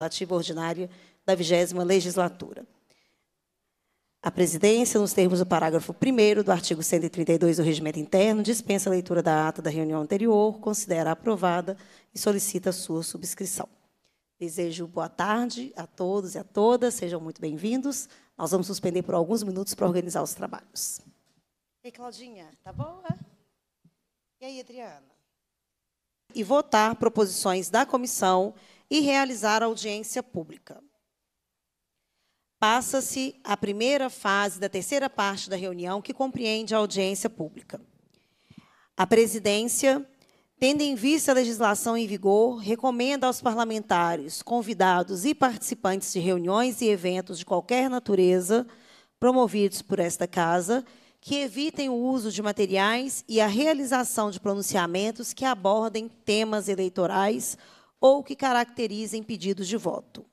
legislativa ordinária da 20 legislatura. A presidência, nos termos do parágrafo 1 do artigo 132 do Regimento Interno, dispensa a leitura da ata da reunião anterior, considera aprovada e solicita a sua subscrição. Desejo boa tarde a todos e a todas, sejam muito bem-vindos. Nós vamos suspender por alguns minutos para organizar os trabalhos. E Claudinha, tá boa? E aí, Adriana? E votar proposições da comissão e realizar audiência pública. Passa-se a primeira fase da terceira parte da reunião, que compreende a audiência pública. A presidência, tendo em vista a legislação em vigor, recomenda aos parlamentares, convidados e participantes de reuniões e eventos de qualquer natureza promovidos por esta Casa que evitem o uso de materiais e a realização de pronunciamentos que abordem temas eleitorais ou que caracterizem pedidos de voto.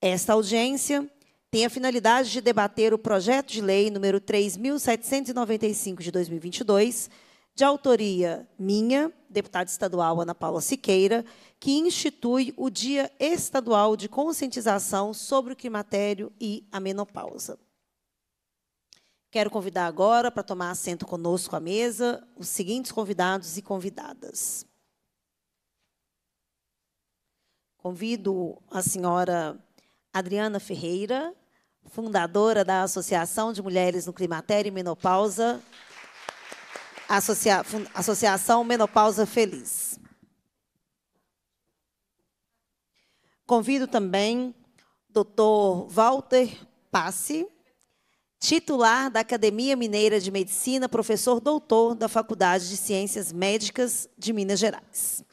Esta audiência tem a finalidade de debater o projeto de lei número 3795 de 2022, de autoria minha, deputada estadual Ana Paula Siqueira, que institui o Dia Estadual de Conscientização sobre o Climatério e a Menopausa. Quero convidar agora para tomar assento conosco à mesa os seguintes convidados e convidadas. Convido a senhora Adriana Ferreira, fundadora da Associação de Mulheres no Climatério e Menopausa, Associa Associação Menopausa Feliz. Convido também Dr. Walter Passe, titular da Academia Mineira de Medicina, professor doutor da Faculdade de Ciências Médicas de Minas Gerais.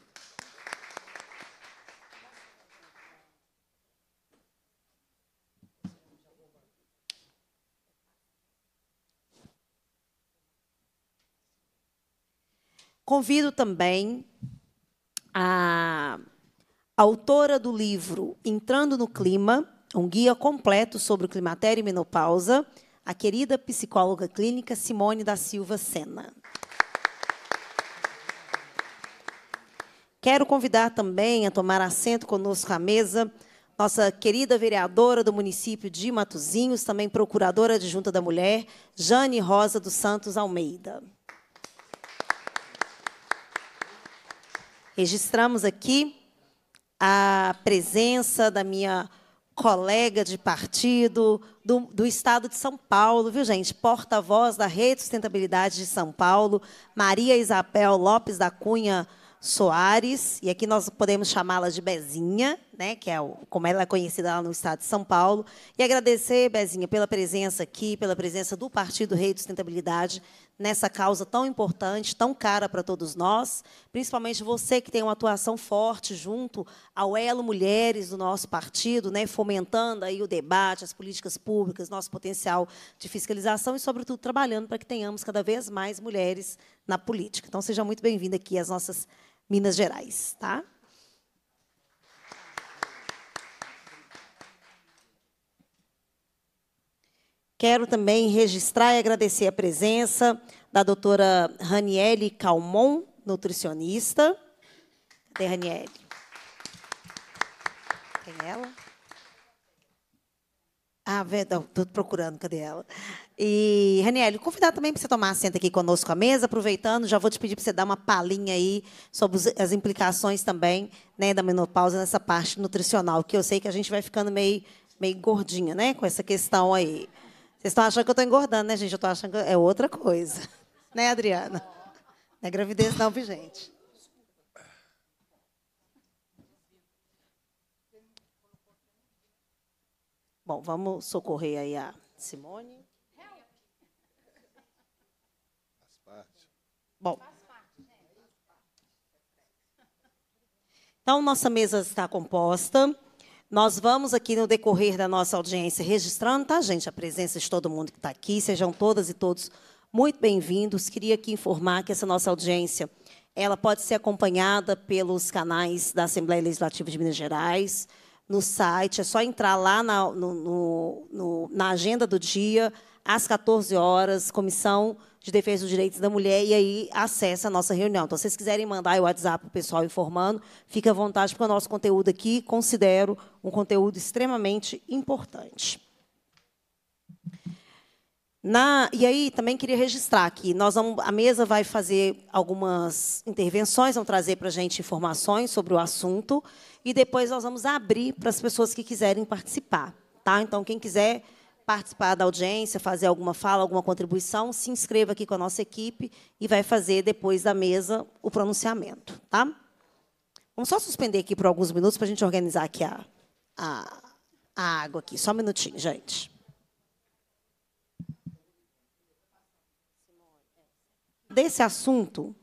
Convido também a autora do livro Entrando no Clima, um guia completo sobre o climatério e menopausa, a querida psicóloga clínica Simone da Silva Sena. Quero convidar também a tomar assento conosco à mesa nossa querida vereadora do município de Matozinhos, também procuradora adjunta da mulher, Jane Rosa dos Santos Almeida. Registramos aqui a presença da minha colega de partido do, do, Estado de São Paulo, viu, gente? Porta-voz da Rede Sustentabilidade de São Paulo, Maria Isabel Lopes da Cunha Soares, e aqui nós podemos chamá-la de Bezinha, né, que é o, como ela é conhecida lá no Estado de São Paulo, e agradecer, Bezinha, pela presença aqui, pela presença do Partido Rede Sustentabilidade nessa causa tão importante, tão cara para todos nós, principalmente você que tem uma atuação forte junto ao Elo Mulheres do nosso partido, né, fomentando aí o debate, as políticas públicas, nosso potencial de fiscalização e, sobretudo, trabalhando para que tenhamos cada vez mais mulheres na política. Então, seja muito bem-vinda aqui às nossas Minas Gerais. Tá? Quero também registrar e agradecer a presença da doutora Raniele Calmon, nutricionista. Cadê Raniele? Tem ela? Ah, estou procurando, cadê ela? E, Raniele, convidar também para você tomar assento aqui conosco à mesa, aproveitando, já vou te pedir para você dar uma palhinha aí sobre as implicações também né, da menopausa nessa parte nutricional, que eu sei que a gente vai ficando meio, meio gordinha né, com essa questão aí. Vocês estão achando que eu estou engordando, né, gente? Eu estou achando que é outra coisa. Né, Adriana? Não é gravidez, não, viu, gente? Bom, vamos socorrer aí a Simone. Bom. Então, nossa mesa está composta. Nós vamos aqui no decorrer da nossa audiência registrando, tá, gente, a presença de todo mundo que está aqui. Sejam todas e todos muito bem-vindos. Queria aqui informar que essa nossa audiência ela pode ser acompanhada pelos canais da Assembleia Legislativa de Minas Gerais, no site, é só entrar lá na, no, no, no, na agenda do dia, às 14 horas, Comissão de Defesa dos Direitos da Mulher, e aí acessa a nossa reunião. Então, se vocês quiserem mandar o WhatsApp para o pessoal informando, fica à vontade, porque o nosso conteúdo aqui considero um conteúdo extremamente importante. Na, e aí também queria registrar que nós vamos, a mesa vai fazer algumas intervenções, vão trazer para a gente informações sobre o assunto e depois nós vamos abrir para as pessoas que quiserem participar, tá? Então quem quiser participar da audiência, fazer alguma fala, alguma contribuição, se inscreva aqui com a nossa equipe e vai fazer depois da mesa o pronunciamento, tá? Vamos só suspender aqui por alguns minutos para a gente organizar aqui a, a, a água aqui, só um minutinho, gente. desse assunto,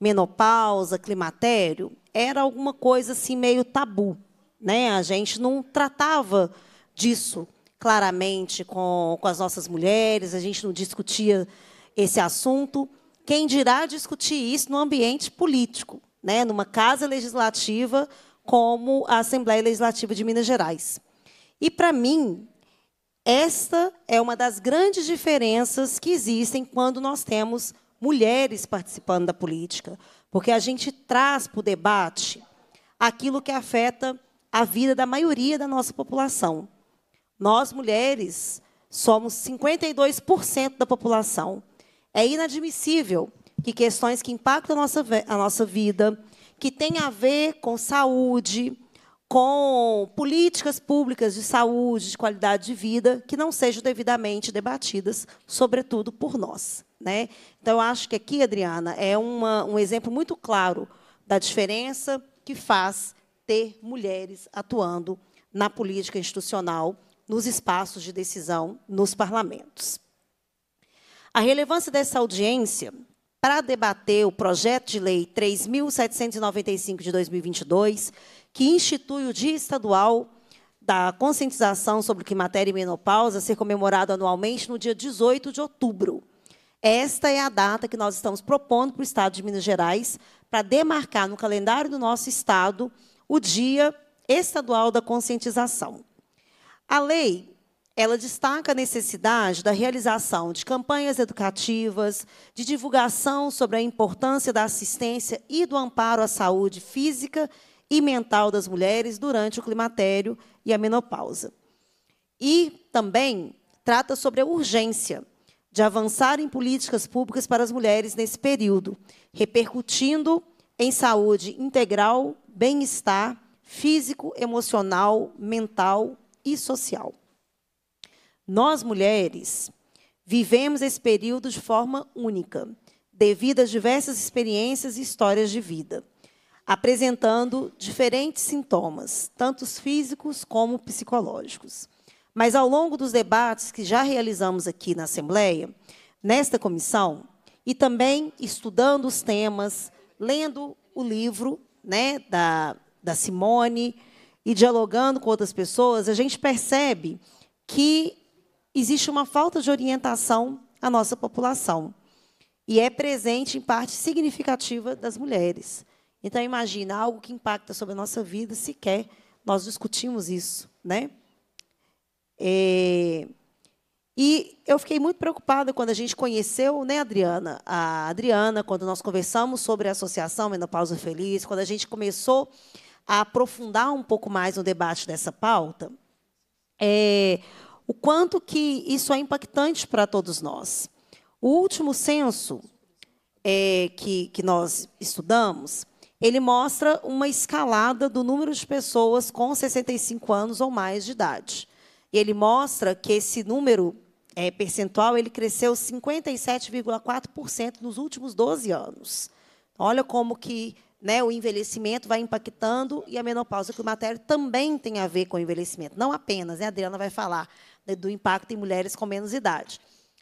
menopausa, climatério, era alguma coisa assim meio tabu, né? A gente não tratava disso claramente com, com as nossas mulheres, a gente não discutia esse assunto. Quem dirá discutir isso no ambiente político, né? Numa casa legislativa como a Assembleia Legislativa de Minas Gerais. E para mim, esta é uma das grandes diferenças que existem quando nós temos mulheres participando da política, porque a gente traz para o debate aquilo que afeta a vida da maioria da nossa população. Nós, mulheres, somos 52% da população. É inadmissível que questões que impactam a nossa, a nossa vida, que têm a ver com saúde, com políticas públicas de saúde, de qualidade de vida, que não sejam devidamente debatidas, sobretudo por nós. Né? Então, eu acho que aqui, Adriana, é uma, um exemplo muito claro da diferença que faz ter mulheres atuando na política institucional, nos espaços de decisão, nos parlamentos. A relevância dessa audiência para debater o projeto de lei 3.795 de 2022 que institui o Dia Estadual da Conscientização sobre Climatéria e Menopausa, ser comemorado anualmente no dia 18 de outubro. Esta é a data que nós estamos propondo para o Estado de Minas Gerais para demarcar no calendário do nosso Estado o Dia Estadual da Conscientização. A lei ela destaca a necessidade da realização de campanhas educativas, de divulgação sobre a importância da assistência e do amparo à saúde física e mental das mulheres durante o climatério e a menopausa. E também trata sobre a urgência de avançar em políticas públicas para as mulheres nesse período, repercutindo em saúde integral, bem-estar físico, emocional, mental e social. Nós, mulheres, vivemos esse período de forma única, devido às diversas experiências e histórias de vida apresentando diferentes sintomas, tanto físicos como psicológicos. Mas ao longo dos debates que já realizamos aqui na Assembleia, nesta comissão, e também estudando os temas, lendo o livro né, da, da Simone e dialogando com outras pessoas, a gente percebe que existe uma falta de orientação à nossa população. E é presente em parte significativa das mulheres. Então imagina algo que impacta sobre a nossa vida, sequer nós discutimos isso, né? É... E eu fiquei muito preocupada quando a gente conheceu, né, Adriana? A Adriana, quando nós conversamos sobre a associação Menopausa Feliz, quando a gente começou a aprofundar um pouco mais no debate dessa pauta, é, o quanto que isso é impactante para todos nós. O último censo é, que, que nós estudamos, ele mostra uma escalada do número de pessoas com 65 anos ou mais de idade. E ele mostra que esse número é, percentual ele cresceu 57,4% nos últimos 12 anos. Olha como que né, o envelhecimento vai impactando e a menopausa climatéria também tem a ver com o envelhecimento. Não apenas, né? a Adriana vai falar né, do impacto em mulheres com menos idade,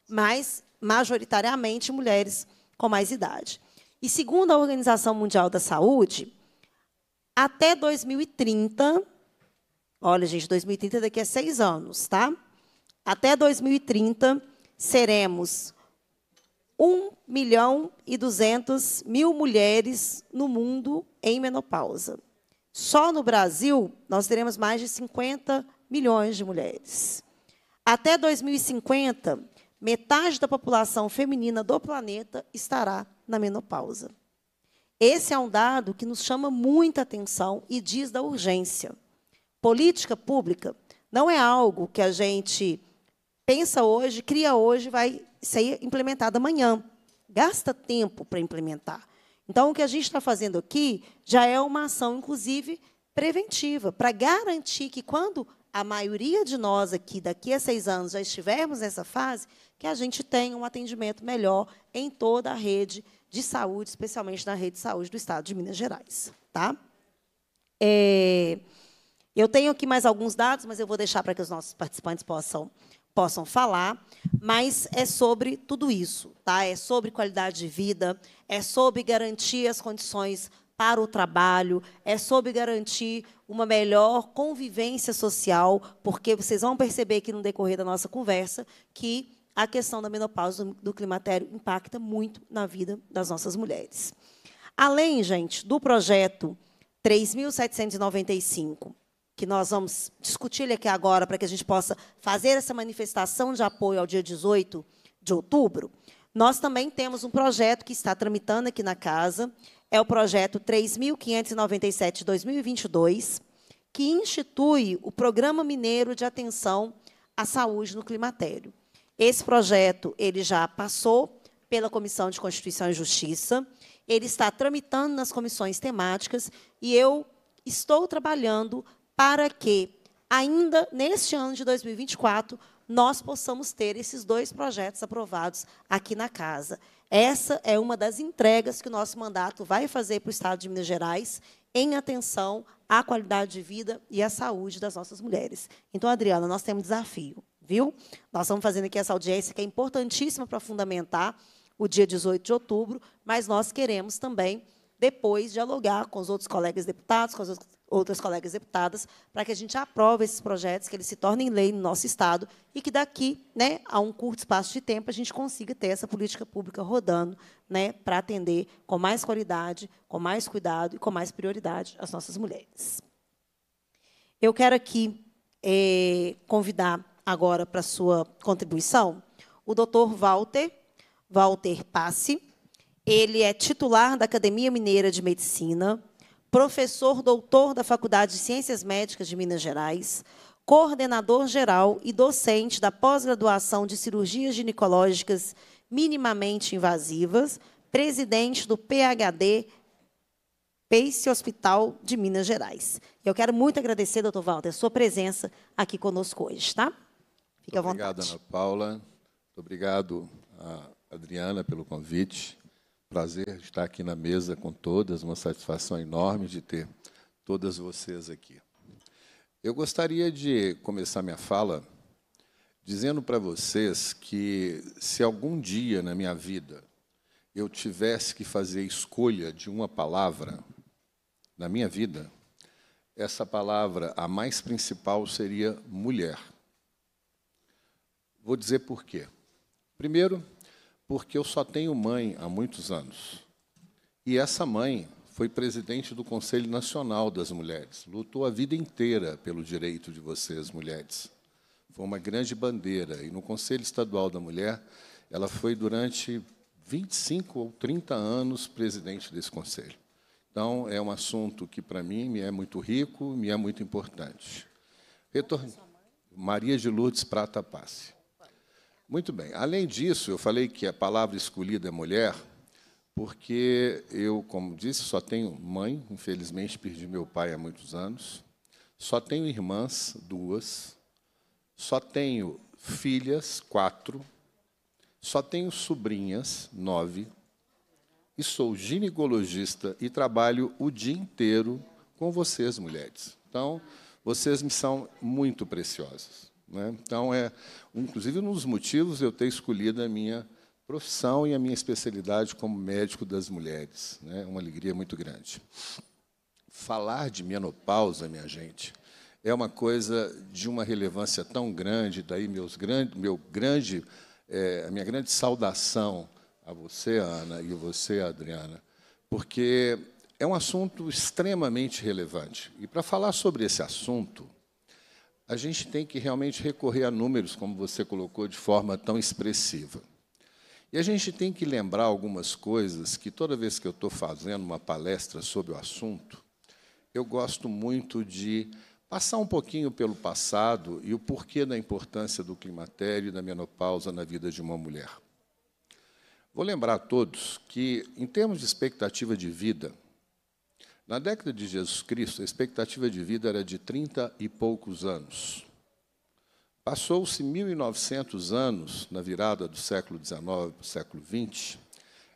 mas majoritariamente mulheres com mais idade. E segundo a Organização Mundial da Saúde, até 2030, olha, gente, 2030 daqui a seis anos, tá? Até 2030, seremos 1 milhão e 200 mil mulheres no mundo em menopausa. Só no Brasil, nós teremos mais de 50 milhões de mulheres. Até 2050, metade da população feminina do planeta estará na menopausa. Esse é um dado que nos chama muita atenção e diz da urgência. Política pública não é algo que a gente pensa hoje, cria hoje, vai ser implementado amanhã. Gasta tempo para implementar. Então, o que a gente está fazendo aqui já é uma ação, inclusive, preventiva, para garantir que quando a maioria de nós aqui, daqui a seis anos, já estivermos nessa fase, que a gente tenha um atendimento melhor em toda a rede de saúde, especialmente na rede de saúde do Estado de Minas Gerais. Tá? É, eu tenho aqui mais alguns dados, mas eu vou deixar para que os nossos participantes possam, possam falar, mas é sobre tudo isso. Tá? É sobre qualidade de vida, é sobre garantir as condições para o trabalho, é sobre garantir uma melhor convivência social, porque vocês vão perceber aqui no decorrer da nossa conversa que a questão da menopausa, do climatério, impacta muito na vida das nossas mulheres. Além, gente, do projeto 3.795, que nós vamos discutir ele aqui agora, para que a gente possa fazer essa manifestação de apoio ao dia 18 de outubro, nós também temos um projeto que está tramitando aqui na casa, é o projeto 3.597-2022, que institui o Programa Mineiro de Atenção à Saúde no Climatério. Esse projeto ele já passou pela Comissão de Constituição e Justiça, ele está tramitando nas comissões temáticas e eu estou trabalhando para que, ainda neste ano de 2024, nós possamos ter esses dois projetos aprovados aqui na Casa. Essa é uma das entregas que o nosso mandato vai fazer para o Estado de Minas Gerais em atenção à qualidade de vida e à saúde das nossas mulheres. Então, Adriana, nós temos um desafio. Viu? Nós estamos fazendo aqui essa audiência que é importantíssima para fundamentar o dia 18 de outubro, mas nós queremos também depois dialogar com os outros colegas deputados, com as outras colegas deputadas, para que a gente aprove esses projetos, que eles se tornem lei no nosso Estado e que daqui né, a um curto espaço de tempo a gente consiga ter essa política pública rodando né, para atender com mais qualidade, com mais cuidado e com mais prioridade as nossas mulheres. Eu quero aqui eh, convidar agora para sua contribuição o Dr. Walter Walter Passe. Ele é titular da Academia Mineira de Medicina, professor doutor da Faculdade de Ciências Médicas de Minas Gerais, coordenador geral e docente da pós-graduação de cirurgias ginecológicas minimamente invasivas, presidente do PHD Pace Hospital de Minas Gerais. Eu quero muito agradecer, doutor Walter, a sua presença aqui conosco hoje, tá? Fique à vontade. Obrigado, Ana Paula. Muito obrigado, Adriana, pelo convite. Prazer estar aqui na mesa com todas, uma satisfação enorme de ter todas vocês aqui. Eu gostaria de começar minha fala dizendo para vocês que se algum dia na minha vida eu tivesse que fazer escolha de uma palavra na minha vida, essa palavra, a mais principal, seria mulher. Vou dizer por quê. Primeiro, porque eu só tenho mãe há muitos anos. E essa mãe foi presidente do Conselho Nacional das Mulheres, lutou a vida inteira pelo direito de vocês, mulheres. Foi uma grande bandeira. E no Conselho Estadual da Mulher, ela foi durante 25 ou 30 anos presidente desse conselho. Então, é um assunto que, para mim, me é muito rico, me é muito importante. Retor... É Maria de Lourdes Prata Passe. Muito bem. Além disso, eu falei que a palavra escolhida é mulher, porque eu, como disse, só tenho mãe, infelizmente perdi meu pai há muitos anos, só tenho irmãs, duas, só tenho filhas, quatro, só tenho sobrinhas, nove, e sou ginecologista e trabalho o dia inteiro com vocês, mulheres. Então, vocês me são muito preciosas. Né? Então, é, inclusive, um dos motivos de eu ter escolhido a minha profissão e a minha especialidade como médico das mulheres. Né? É né? uma alegria muito grande. Falar de menopausa, minha gente, é uma coisa de uma relevância tão grande, daí meus grande, meu grande, é, a minha grande saudação a você, Ana, e você, Adriana, porque é um assunto extremamente relevante. E para falar sobre esse assunto, a gente tem que realmente recorrer a números, como você colocou, de forma tão expressiva. E a gente tem que lembrar algumas coisas que, toda vez que eu estou fazendo uma palestra sobre o assunto, eu gosto muito de passar um pouquinho pelo passado e o porquê da importância do climatério e da menopausa na vida de uma mulher. Vou lembrar a todos que, em termos de expectativa de vida, na década de Jesus Cristo, a expectativa de vida era de 30 e poucos anos. Passou-se 1.900 anos, na virada do século XIX para o século XX,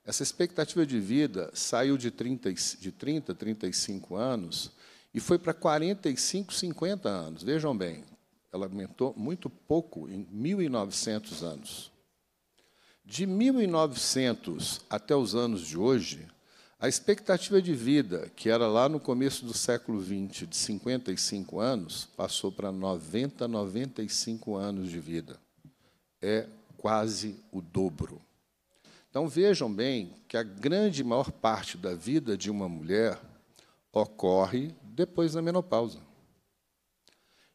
essa expectativa de vida saiu de 30, de 30 35 anos e foi para 45, 50 anos. Vejam bem, ela aumentou muito pouco, em 1.900 anos. De 1900 até os anos de hoje, a expectativa de vida, que era lá no começo do século XX de 55 anos, passou para 90, 95 anos de vida. É quase o dobro. Então vejam bem que a grande maior parte da vida de uma mulher ocorre depois da menopausa.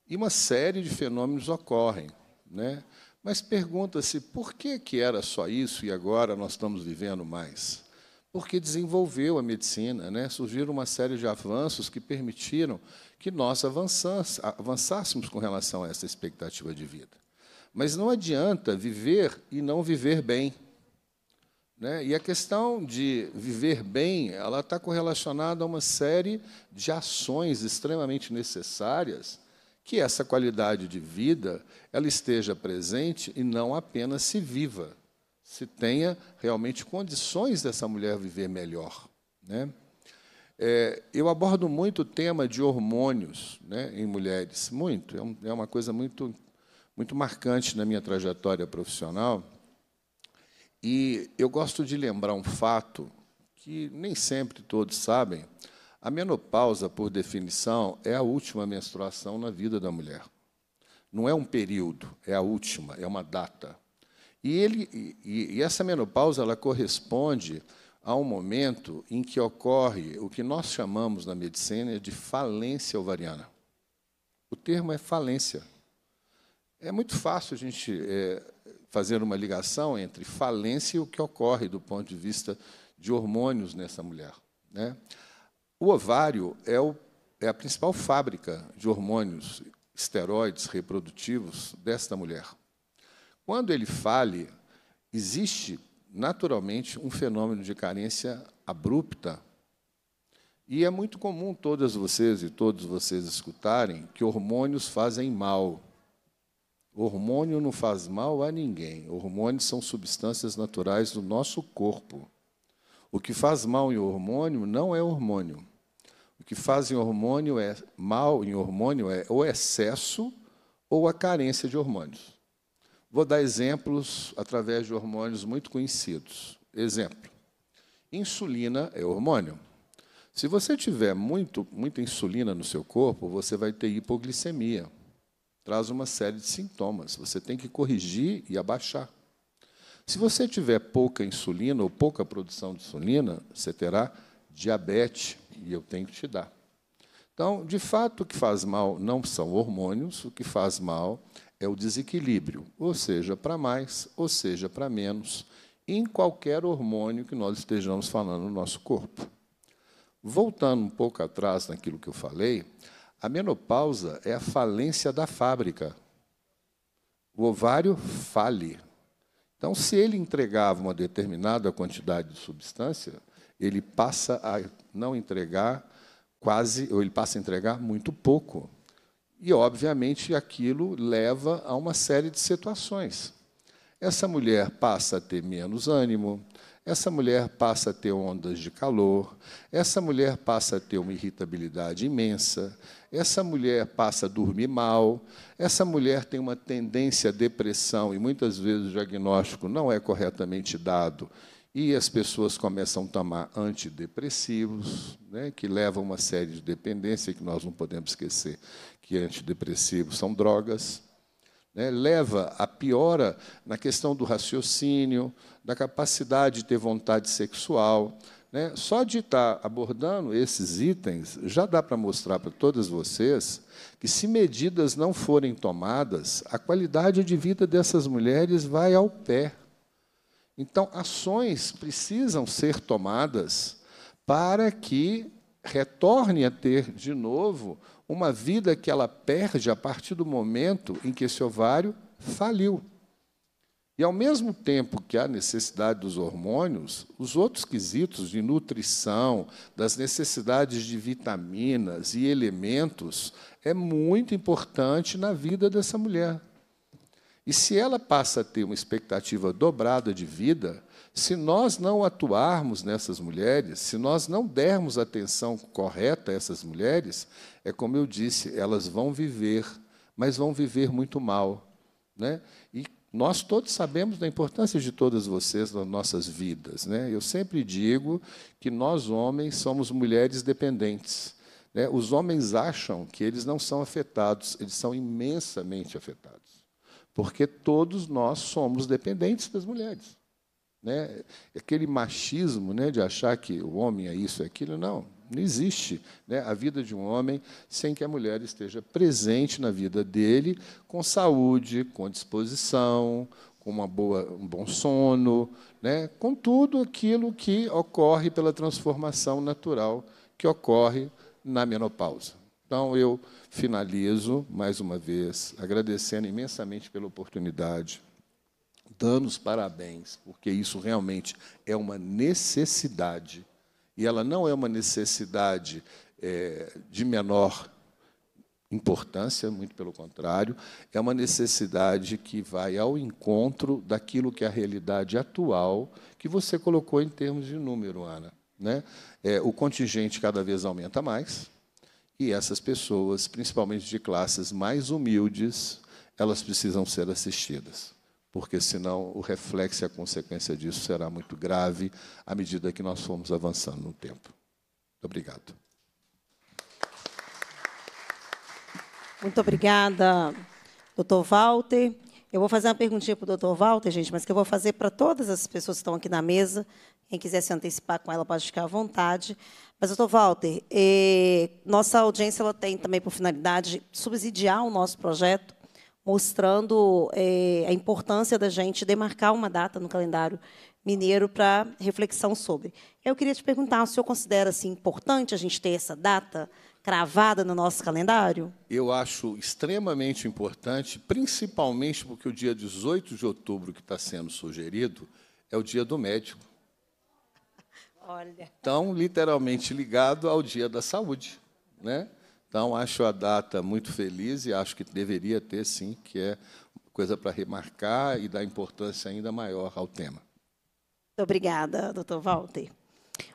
E uma série de fenômenos ocorrem, né? Mas pergunta-se por que que era só isso e agora nós estamos vivendo mais? porque desenvolveu a medicina. Né? Surgiram uma série de avanços que permitiram que nós avançássemos com relação a essa expectativa de vida. Mas não adianta viver e não viver bem. Né? E a questão de viver bem, ela está correlacionada a uma série de ações extremamente necessárias que essa qualidade de vida ela esteja presente e não apenas se viva se tenha realmente condições dessa mulher viver melhor. Né? É, eu abordo muito o tema de hormônios né, em mulheres, muito. É, um, é, uma coisa muito, muito marcante na minha trajetória profissional. E eu gosto de lembrar um fato que nem sempre todos sabem. A menopausa, por definição, é a última menstruação na vida da mulher. Não é um período, é a última, é uma data. E, ele, e, e essa menopausa ela corresponde a um momento em que ocorre o que nós chamamos na medicina de falência ovariana. O termo é falência. É muito fácil a gente é, fazer uma ligação entre falência e o que ocorre do ponto de vista de hormônios nessa mulher. Né? O ovário é, o, é a principal fábrica de hormônios, esteroides reprodutivos desta mulher. Quando ele fale, existe naturalmente um fenômeno de carência abrupta. E é muito comum todas vocês e todos vocês escutarem que hormônios fazem mal. Hormônio não faz mal a ninguém. Hormônios são substâncias naturais do nosso corpo. O que faz mal em hormônio não é hormônio. O que faz em hormônio é mal em hormônio é o excesso ou a carência de hormônios. Vou dar exemplos através de hormônios muito conhecidos. Exemplo: insulina é hormônio. Se você tiver muito, muita insulina no seu corpo, você vai ter hipoglicemia. Traz uma série de sintomas. Você tem que corrigir e abaixar. Se você tiver pouca insulina ou pouca produção de insulina, você terá diabetes, e eu tenho que te dar. Então, de fato, o que faz mal não são hormônios, o que faz mal é o desequilíbrio, ou seja, para mais, ou seja, para menos, em qualquer hormônio que nós estejamos falando no nosso corpo. Voltando um pouco atrás naquilo que eu falei, a menopausa é a falência da fábrica. O ovário fale. Então, se ele entregava uma determinada quantidade de substância, ele passa a não entregar quase, ou ele passa a entregar muito pouco. E, obviamente, aquilo leva a uma série de situações. Essa mulher passa a ter menos ânimo, essa mulher passa a ter ondas de calor, essa mulher passa a ter uma irritabilidade imensa, essa mulher passa a dormir mal, essa mulher tem uma tendência à depressão e muitas vezes o diagnóstico não é corretamente dado e as pessoas começam a tomar antidepressivos, né, que levam a uma série de dependência que nós não podemos esquecer, que é antidepressivos são drogas, né? leva a piora na questão do raciocínio, da capacidade de ter vontade sexual. Né? Só de estar tá abordando esses itens, já dá para mostrar para todas vocês que, se medidas não forem tomadas, a qualidade de vida dessas mulheres vai ao pé. Então, ações precisam ser tomadas para que retorne a ter de novo uma vida que ela perde a partir do momento em que esse ovário faliu. E ao mesmo tempo que há necessidade dos hormônios, os outros quesitos de nutrição, das necessidades de vitaminas e elementos é muito importante na vida dessa mulher. E se ela passa a ter uma expectativa dobrada de vida, se nós não atuarmos nessas mulheres, se nós não dermos atenção correta a essas mulheres, é como eu disse, elas vão viver, mas vão viver muito mal. Né? E nós todos sabemos da importância de todas vocês nas nossas vidas. Né? Eu sempre digo que nós, homens, somos mulheres dependentes. Né? Os homens acham que eles não são afetados, eles são imensamente afetados. Porque todos nós somos dependentes das mulheres. Né? Aquele machismo né, de achar que o homem é isso, é aquilo, não. Não existe né, a vida de um homem sem que a mulher esteja presente na vida dele, com saúde, com disposição, com uma boa, um bom sono, né, com tudo aquilo que ocorre pela transformação natural que ocorre na menopausa. Então, eu finalizo, mais uma vez, agradecendo imensamente pela oportunidade dando os parabéns, porque isso realmente é uma necessidade. E ela não é uma necessidade é, de menor importância, muito pelo contrário, é uma necessidade que vai ao encontro daquilo que é a realidade atual que você colocou em termos de número, Ana. Né? É, o contingente cada vez aumenta mais, e essas pessoas, principalmente de classes mais humildes, elas precisam ser assistidas porque senão o reflexo e a consequência disso será muito grave à medida que nós formos avançando no tempo. Muito obrigado. Muito obrigada, doutor Walter. Eu vou fazer uma perguntinha para o doutor Walter, gente, mas que eu vou fazer para todas as pessoas que estão aqui na mesa. Quem quiser se antecipar com ela pode ficar à vontade. Mas, doutor Walter, eh, nossa audiência ela tem também por finalidade subsidiar o nosso projeto mostrando é, a importância da gente demarcar uma data no calendário mineiro para reflexão sobre. Eu queria te perguntar, o senhor considera assim, importante a gente ter essa data cravada no nosso calendário? Eu acho extremamente importante, principalmente porque o dia 18 de outubro que está sendo sugerido é o dia do médico. Olha. Então, literalmente ligado ao dia da saúde, né? Então, acho a data muito feliz e acho que deveria ter, sim, que é coisa para remarcar e dar importância ainda maior ao tema. Muito obrigada, doutor Walter.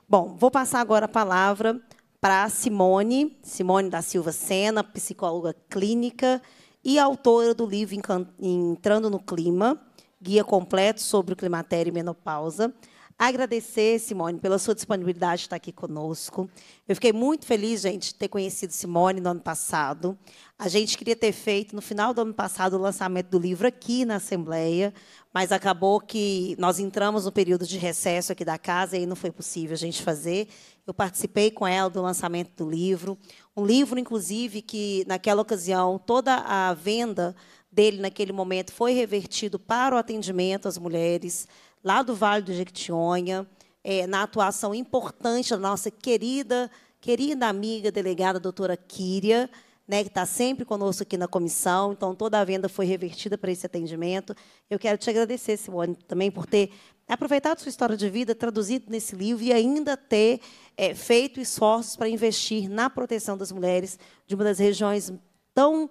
Bom, vou passar agora a palavra para Simone, Simone da Silva Sena, psicóloga clínica e autora do livro Entrando no Clima, guia completo sobre o climatério e menopausa. Agradecer, Simone, pela sua disponibilidade de estar aqui conosco. Eu fiquei muito feliz, gente, de ter conhecido Simone no ano passado. A gente queria ter feito, no final do ano passado, o lançamento do livro aqui na Assembleia, mas acabou que nós entramos no período de recesso aqui da casa e não foi possível a gente fazer. Eu participei com ela do lançamento do livro. Um livro, inclusive, que naquela ocasião toda a venda dele naquele momento foi revertido para o atendimento às mulheres lá do Vale do Jequitinhonha, é, na atuação importante da nossa querida, querida amiga delegada doutora Quíria, né, que está sempre conosco aqui na comissão. Então, toda a venda foi revertida para esse atendimento. Eu quero te agradecer, Simone, também por ter aproveitado sua história de vida, traduzido nesse livro e ainda ter é, feito esforços para investir na proteção das mulheres de uma das regiões tão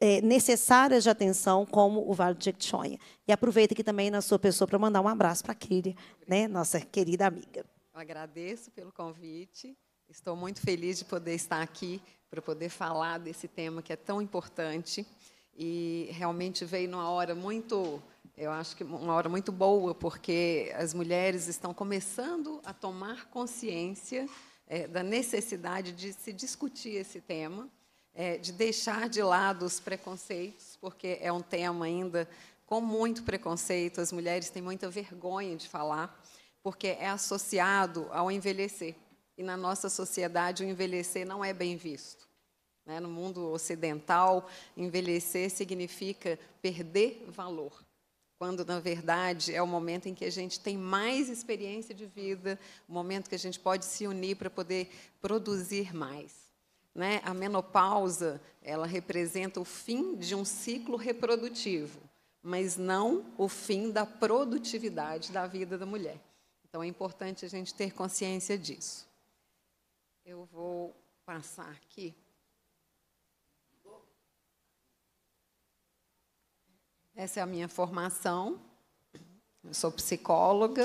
é, necessárias de atenção, como o Vale do Jequitinhonha. E aproveito aqui também na sua pessoa para mandar um abraço para a Kiri, né, nossa querida amiga. Eu agradeço pelo convite. Estou muito feliz de poder estar aqui para poder falar desse tema que é tão importante e realmente veio numa hora muito, eu acho que uma hora muito boa, porque as mulheres estão começando a tomar consciência é, da necessidade de se discutir esse tema é, de deixar de lado os preconceitos, porque é um tema ainda com muito preconceito, as mulheres têm muita vergonha de falar, porque é associado ao envelhecer. E na nossa sociedade, o envelhecer não é bem visto. Né? No mundo ocidental, envelhecer significa perder valor quando na verdade é o momento em que a gente tem mais experiência de vida, o momento que a gente pode se unir para poder produzir mais. Né? A menopausa, ela representa o fim de um ciclo reprodutivo, mas não o fim da produtividade da vida da mulher. Então é importante a gente ter consciência disso. Eu vou passar aqui. Essa é a minha formação. Eu sou psicóloga,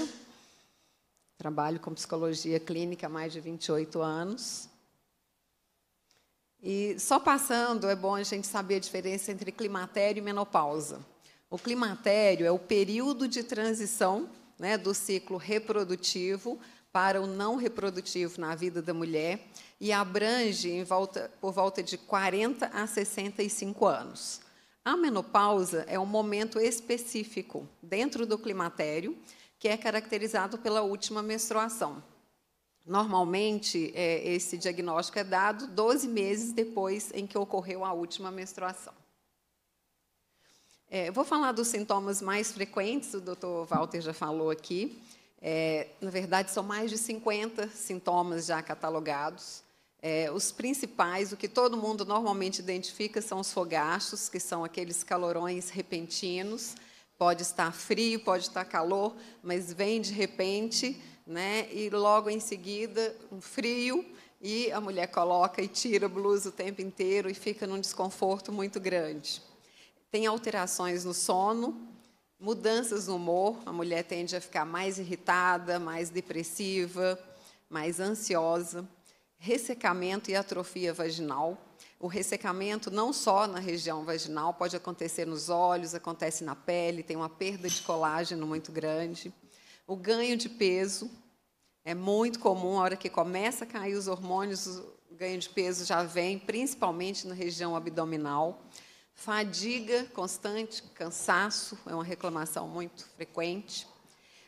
trabalho com psicologia clínica há mais de 28 anos. E só passando, é bom a gente saber a diferença entre climatério e menopausa. O climatério é o período de transição né, do ciclo reprodutivo para o não reprodutivo na vida da mulher e abrange volta, por volta de 40 a 65 anos. A menopausa é um momento específico dentro do climatério que é caracterizado pela última menstruação. Normalmente, é, esse diagnóstico é dado 12 meses depois em que ocorreu a última menstruação. É, vou falar dos sintomas mais frequentes, o doutor Walter já falou aqui. É, na verdade, são mais de 50 sintomas já catalogados. É, os principais, o que todo mundo normalmente identifica, são os fogachos, que são aqueles calorões repentinos. Pode estar frio, pode estar calor, mas vem de repente né? E logo em seguida, um frio, e a mulher coloca e tira a blusa o tempo inteiro e fica num desconforto muito grande. Tem alterações no sono, mudanças no humor, a mulher tende a ficar mais irritada, mais depressiva, mais ansiosa, ressecamento e atrofia vaginal. O ressecamento não só na região vaginal, pode acontecer nos olhos, acontece na pele, tem uma perda de colágeno muito grande. O ganho de peso é muito comum, a hora que começa a cair os hormônios, o ganho de peso já vem, principalmente na região abdominal. Fadiga constante, cansaço, é uma reclamação muito frequente.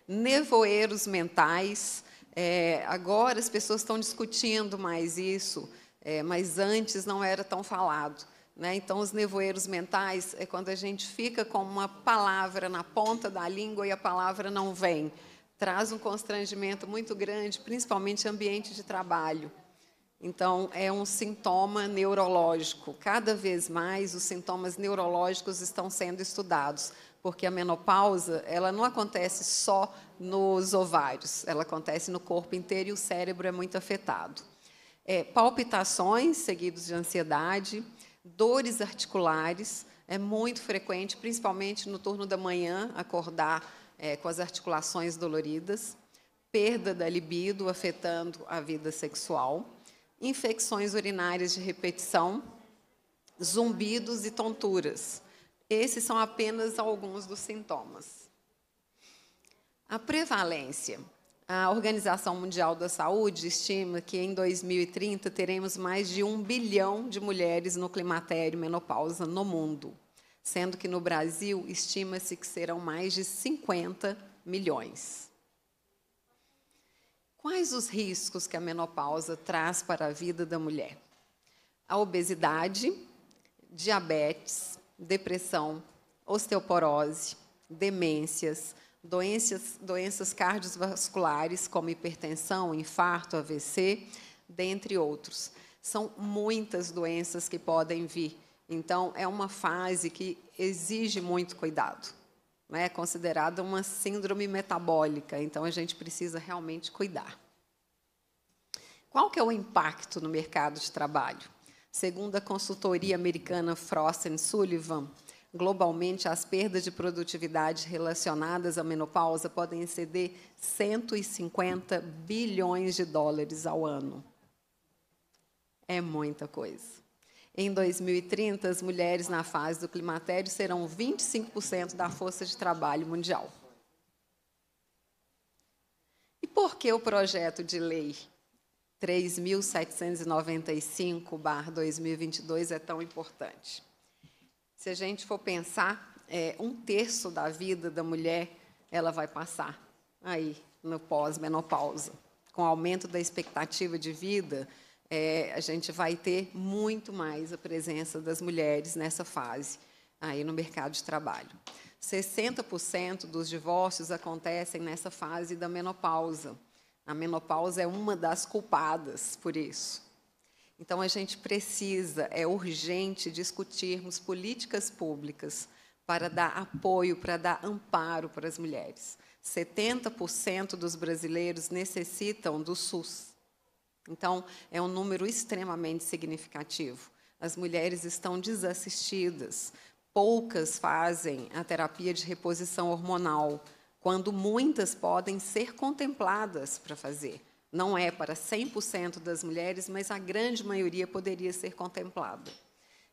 Nevoeiros mentais, é, agora as pessoas estão discutindo mais isso, é, mas antes não era tão falado. Né? Então, os nevoeiros mentais é quando a gente fica com uma palavra na ponta da língua e a palavra não vem traz um constrangimento muito grande, principalmente ambiente de trabalho. Então, é um sintoma neurológico. Cada vez mais os sintomas neurológicos estão sendo estudados, porque a menopausa, ela não acontece só nos ovários, ela acontece no corpo inteiro e o cérebro é muito afetado. É, palpitações seguidos de ansiedade, dores articulares, é muito frequente, principalmente no turno da manhã, acordar é, com as articulações doloridas, perda da libido afetando a vida sexual, infecções urinárias de repetição, zumbidos e tonturas. Esses são apenas alguns dos sintomas. A prevalência. A Organização Mundial da Saúde estima que em 2030 teremos mais de um bilhão de mulheres no climatério menopausa no mundo sendo que no Brasil estima-se que serão mais de 50 milhões. Quais os riscos que a menopausa traz para a vida da mulher? A obesidade, diabetes, depressão, osteoporose, demências, doenças, doenças cardiovasculares como hipertensão, infarto, AVC, dentre outros. São muitas doenças que podem vir então, é uma fase que exige muito cuidado. Né? É considerada uma síndrome metabólica, então a gente precisa realmente cuidar. Qual que é o impacto no mercado de trabalho? Segundo a consultoria americana Frost Sullivan, globalmente as perdas de produtividade relacionadas à menopausa podem exceder 150 bilhões de dólares ao ano. É muita coisa. Em 2030, as mulheres na fase do climatério serão 25% da força de trabalho mundial. E por que o projeto de lei 3.795-2022 é tão importante? Se a gente for pensar, é, um terço da vida da mulher ela vai passar aí no pós-menopausa. Com o aumento da expectativa de vida, é, a gente vai ter muito mais a presença das mulheres nessa fase aí no mercado de trabalho. 60% dos divórcios acontecem nessa fase da menopausa. A menopausa é uma das culpadas por isso. Então a gente precisa, é urgente discutirmos políticas públicas para dar apoio, para dar amparo para as mulheres. 70% dos brasileiros necessitam do SUS. Então, é um número extremamente significativo. As mulheres estão desassistidas, poucas fazem a terapia de reposição hormonal, quando muitas podem ser contempladas para fazer. Não é para 100% das mulheres, mas a grande maioria poderia ser contemplada.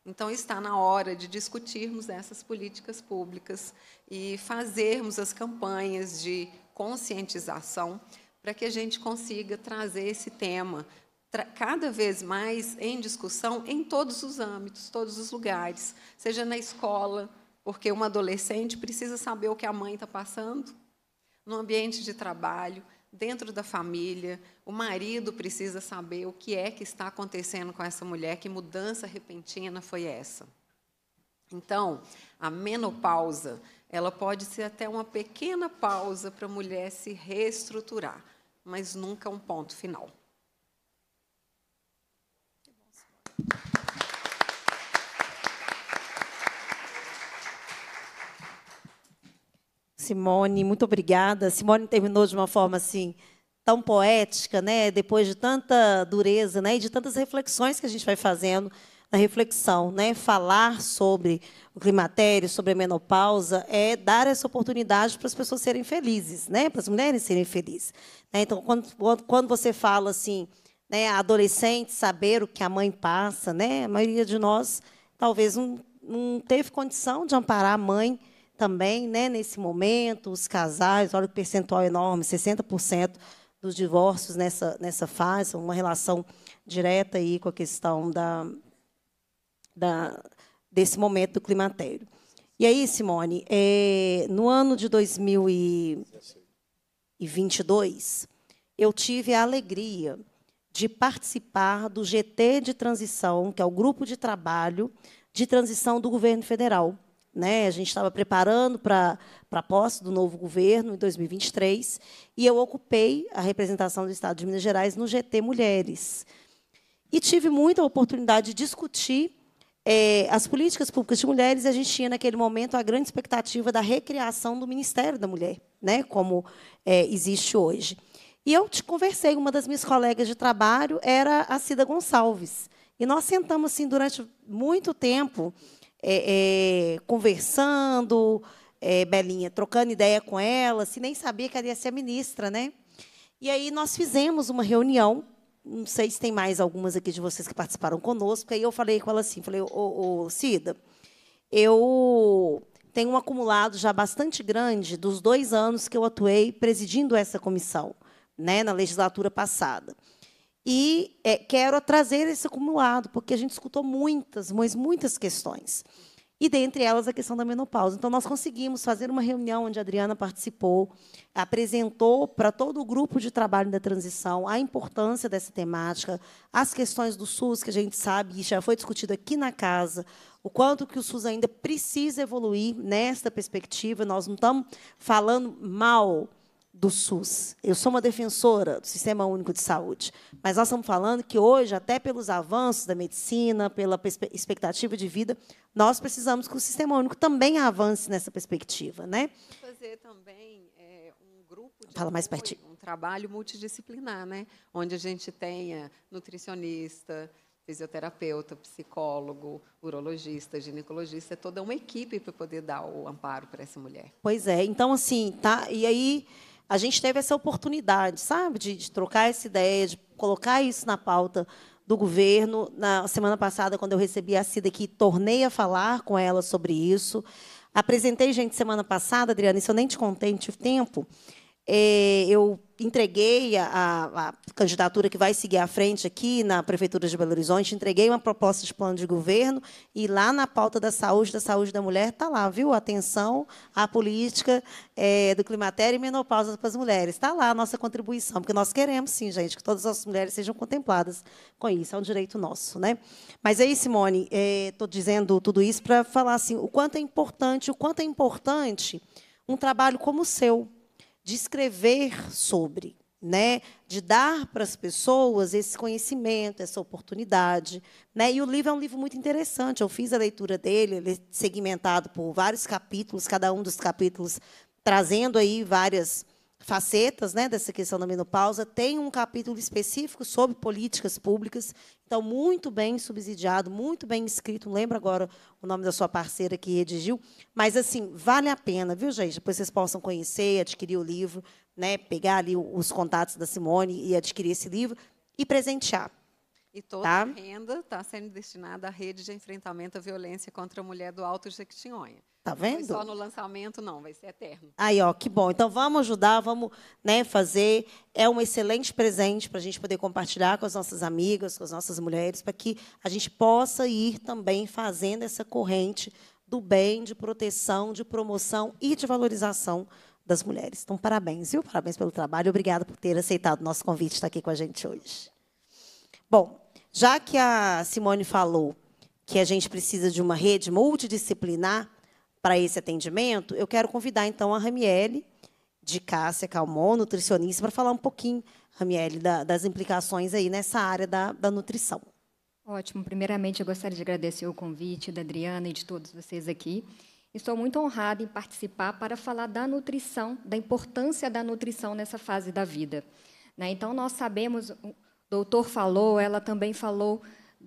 Então, está na hora de discutirmos essas políticas públicas e fazermos as campanhas de conscientização para que a gente consiga trazer esse tema cada vez mais em discussão em todos os âmbitos, todos os lugares, seja na escola, porque uma adolescente precisa saber o que a mãe está passando, no ambiente de trabalho, dentro da família, o marido precisa saber o que é que está acontecendo com essa mulher, que mudança repentina foi essa. Então, a menopausa, ela pode ser até uma pequena pausa para a mulher se reestruturar mas nunca um ponto final. Simone, muito obrigada. Simone terminou de uma forma assim tão poética, né? Depois de tanta dureza, né? E de tantas reflexões que a gente vai fazendo na reflexão, né? Falar sobre o climatério, sobre a menopausa, é dar essa oportunidade para as pessoas serem felizes, né? Para as mulheres serem felizes. Né? Então, quando, quando você fala assim, né? Adolescente saber o que a mãe passa, né? A maioria de nós talvez não, não teve condição de amparar a mãe também, né? Nesse momento, os casais, olha o percentual enorme, 60% dos divórcios nessa, nessa fase, uma relação direta aí com a questão da, da, desse momento do climatério. E aí, Simone, é, no ano de 2022, eu tive a alegria de participar do GT de transição, que é o grupo de trabalho de transição do governo federal. Né? A gente estava preparando para a posse do novo governo em 2023 e eu ocupei a representação do Estado de Minas Gerais no GT Mulheres. E tive muita oportunidade de discutir é, as políticas públicas de mulheres, a gente tinha, naquele momento, a grande expectativa da recriação do Ministério da Mulher, né, como é, existe hoje. E eu te conversei, uma das minhas colegas de trabalho era a Cida Gonçalves. E nós sentamos assim durante muito tempo, é, é conversando, é, Belinha, trocando ideia com ela, se assim, nem sabia que ela ia ser ministra, né? E aí nós fizemos uma reunião não sei se tem mais algumas aqui de vocês que participaram conosco. Aí eu falei com ela assim, falei, ô, ô Cida, eu tenho um acumulado já bastante grande dos dois anos que eu atuei presidindo essa comissão, né, na legislatura passada. E é, quero trazer esse acumulado, porque a gente escutou muitas, mas muitas questões e dentre elas a questão da menopausa. Então, nós conseguimos fazer uma reunião onde a Adriana participou, apresentou para todo o grupo de trabalho da transição a importância dessa temática, as questões do SUS, que a gente sabe e já foi discutido aqui na casa, o quanto que o SUS ainda precisa evoluir nesta perspectiva. Nós não estamos falando mal do SUS. Eu sou uma defensora do Sistema Único de Saúde, mas nós estamos falando que hoje, até pelos avanços da medicina, pela expectativa de vida, nós precisamos que o Sistema Único também avance nessa perspectiva, né? Fazer também é, um grupo de Fala mais pertinho. um trabalho multidisciplinar, né? Onde a gente tenha nutricionista, fisioterapeuta, psicólogo, urologista, ginecologista, é toda uma equipe para poder dar o amparo para essa mulher. Pois é, então assim, tá? E aí a gente teve essa oportunidade, sabe, de, de trocar essa ideia, de colocar isso na pauta do governo. Na semana passada, quando eu recebi a Cida aqui, tornei a falar com ela sobre isso. Apresentei, gente, semana passada, Adriana, isso eu nem te contei, não tive tempo, é, eu entreguei a, a, candidatura que vai seguir à frente aqui na Prefeitura de Belo Horizonte, entreguei uma proposta de plano de governo e lá na pauta da saúde, da saúde da mulher, está lá, viu? Atenção à política é, do climatério e menopausa para as mulheres. Está lá a nossa contribuição, porque nós queremos, sim, gente, que todas as mulheres sejam contempladas com isso, é um direito nosso. Né? Mas aí, Simone, estou eh, é, dizendo tudo isso para falar assim, o quanto é importante, o quanto é importante um trabalho como o seu, de escrever sobre, né? de dar para as pessoas esse conhecimento, essa oportunidade. Né? E o livro é um livro muito interessante. Eu fiz a leitura dele, ele é segmentado por vários capítulos, cada um dos capítulos trazendo aí várias facetas né, dessa questão da menopausa, tem um capítulo específico sobre políticas públicas, então, muito bem subsidiado, muito bem escrito, não lembro agora o nome da sua parceira que redigiu, mas, assim, vale a pena, viu, gente? Depois vocês possam conhecer, adquirir o livro, né, pegar ali os contatos da Simone e adquirir esse livro e presentear. E toda tá? a renda está sendo destinada à rede de enfrentamento à violência contra a mulher do Alto Jequitinhonha. Tá vendo? Não só no lançamento, não, vai ser eterno. Aí, ó, que bom. Então vamos ajudar, vamos né, fazer. É um excelente presente para a gente poder compartilhar com as nossas amigas, com as nossas mulheres, para que a gente possa ir também fazendo essa corrente do bem, de proteção, de promoção e de valorização das mulheres. Então, parabéns, viu? Parabéns pelo trabalho. Obrigada por ter aceitado o nosso convite de tá estar aqui com a gente hoje. Bom, já que a Simone falou que a gente precisa de uma rede multidisciplinar para esse atendimento, eu quero convidar então a Ramiele de Cássia Calmon, nutricionista, para falar um pouquinho, Ramiele, da, das implicações aí nessa área da, da nutrição. Ótimo. Primeiramente, eu gostaria de agradecer o convite da Adriana e de todos vocês aqui. Estou muito honrada em participar para falar da nutrição, da importância da nutrição nessa fase da vida. Né? Então, nós sabemos doutor falou, ela também falou,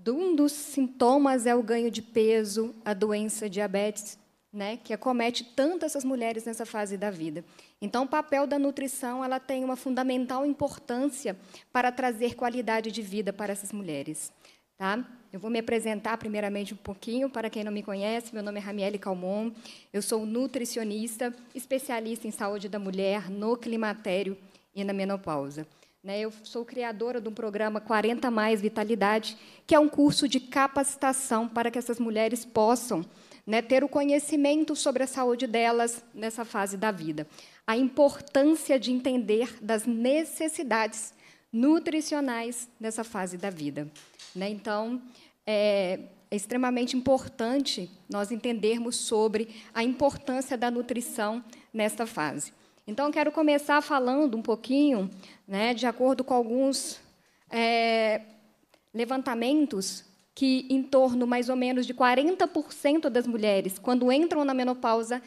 um dos sintomas é o ganho de peso, a doença diabetes, né, que acomete tanto essas mulheres nessa fase da vida. Então, o papel da nutrição ela tem uma fundamental importância para trazer qualidade de vida para essas mulheres. Tá? Eu vou me apresentar primeiramente um pouquinho para quem não me conhece. Meu nome é Ramiele Calmon, eu sou nutricionista, especialista em saúde da mulher no climatério e na menopausa. Né? Eu sou criadora de um programa 40 Mais Vitalidade, que é um curso de capacitação para que essas mulheres possam né, ter o conhecimento sobre a saúde delas nessa fase da vida. A importância de entender das necessidades nutricionais nessa fase da vida. Né? Então, é, é extremamente importante nós entendermos sobre a importância da nutrição nesta fase. Então, quero começar falando um pouquinho, né, de acordo com alguns é, levantamentos que em torno mais ou menos de 40% das mulheres, quando entram na menopausa,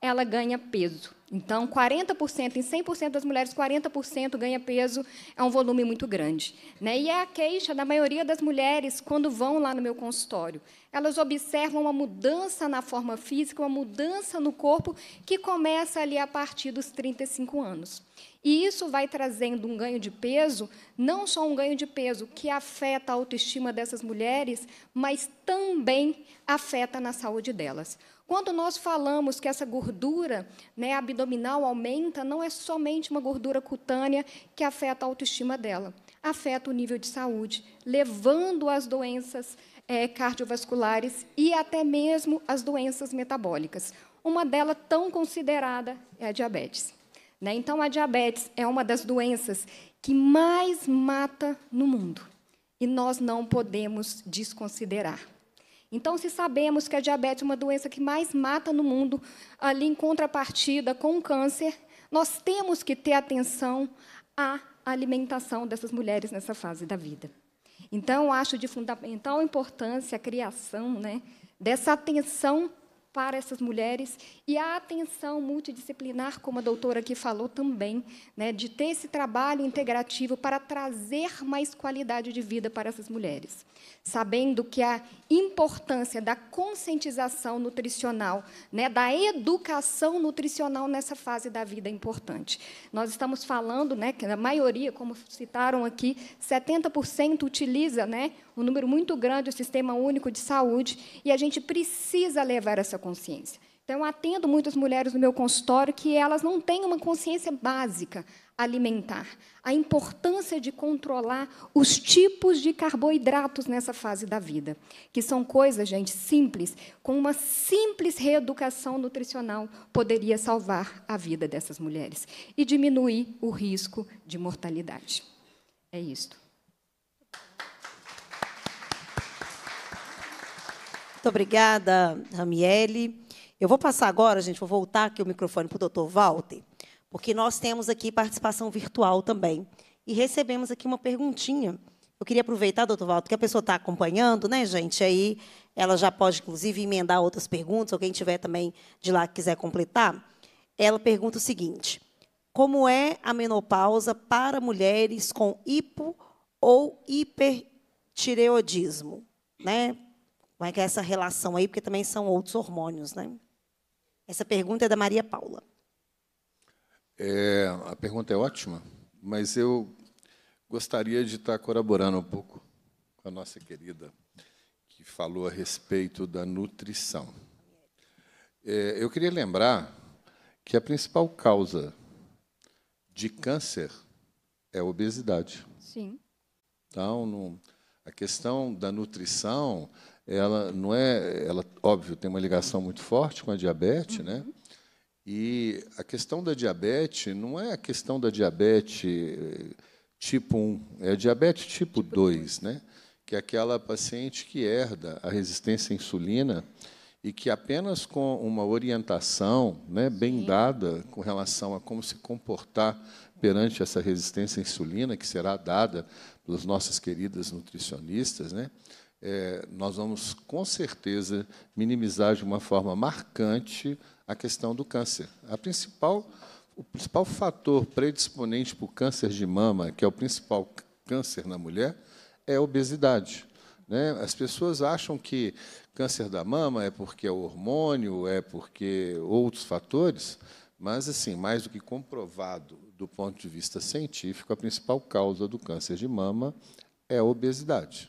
ela ganha peso. Então, 40%, em 100% das mulheres, 40% ganha peso, é um volume muito grande. Né? E é a queixa da maioria das mulheres quando vão lá no meu consultório. Elas observam uma mudança na forma física, uma mudança no corpo, que começa ali a partir dos 35 anos. E isso vai trazendo um ganho de peso, não só um ganho de peso que afeta a autoestima dessas mulheres, mas também afeta na saúde delas. Quando nós falamos que essa gordura né, abdominal aumenta, não é somente uma gordura cutânea que afeta a autoestima dela, afeta o nível de saúde, levando às doenças é, cardiovasculares e até mesmo às doenças metabólicas. Uma delas tão considerada é a diabetes. Né? Então, a diabetes é uma das doenças que mais mata no mundo e nós não podemos desconsiderar. Então, se sabemos que a diabetes é uma doença que mais mata no mundo, ali em contrapartida com o câncer, nós temos que ter atenção à alimentação dessas mulheres nessa fase da vida. Então, acho de fundamental importância a criação né, dessa atenção para essas mulheres e a atenção multidisciplinar, como a doutora aqui falou também, né, de ter esse trabalho integrativo para trazer mais qualidade de vida para essas mulheres, sabendo que a importância da conscientização nutricional, né, da educação nutricional nessa fase da vida é importante. Nós estamos falando, né, que a maioria, como citaram aqui, 70% utiliza, né, um número muito grande o Sistema Único de Saúde e a gente precisa levar essa consciência consciência. Então, eu atendo muitas mulheres no meu consultório que elas não têm uma consciência básica alimentar. A importância de controlar os tipos de carboidratos nessa fase da vida, que são coisas, gente, simples. Com uma simples reeducação nutricional, poderia salvar a vida dessas mulheres e diminuir o risco de mortalidade. É isto. Muito obrigada, Ramiele. Eu vou passar agora, gente, vou voltar aqui o microfone para o doutor Walter, porque nós temos aqui participação virtual também. E recebemos aqui uma perguntinha. Eu queria aproveitar, doutor Walter, que a pessoa está acompanhando, né, gente? Aí ela já pode, inclusive, emendar outras perguntas, ou quem tiver também de lá que quiser completar. Ela pergunta o seguinte: como é a menopausa para mulheres com hipo ou hipertireoidismo? Né? Como é que é essa relação aí? Porque também são outros hormônios, né? Essa pergunta é da Maria Paula. É, a pergunta é ótima, mas eu gostaria de estar colaborando um pouco com a nossa querida que falou a respeito da nutrição. É, eu queria lembrar que a principal causa de câncer é a obesidade. Sim. Então, a questão da nutrição ela não é, ela óbvio tem uma ligação muito forte com a diabetes, né? uhum. né? E a questão da diabetes não é a questão da diabetes eh, tipo 1, é a diabetes tipo, tipo 2, 2, né? Que é aquela paciente que herda a resistência à insulina e que apenas com uma orientação, né, bem Sim. dada com relação a como se comportar perante essa resistência à insulina que será dada pelas nossas queridas nutricionistas, né? é, nós vamos, com certeza, minimizar de uma forma marcante a questão do câncer. A principal, o principal fator predisponente para o câncer de mama, que é o principal câncer na mulher, é a obesidade. Né? As pessoas acham que câncer da mama é porque é o hormônio, é porque outros fatores, mas, assim, mais do que comprovado do ponto de vista científico, a principal causa do câncer de mama é a obesidade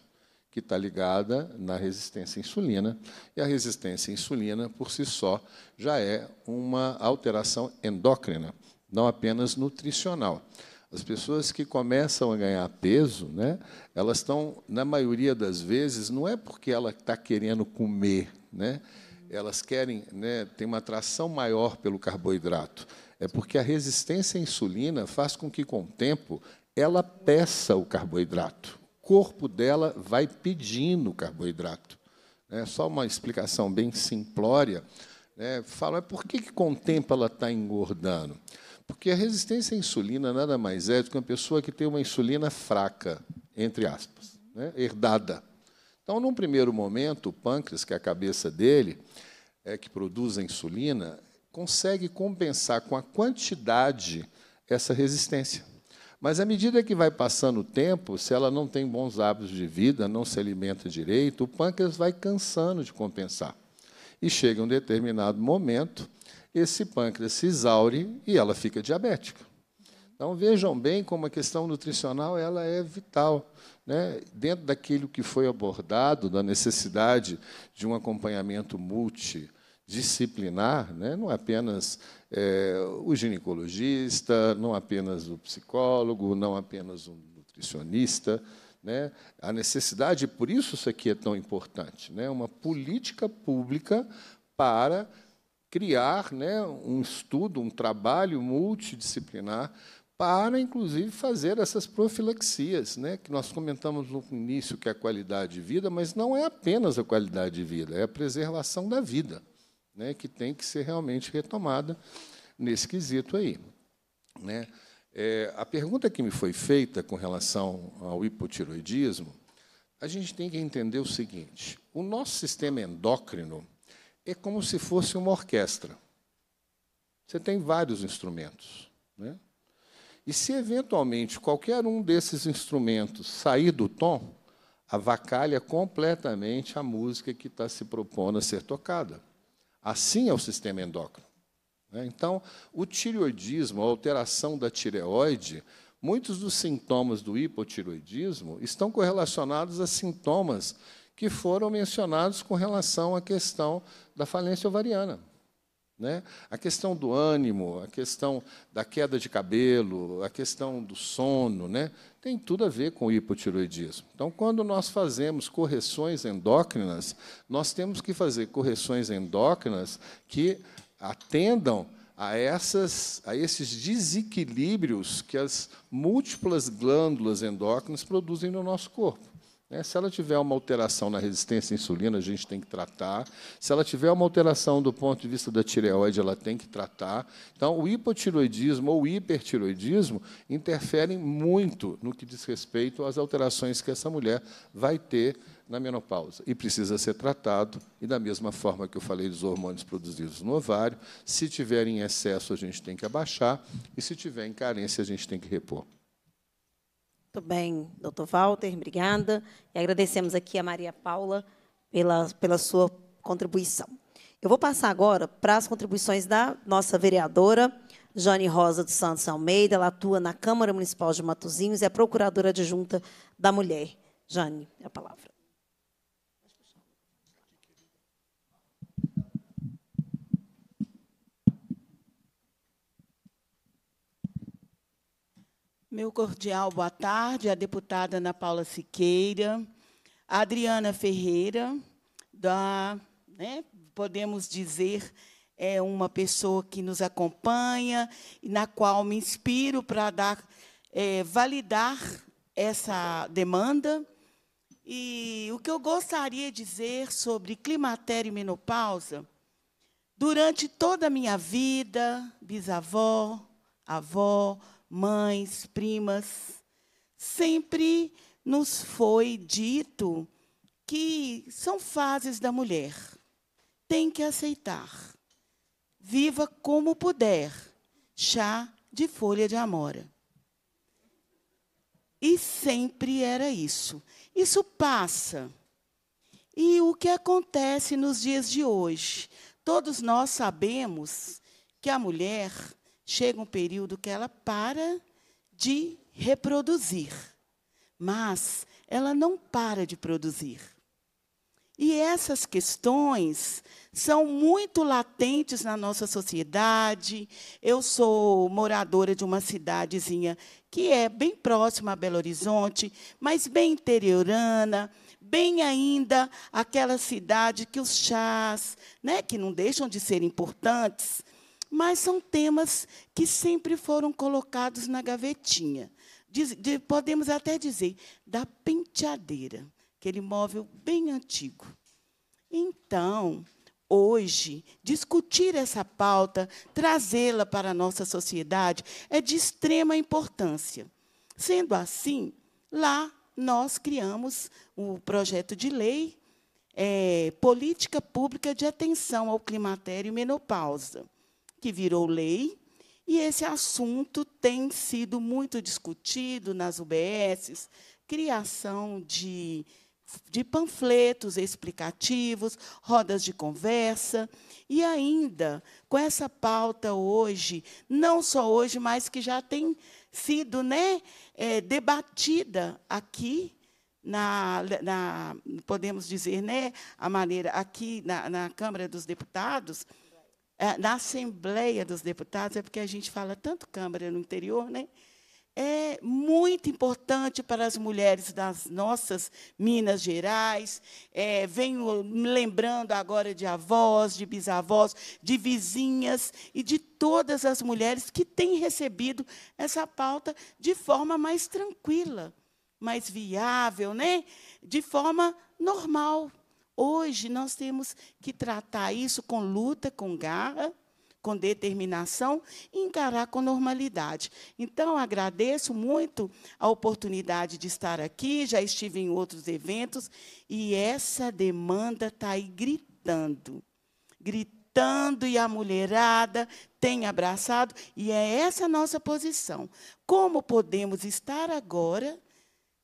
que está ligada na resistência à insulina. E a resistência à insulina, por si só, já é uma alteração endócrina, não apenas nutricional. As pessoas que começam a ganhar peso, né, elas estão, na maioria das vezes, não é porque ela está querendo comer, né? elas querem, né, tem uma atração maior pelo carboidrato. É porque a resistência à insulina faz com que, com o tempo, ela peça o carboidrato corpo dela vai pedindo carboidrato. É só uma explicação bem simplória. É, fala, por que, que com o tempo ela está engordando? Porque a resistência à insulina nada mais é do que uma pessoa que tem uma insulina fraca, entre aspas, né, herdada. Então, num primeiro momento, o pâncreas, que é a cabeça dele, é que produz a insulina, consegue compensar com a quantidade essa resistência. Mas à medida que vai passando o tempo, se ela não tem bons hábitos de vida, não se alimenta direito, o pâncreas vai cansando de compensar. E chega um determinado momento, esse pâncreas se exaure e ela fica diabética. Então vejam bem como a questão nutricional ela é vital, né? Dentro daquilo que foi abordado da necessidade de um acompanhamento multi disciplinar, né? não é apenas é, o ginecologista, não apenas o psicólogo, não apenas o nutricionista. Né? A necessidade, por isso isso aqui é tão importante, né? uma política pública para criar né, um estudo, um trabalho multidisciplinar para, inclusive, fazer essas profilaxias, né, que nós comentamos no início, que é a qualidade de vida, mas não é apenas a qualidade de vida, é a preservação da vida né, que tem que ser realmente retomada nesse quesito aí. Né? É, a pergunta que me foi feita com relação ao hipotiroidismo, a gente tem que entender o seguinte: o nosso sistema endócrino é como se fosse uma orquestra. Você tem vários instrumentos. Né? E se eventualmente qualquer um desses instrumentos sair do tom, avacalha completamente a música que está se propondo a ser tocada. Assim é o sistema endócrino. Né? Então, o tireoidismo, a alteração da tireoide, muitos dos sintomas do hipotireoidismo estão correlacionados a sintomas que foram mencionados com relação à questão da falência ovariana. Né? A questão do ânimo, a questão da queda de cabelo, a questão do sono, né? tem tudo a ver com o hipotiroidismo. Então, quando nós fazemos correções endócrinas, nós temos que fazer correções endócrinas que atendam a, essas, a esses desequilíbrios que as múltiplas glândulas endócrinas produzem no nosso corpo. É, se ela tiver uma alteração na resistência à insulina, a gente tem que tratar. Se ela tiver uma alteração do ponto de vista da tireoide, ela tem que tratar. Então, o hipotiroidismo ou o hipertiroidismo interferem muito no que diz respeito às alterações que essa mulher vai ter na menopausa e precisa ser tratado, e da mesma forma que eu falei dos hormônios produzidos no ovário, se tiver em excesso, a gente tem que abaixar, e se tiver em carência, a gente tem que repor. Muito bem, doutor Walter, obrigada. E agradecemos aqui a Maria Paula pela, pela sua contribuição. Eu vou passar agora para as contribuições da nossa vereadora, Jane Rosa dos Santos Almeida. Ela atua na Câmara Municipal de Matozinhos e é procuradora adjunta da mulher. Jane, a palavra. Meu cordial boa tarde à deputada Ana Paula Siqueira, à Adriana Ferreira, da, né, podemos dizer, é uma pessoa que nos acompanha e na qual me inspiro para dar, é, validar essa demanda. E o que eu gostaria de dizer sobre climatério e menopausa, durante toda a minha vida, bisavó, avó, mães, primas, sempre nos foi dito que são fases da mulher. Tem que aceitar. Viva como puder. Chá de folha de amora. E sempre era isso. Isso passa. E o que acontece nos dias de hoje? Todos nós sabemos que a mulher chega um período que ela para de reproduzir, mas ela não para de produzir. E essas questões são muito latentes na nossa sociedade. Eu sou moradora de uma cidadezinha que é bem próxima a Belo Horizonte, mas bem interiorana, bem ainda aquela cidade que os chás, né, que não deixam de ser importantes, mas são temas que sempre foram colocados na gavetinha. Diz, de, podemos até dizer, da penteadeira, aquele móvel bem antigo. Então, hoje, discutir essa pauta, trazê-la para a nossa sociedade, é de extrema importância. Sendo assim, lá nós criamos o projeto de lei é, Política Pública de Atenção ao Climatério e Menopausa que virou lei, e esse assunto tem sido muito discutido nas UBSs, criação de, de panfletos explicativos, rodas de conversa, e ainda com essa pauta hoje, não só hoje, mas que já tem sido né, é, debatida aqui na, na, podemos dizer, né, a maneira aqui na, na Câmara dos Deputados, é, na Assembleia dos Deputados, é porque a gente fala tanto Câmara no interior, né? é muito importante para as mulheres das nossas Minas Gerais. É, venho lembrando agora de avós, de bisavós, de vizinhas e de todas as mulheres que têm recebido essa pauta de forma mais tranquila, mais viável, né? de forma normal. Hoje nós temos que tratar isso com luta, com garra, com determinação e encarar com normalidade. Então, agradeço muito a oportunidade de estar aqui, já estive em outros eventos e essa demanda está aí gritando. Gritando e a mulherada tem abraçado, e é essa a nossa posição. Como podemos estar agora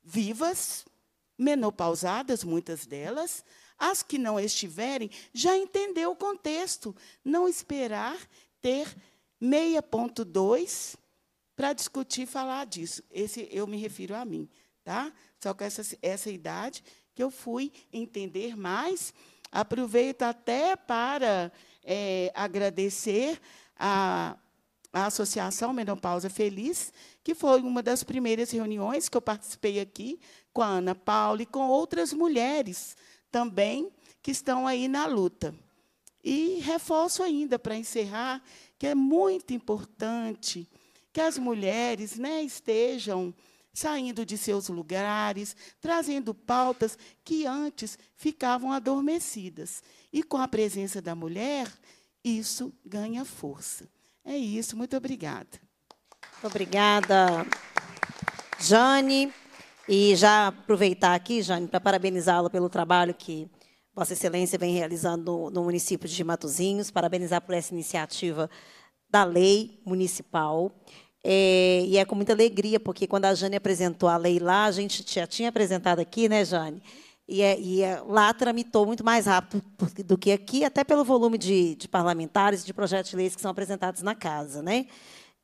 vivas, menopausadas, muitas delas, as que não estiverem já entendeu o contexto. Não esperar ter 6.2 para discutir e falar disso. Esse eu me refiro a mim, tá? Só com essa, essa idade que eu fui entender mais. Aproveito até para é, agradecer a, a Associação Menopausa Feliz, que foi uma das primeiras reuniões que eu participei aqui com a Ana Paula e com outras mulheres também que estão aí na luta. E reforço ainda, para encerrar, que é muito importante que as mulheres né, estejam saindo de seus lugares, trazendo pautas que antes ficavam adormecidas. E com a presença da mulher, isso ganha força. É isso, muito obrigada. obrigada, Jane. E já aproveitar aqui, Jane, para parabenizá-la pelo trabalho que Vossa Excelência vem realizando no, no município de Matozinhos, parabenizar por essa iniciativa da lei municipal. É, e é com muita alegria, porque quando a Jane apresentou a lei lá, a gente já tinha apresentado aqui, né, Jane? E, é, e é, lá tramitou muito mais rápido do que aqui, até pelo volume de, de parlamentares, de projetos de leis que são apresentados na casa. Né?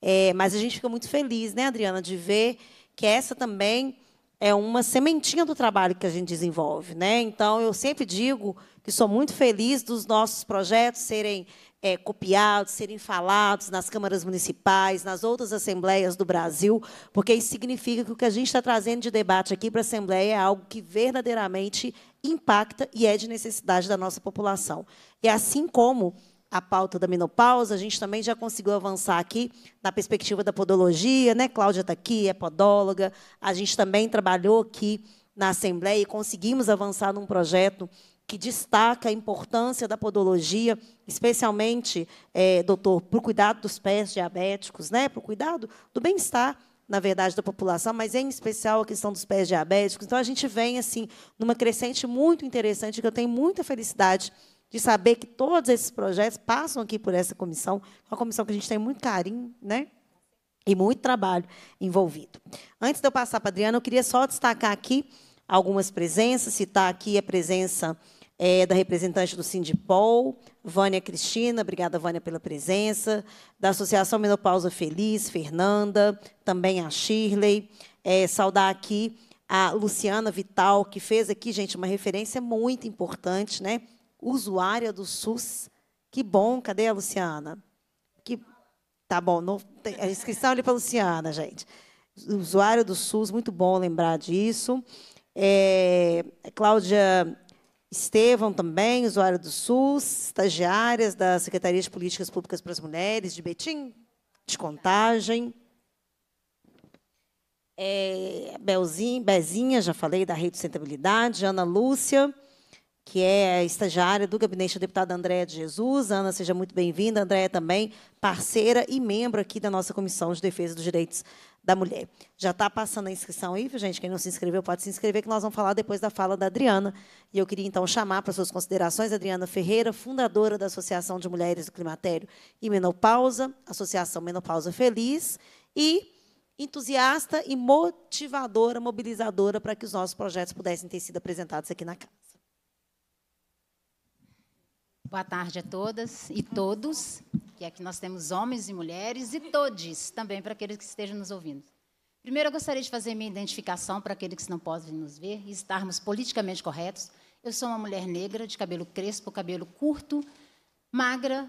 É, mas a gente fica muito feliz, né, Adriana, de ver que essa também é uma sementinha do trabalho que a gente desenvolve. Né? Então, eu sempre digo que sou muito feliz dos nossos projetos serem é, copiados, serem falados nas câmaras municipais, nas outras assembleias do Brasil, porque isso significa que o que a gente está trazendo de debate aqui para a Assembleia é algo que verdadeiramente impacta e é de necessidade da nossa população. E é assim como a pauta da menopausa, a gente também já conseguiu avançar aqui na perspectiva da podologia, né? Cláudia está aqui, é podóloga. A gente também trabalhou aqui na Assembleia e conseguimos avançar num projeto que destaca a importância da podologia, especialmente, é, doutor, para o cuidado dos pés diabéticos, né? para o cuidado do bem-estar na verdade, da população, mas em especial a questão dos pés diabéticos. Então, a gente vem assim numa crescente muito interessante que eu tenho muita felicidade de saber que todos esses projetos passam aqui por essa comissão, uma comissão que a gente tem muito carinho, né? E muito trabalho envolvido. Antes de eu passar para a Adriana, eu queria só destacar aqui algumas presenças, citar aqui a presença é, da representante do Sindipol, Vânia Cristina, obrigada, Vânia, pela presença, da Associação Menopausa Feliz, Fernanda, também a Shirley, é, saudar aqui a Luciana Vital, que fez aqui, gente, uma referência muito importante, né? usuária do SUS. Que bom, cadê a Luciana? Que tá bom, tem, a inscrição ali para Luciana, gente. Usuária do SUS, muito bom lembrar disso. É, Cláudia Estevão também, usuária do SUS, estagiárias da Secretaria de Políticas Públicas para as Mulheres de Betim, de Contagem. É, Belzinha, Bezinha, já falei, da Rede de Sustentabilidade, Ana Lúcia, que é estagiária do gabinete da deputada Andréa de Jesus. Ana, seja muito bem-vinda. Andréa também, parceira e membro aqui da nossa Comissão de Defesa dos Direitos da Mulher. Já está passando a inscrição aí, gente? Quem não se inscreveu pode se inscrever, que nós vamos falar depois da fala da Adriana. E eu queria, então, chamar para suas considerações a Adriana Ferreira, fundadora da Associação de Mulheres do Climatério e Menopausa, Associação Menopausa Feliz, e entusiasta e motivadora, mobilizadora para que os nossos projetos pudessem ter sido apresentados aqui na casa. Boa tarde a todas e todos, que aqui nós temos homens e mulheres, e todes também para aqueles que estejam nos ouvindo. Primeiro, eu gostaria de fazer minha identificação para aqueles que não podem nos ver e estarmos politicamente corretos. Eu sou uma mulher negra, de cabelo crespo, cabelo curto, magra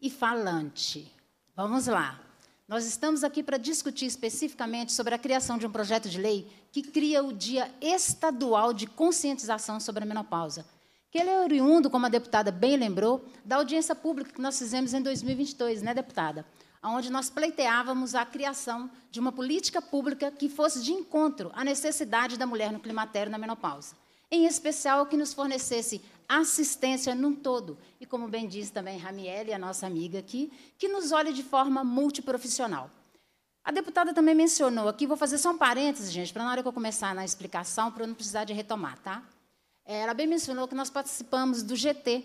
e falante. Vamos lá. Nós estamos aqui para discutir especificamente sobre a criação de um projeto de lei que cria o Dia Estadual de Conscientização sobre a Menopausa que ele é oriundo, como a deputada bem lembrou, da audiência pública que nós fizemos em 2022, né, deputada? Onde nós pleiteávamos a criação de uma política pública que fosse de encontro à necessidade da mulher no climatério na menopausa. Em especial, que nos fornecesse assistência num todo. E, como bem diz também Ramiele, a nossa amiga aqui, que nos olhe de forma multiprofissional. A deputada também mencionou aqui, vou fazer só um parênteses, gente, para na hora que eu começar na explicação, para eu não precisar de retomar, tá? É, ela bem mencionou que nós participamos do GT,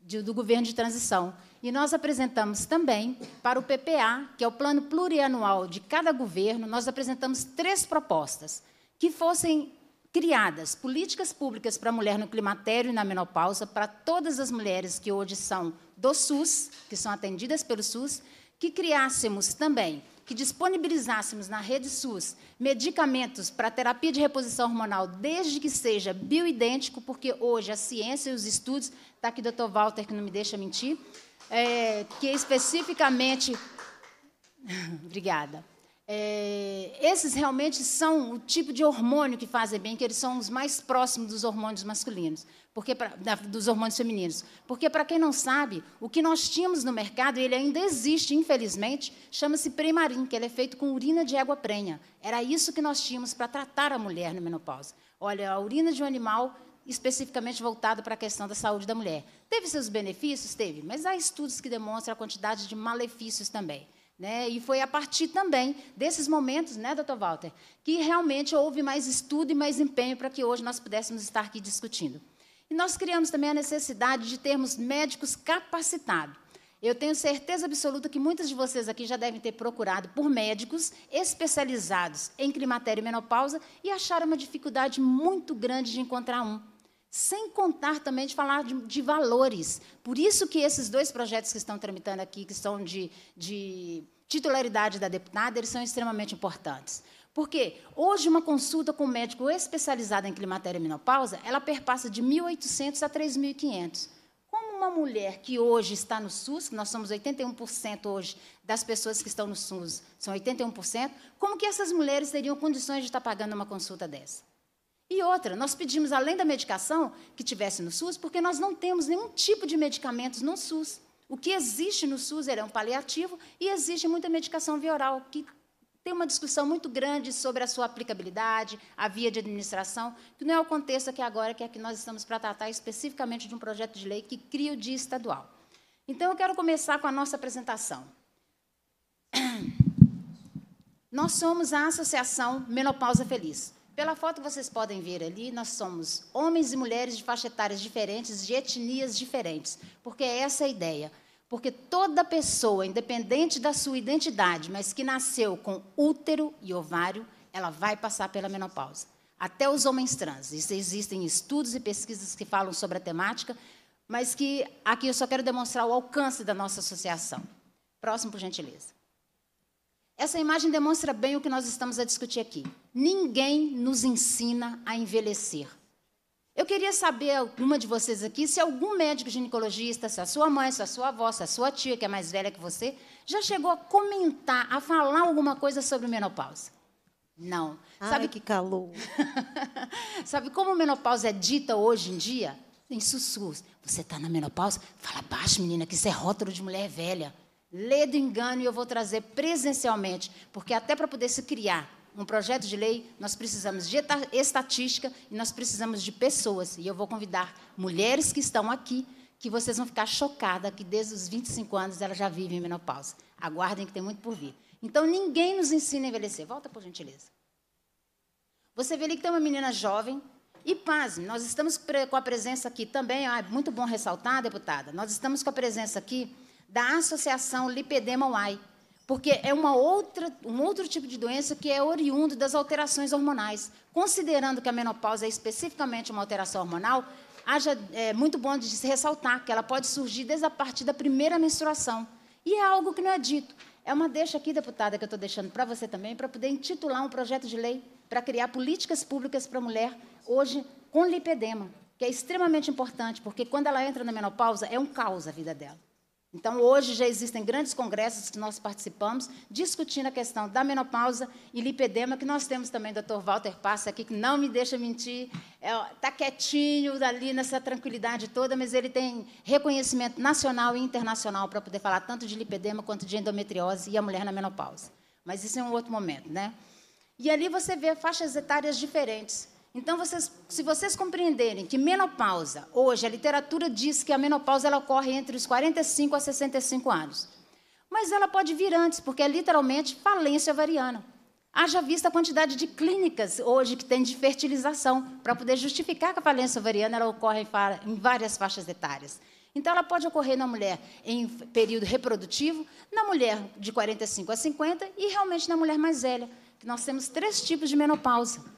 de, do Governo de Transição. E nós apresentamos também para o PPA, que é o plano plurianual de cada governo, nós apresentamos três propostas que fossem criadas políticas públicas para a mulher no climatério e na menopausa, para todas as mulheres que hoje são do SUS, que são atendidas pelo SUS, que criássemos também que disponibilizássemos na rede SUS medicamentos para terapia de reposição hormonal, desde que seja bioidêntico, porque hoje a ciência e os estudos, está aqui o doutor Walter, que não me deixa mentir, é, que especificamente... Obrigada. É, esses realmente são o tipo de hormônio que fazem bem, que eles são os mais próximos dos hormônios masculinos porque pra, da, dos hormônios femininos. Porque, para quem não sabe, o que nós tínhamos no mercado, e ele ainda existe, infelizmente, chama-se premarin, que ele é feito com urina de água prenha. Era isso que nós tínhamos para tratar a mulher na menopausa. Olha, a urina de um animal especificamente voltado para a questão da saúde da mulher. Teve seus benefícios? Teve, mas há estudos que demonstram a quantidade de malefícios também. Né? E foi a partir também desses momentos, né, doutor Walter, que realmente houve mais estudo e mais empenho para que hoje nós pudéssemos estar aqui discutindo. E nós criamos também a necessidade de termos médicos capacitados. Eu tenho certeza absoluta que muitas de vocês aqui já devem ter procurado por médicos especializados em climatério e menopausa e acharam uma dificuldade muito grande de encontrar um. Sem contar também de falar de, de valores. Por isso que esses dois projetos que estão tramitando aqui, que são de, de titularidade da deputada, eles são extremamente importantes. Porque hoje uma consulta com um médico especializado em climatéria e menopausa, ela perpassa de 1.800 a 3.500. Como uma mulher que hoje está no SUS, que nós somos 81% hoje das pessoas que estão no SUS, são 81%, como que essas mulheres teriam condições de estar pagando uma consulta dessa? E outra, nós pedimos, além da medicação que tivesse no SUS, porque nós não temos nenhum tipo de medicamentos no SUS. O que existe no SUS é um paliativo e existe muita medicação via oral, que tem uma discussão muito grande sobre a sua aplicabilidade, a via de administração, que não é o contexto aqui agora que é que nós estamos para tratar especificamente de um projeto de lei que cria o dia estadual. Então, eu quero começar com a nossa apresentação. Nós somos a Associação Menopausa Feliz. Pela foto que vocês podem ver ali, nós somos homens e mulheres de faixa etárias diferentes, de etnias diferentes, porque essa é a ideia. Porque toda pessoa, independente da sua identidade, mas que nasceu com útero e ovário, ela vai passar pela menopausa. Até os homens trans. Isso, existem estudos e pesquisas que falam sobre a temática, mas que aqui eu só quero demonstrar o alcance da nossa associação. Próximo, por gentileza. Essa imagem demonstra bem o que nós estamos a discutir aqui. Ninguém nos ensina a envelhecer. Eu queria saber, alguma de vocês aqui, se algum médico ginecologista, se a sua mãe, se a sua avó, se a sua tia, que é mais velha que você, já chegou a comentar, a falar alguma coisa sobre menopausa. Não. Ai, Sabe que calor. Sabe como menopausa é dita hoje em dia? Em sussurros. Você está na menopausa? Fala baixo, menina, que isso é rótulo de mulher velha. Lê do engano e eu vou trazer presencialmente, porque até para poder se criar, um projeto de lei, nós precisamos de estatística e nós precisamos de pessoas. E eu vou convidar mulheres que estão aqui, que vocês vão ficar chocadas que desde os 25 anos elas já vivem menopausa. Aguardem que tem muito por vir. Então, ninguém nos ensina a envelhecer. Volta, por gentileza. Você vê ali que tem uma menina jovem, e pasme, nós estamos com a presença aqui também, ah, muito bom ressaltar, deputada, nós estamos com a presença aqui da Associação Lipedema UAI, porque é uma outra, um outro tipo de doença que é oriundo das alterações hormonais. Considerando que a menopausa é especificamente uma alteração hormonal, haja, é muito bom de se ressaltar que ela pode surgir desde a partir da primeira menstruação. E é algo que não é dito. É uma deixa aqui, deputada, que eu estou deixando para você também, para poder intitular um projeto de lei para criar políticas públicas para a mulher, hoje com lipedema, que é extremamente importante, porque quando ela entra na menopausa, é um caos a vida dela. Então, hoje já existem grandes congressos que nós participamos discutindo a questão da menopausa e lipedema, que nós temos também o doutor Walter Passa aqui, que não me deixa mentir, está é, tá quietinho ali nessa tranquilidade toda, mas ele tem reconhecimento nacional e internacional para poder falar tanto de lipedema quanto de endometriose e a mulher na menopausa. Mas isso é um outro momento, né? E ali você vê faixas etárias diferentes. Então, vocês, se vocês compreenderem que menopausa, hoje a literatura diz que a menopausa ela ocorre entre os 45 a 65 anos. Mas ela pode vir antes, porque é literalmente falência ovariana. Haja vista a quantidade de clínicas hoje que tem de fertilização para poder justificar que a falência ovariana ela ocorre em várias faixas etárias. Então, ela pode ocorrer na mulher em período reprodutivo, na mulher de 45 a 50 e realmente na mulher mais velha. Nós temos três tipos de menopausa.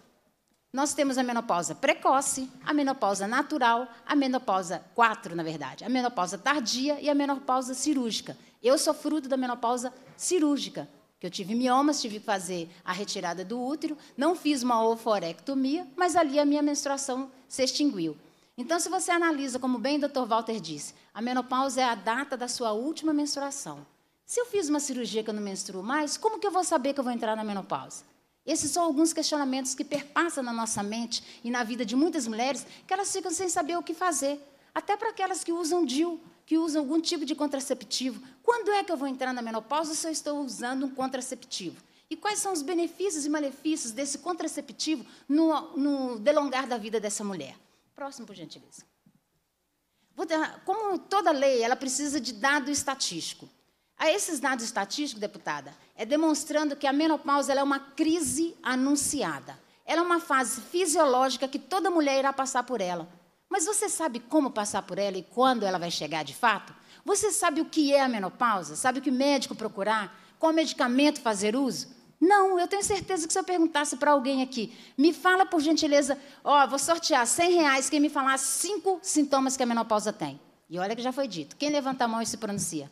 Nós temos a menopausa precoce, a menopausa natural, a menopausa 4, na verdade, a menopausa tardia e a menopausa cirúrgica. Eu sou fruto da menopausa cirúrgica, que eu tive miomas, tive que fazer a retirada do útero, não fiz uma oforectomia, mas ali a minha menstruação se extinguiu. Então, se você analisa, como bem o Dr. Walter disse, a menopausa é a data da sua última menstruação. Se eu fiz uma cirurgia que eu não menstruo mais, como que eu vou saber que eu vou entrar na menopausa? Esses são alguns questionamentos que perpassam na nossa mente e na vida de muitas mulheres, que elas ficam sem saber o que fazer. Até para aquelas que usam DIU, que usam algum tipo de contraceptivo. Quando é que eu vou entrar na menopausa se eu estou usando um contraceptivo? E quais são os benefícios e malefícios desse contraceptivo no, no delongar da vida dessa mulher? Próximo, por gentileza. Como toda lei, ela precisa de dado estatístico. A esses dados estatísticos, deputada, é demonstrando que a menopausa é uma crise anunciada. Ela é uma fase fisiológica que toda mulher irá passar por ela. Mas você sabe como passar por ela e quando ela vai chegar de fato? Você sabe o que é a menopausa? Sabe o que médico procurar? Qual medicamento fazer uso? Não, eu tenho certeza que se eu perguntasse para alguém aqui, me fala por gentileza, ó, vou sortear 100 reais quem me falar cinco sintomas que a menopausa tem. E olha que já foi dito. Quem levanta a mão e se pronuncia?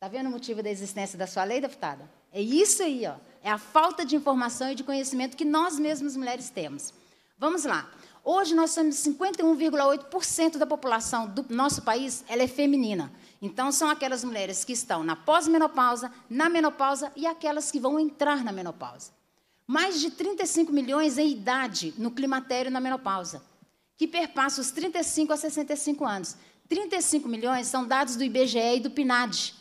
Está vendo o motivo da existência da sua lei, deputada? É isso aí, ó. É a falta de informação e de conhecimento que nós mesmas mulheres temos. Vamos lá. Hoje nós somos 51,8% da população do nosso país, ela é feminina. Então são aquelas mulheres que estão na pós-menopausa, na menopausa e aquelas que vão entrar na menopausa. Mais de 35 milhões em idade no climatério na menopausa, que perpassa os 35 a 65 anos. 35 milhões são dados do IBGE e do PNAD,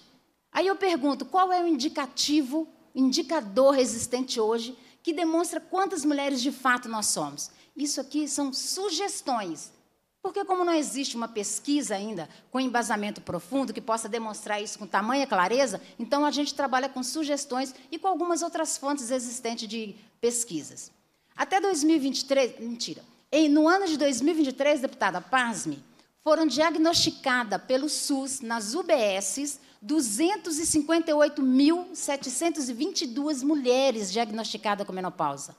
Aí eu pergunto, qual é o indicativo, indicador existente hoje que demonstra quantas mulheres de fato nós somos? Isso aqui são sugestões. Porque como não existe uma pesquisa ainda com embasamento profundo que possa demonstrar isso com tamanha clareza, então a gente trabalha com sugestões e com algumas outras fontes existentes de pesquisas. Até 2023, mentira, em, no ano de 2023, deputada, pasme, foram diagnosticadas pelo SUS nas UBSs 258.722 mulheres diagnosticadas com menopausa.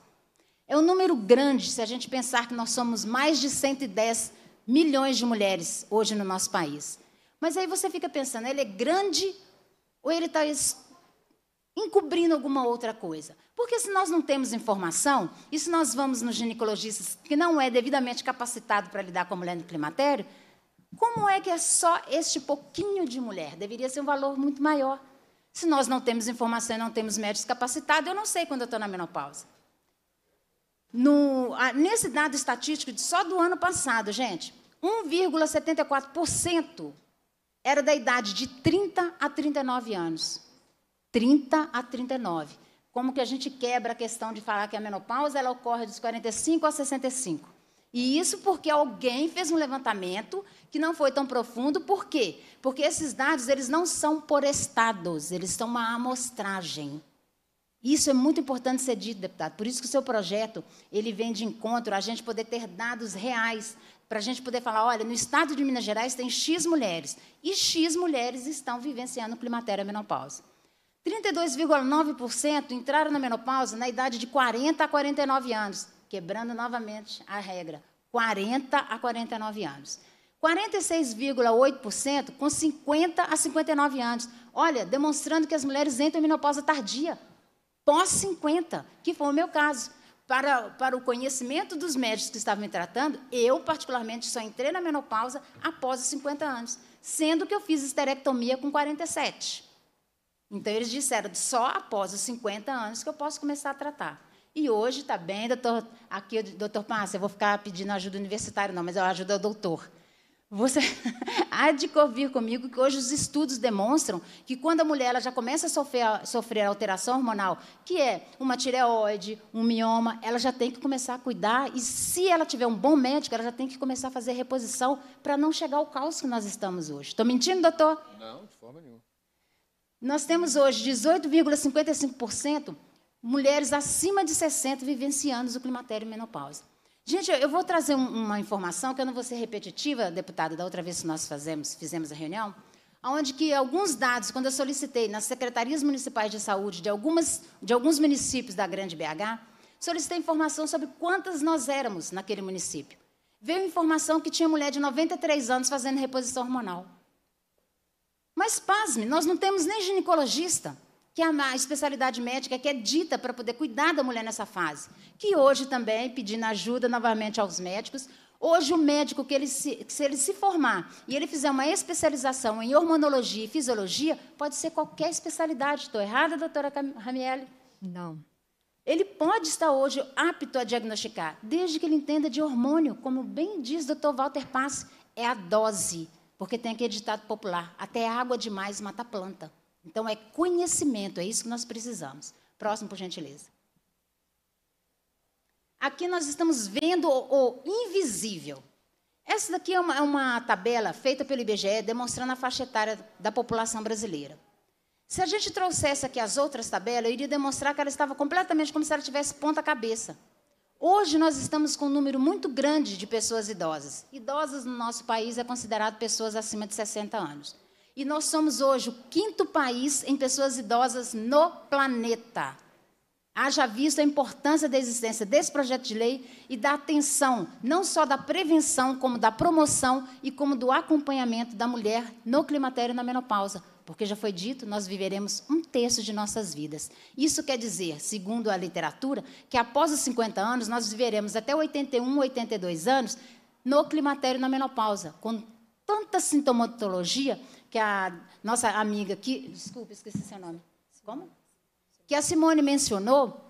É um número grande se a gente pensar que nós somos mais de 110 milhões de mulheres hoje no nosso país. Mas aí você fica pensando, ele é grande ou ele está encobrindo alguma outra coisa? Porque se nós não temos informação, e se nós vamos no ginecologista que não é devidamente capacitado para lidar com a mulher no climatério, como é que é só este pouquinho de mulher? Deveria ser um valor muito maior. Se nós não temos informação e não temos médicos capacitados, eu não sei quando eu estou na menopausa. No, nesse dado estatístico de só do ano passado, gente, 1,74% era da idade de 30 a 39 anos. 30 a 39. Como que a gente quebra a questão de falar que a menopausa ela ocorre dos 45 a 65? E isso porque alguém fez um levantamento que não foi tão profundo. Por quê? Porque esses dados eles não são por estados, eles são uma amostragem. Isso é muito importante ser dito, deputado. Por isso que o seu projeto ele vem de encontro a gente poder ter dados reais para a gente poder falar, olha, no estado de Minas Gerais tem X mulheres e X mulheres estão vivenciando climatéria menopausa. 32,9% entraram na menopausa na idade de 40 a 49 anos quebrando novamente a regra, 40 a 49 anos. 46,8% com 50 a 59 anos. Olha, demonstrando que as mulheres entram em menopausa tardia, pós 50, que foi o meu caso. Para, para o conhecimento dos médicos que estavam me tratando, eu, particularmente, só entrei na menopausa após os 50 anos, sendo que eu fiz esterectomia com 47. Então, eles disseram só após os 50 anos que eu posso começar a tratar. E hoje está bem, doutor, aqui, doutor Márcio, eu vou ficar pedindo ajuda universitária, não, mas eu ajudo ao doutor. Você há de convir comigo que hoje os estudos demonstram que quando a mulher ela já começa a sofrer, sofrer alteração hormonal, que é uma tireoide, um mioma, ela já tem que começar a cuidar e se ela tiver um bom médico, ela já tem que começar a fazer reposição para não chegar ao caos que nós estamos hoje. Estou mentindo, doutor? Não, de forma nenhuma. Nós temos hoje 18,55% mulheres acima de 60 vivenciando o climatério e menopausa. Gente, eu vou trazer uma informação que eu não vou ser repetitiva, deputada, da outra vez que nós fazemos, fizemos a reunião, onde que alguns dados, quando eu solicitei nas secretarias municipais de saúde de, algumas, de alguns municípios da Grande BH, solicitei informação sobre quantas nós éramos naquele município. Veio informação que tinha mulher de 93 anos fazendo reposição hormonal. Mas pasme, nós não temos nem ginecologista que é a especialidade médica que é dita para poder cuidar da mulher nessa fase, que hoje também, pedindo ajuda novamente aos médicos, hoje o médico, que ele se, se ele se formar e ele fizer uma especialização em hormonologia e fisiologia, pode ser qualquer especialidade. Estou errada, doutora Ramiele? Não. Ele pode estar hoje apto a diagnosticar, desde que ele entenda de hormônio, como bem diz o Dr. Walter Pass, é a dose, porque tem aquele ditado popular, até água demais mata planta. Então, é conhecimento, é isso que nós precisamos. Próximo, por gentileza. Aqui nós estamos vendo o, o invisível. Essa daqui é uma, é uma, tabela feita pelo IBGE demonstrando a faixa etária da população brasileira. Se a gente trouxesse aqui as outras tabelas, eu iria demonstrar que ela estava completamente como se ela tivesse ponta cabeça. Hoje nós estamos com um número muito grande de pessoas idosas. Idosas no nosso país é considerado pessoas acima de 60 anos. E nós somos hoje o quinto país em pessoas idosas no planeta. Haja visto a importância da existência desse projeto de lei e da atenção, não só da prevenção, como da promoção e como do acompanhamento da mulher no climatério e na menopausa. Porque já foi dito, nós viveremos um terço de nossas vidas. Isso quer dizer, segundo a literatura, que após os 50 anos, nós viveremos até 81, 82 anos no climatério e na menopausa, com tanta sintomatologia que a nossa amiga que desculpa, esqueci seu nome. Como? Que a Simone mencionou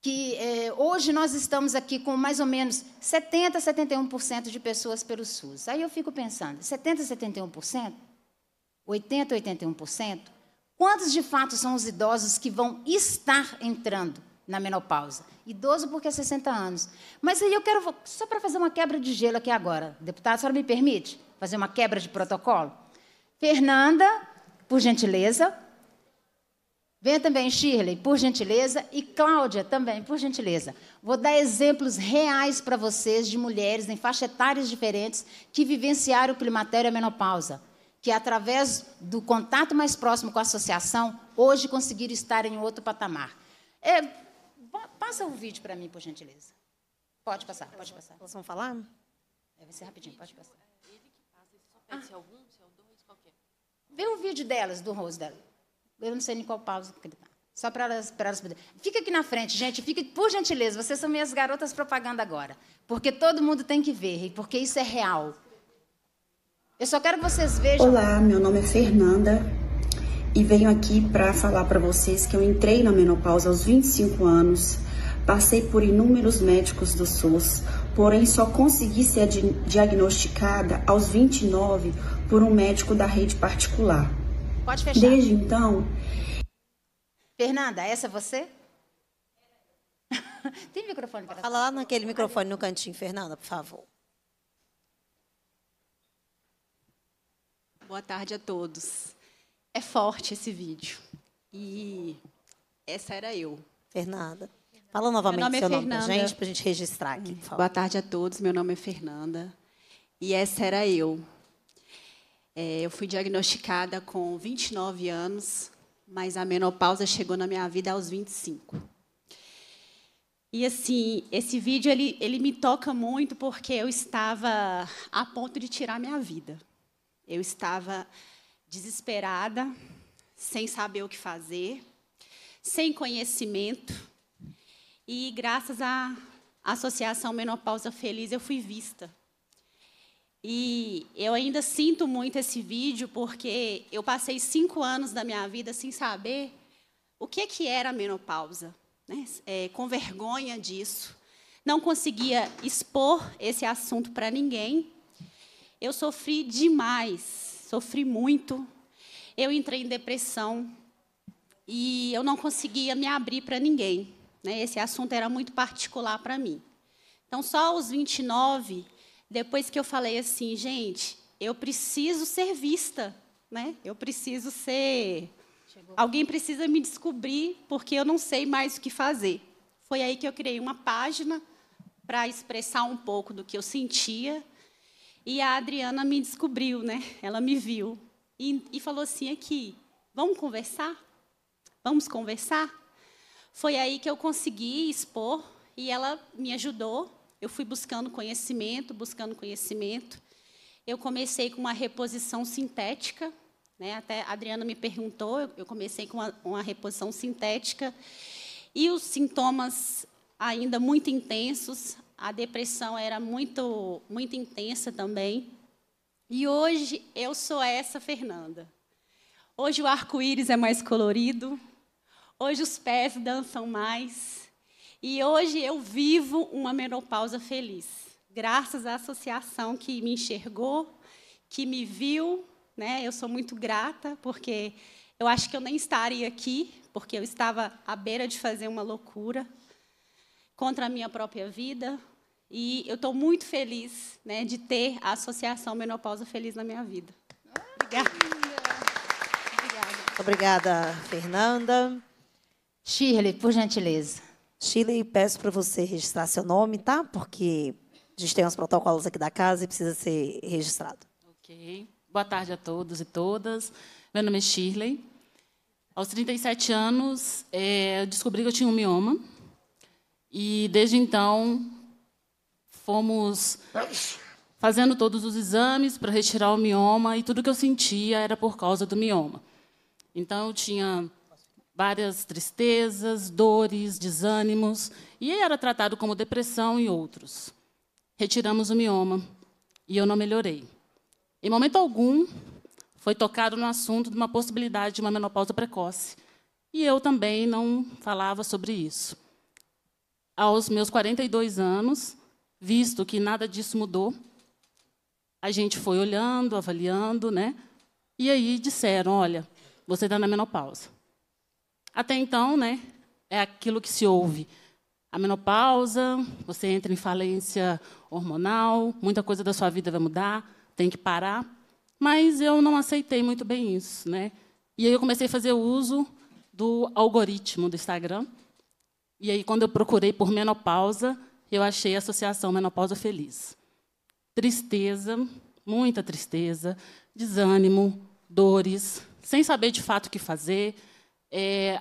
que é, hoje nós estamos aqui com mais ou menos 70%, 71% de pessoas pelo SUS. Aí eu fico pensando, 70%, 71%? 80%, 81%? Quantos de fato são os idosos que vão estar entrando na menopausa? Idoso porque é 60 anos. Mas aí eu quero, só para fazer uma quebra de gelo aqui agora, deputado, a senhora me permite fazer uma quebra de protocolo? Fernanda, por gentileza. Venha também Shirley, por gentileza, e Cláudia também, por gentileza. Vou dar exemplos reais para vocês de mulheres em faixa etárias diferentes que vivenciaram o climatério e a menopausa, que através do contato mais próximo com a associação, hoje conseguiram estar em outro patamar. É, passa o um vídeo para mim, por gentileza. Pode passar, pode passar. Vocês vão falar? É, vai ser rapidinho, pode passar. Ele que passa, só pede algum Vê um vídeo delas, do rosto dela. Eu não sei nem qual pausa que ele tá. Só para elas, para elas poderem. Fica aqui na frente, gente. Fica, por gentileza, vocês são minhas garotas propaganda agora. Porque todo mundo tem que ver, e porque isso é real. Eu só quero que vocês vejam. Olá, meu nome é Fernanda e venho aqui para falar para vocês que eu entrei na menopausa aos 25 anos, passei por inúmeros médicos do SUS, porém só consegui ser diagnosticada aos 29 por um médico da rede particular. Pode fechar. Desde então. Fernanda, essa é você? Tem microfone para Fala lá naquele microfone no cantinho, Fernanda, por favor. Boa tarde a todos. É forte esse vídeo. E essa era eu. Fernanda. Fala novamente nome é seu é nome gente, para a gente registrar aqui, hum. Boa tarde a todos. Meu nome é Fernanda. E essa era eu. É, eu fui diagnosticada com 29 anos, mas a menopausa chegou na minha vida aos 25. E assim, esse vídeo ele, ele me toca muito porque eu estava a ponto de tirar minha vida. Eu estava desesperada, sem saber o que fazer, sem conhecimento. E graças à Associação Menopausa Feliz eu fui vista e eu ainda sinto muito esse vídeo porque eu passei cinco anos da minha vida sem saber o que, que era a menopausa, né? é, com vergonha disso. Não conseguia expor esse assunto para ninguém. Eu sofri demais, sofri muito. Eu entrei em depressão e eu não conseguia me abrir para ninguém. Né? Esse assunto era muito particular para mim. Então, só aos 29 depois que eu falei assim, gente, eu preciso ser vista, né? Eu preciso ser. Alguém precisa me descobrir porque eu não sei mais o que fazer. Foi aí que eu criei uma página para expressar um pouco do que eu sentia. E a Adriana me descobriu, né? Ela me viu e, e falou assim aqui, vamos conversar? Vamos conversar? Foi aí que eu consegui expor e ela me ajudou eu fui buscando conhecimento, buscando conhecimento. Eu comecei com uma reposição sintética, né? Até a Adriana me perguntou, eu comecei com uma, uma reposição sintética e os sintomas ainda muito intensos. A depressão era muito muito intensa também. E hoje eu sou essa Fernanda. Hoje o arco-íris é mais colorido. Hoje os pés dançam mais. E hoje eu vivo uma menopausa feliz, graças à associação que me enxergou, que me viu. Né? Eu sou muito grata, porque eu acho que eu nem estaria aqui, porque eu estava à beira de fazer uma loucura contra a minha própria vida. E eu estou muito feliz né, de ter a Associação Menopausa Feliz na minha vida. Obrigada. Obrigada, Obrigada Fernanda. Shirley, por gentileza. Chile, peço para você registrar seu nome, tá? Porque a gente tem uns protocolos aqui da casa e precisa ser registrado. Ok. Boa tarde a todos e todas. Meu nome é Shirley. Aos 37 anos, é, eu descobri que eu tinha um mioma. E, desde então, fomos fazendo todos os exames para retirar o mioma e tudo que eu sentia era por causa do mioma. Então, eu tinha várias tristezas, dores, desânimos, e era tratado como depressão e outros. Retiramos o mioma e eu não melhorei. Em momento algum, foi tocado no assunto de uma possibilidade de uma menopausa precoce, e eu também não falava sobre isso. Aos meus 42 anos, visto que nada disso mudou, a gente foi olhando, avaliando, né? E aí disseram, olha, você está na menopausa. Até então, né, é aquilo que se ouve. A menopausa, você entra em falência hormonal, muita coisa da sua vida vai mudar, tem que parar. Mas eu não aceitei muito bem isso, né? E aí eu comecei a fazer uso do algoritmo do Instagram. E aí quando eu procurei por menopausa, eu achei a associação menopausa feliz. Tristeza, muita tristeza, desânimo, dores, sem saber de fato o que fazer, é,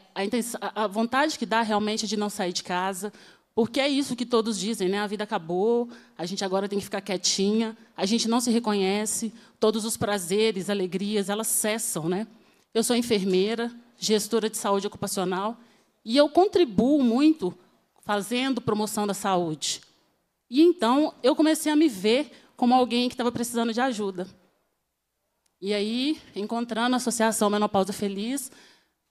a, a, vontade que dá realmente é de não sair de casa, porque é isso que todos dizem, né? A vida acabou, a gente agora tem que ficar quietinha, a gente não se reconhece, todos os prazeres, alegrias, elas cessam, né? Eu sou enfermeira, gestora de saúde ocupacional e eu contribuo muito fazendo promoção da saúde. E então eu comecei a me ver como alguém que estava precisando de ajuda. E aí, encontrando a Associação Menopausa Feliz,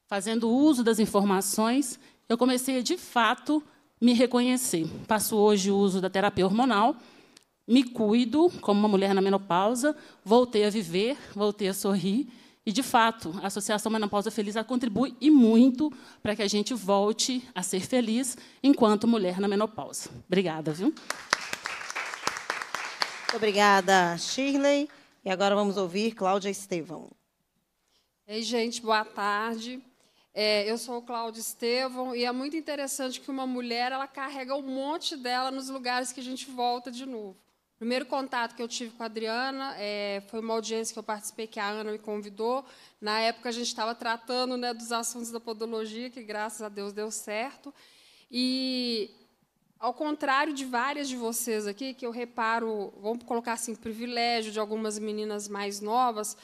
fazendo uso das informações, eu comecei a, de fato, me reconhecer. Passo hoje o uso da terapia hormonal, me cuido como uma mulher na menopausa, voltei a viver, voltei a sorrir. E, de fato, a Associação Menopausa Feliz contribui e muito para que a gente volte a ser feliz enquanto mulher na menopausa. Obrigada, viu? obrigada, Shirley. E agora vamos ouvir Cláudia Estevão. Ei, gente, boa tarde. É, eu sou o Cláudio Estevão e é muito interessante que uma mulher ela carrega um monte dela nos lugares que a gente volta de novo. O primeiro contato que eu tive com a Adriana é, foi uma audiência que eu participei que a Ana me convidou. Na época a gente estava tratando né, dos assuntos da podologia, que graças a Deus deu certo. E ao contrário de várias de vocês aqui, que eu reparo, vamos colocar assim, privilégio de algumas meninas mais novas,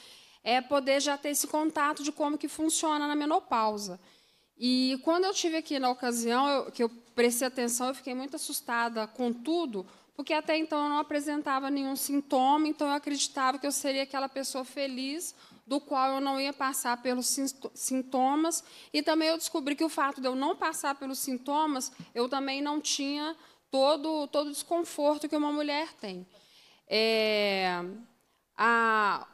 é poder já ter esse contato de como que funciona na menopausa. E quando eu tive aqui na ocasião, eu, que eu prestei atenção, eu fiquei muito assustada com tudo, porque até então eu não apresentava nenhum sintoma, então eu acreditava que eu seria aquela pessoa feliz do qual eu não ia passar pelos sintomas. E também eu descobri que o fato de eu não passar pelos sintomas, eu também não tinha todo todo o desconforto que uma mulher tem. É, a,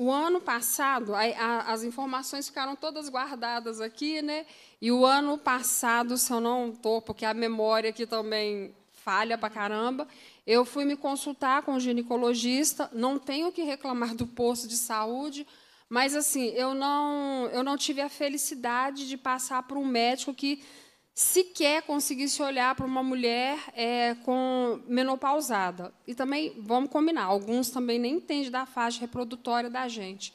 o ano passado, a, a, as informações ficaram todas guardadas aqui, né? E o ano passado, se eu não estou, porque a memória aqui também falha para caramba, eu fui me consultar com o ginecologista. Não tenho que reclamar do posto de saúde, mas assim, eu não, eu não tive a felicidade de passar por um médico que sequer conseguisse olhar para uma mulher é, com menopausada. E também, vamos combinar, alguns também nem entendem da fase reprodutória da gente.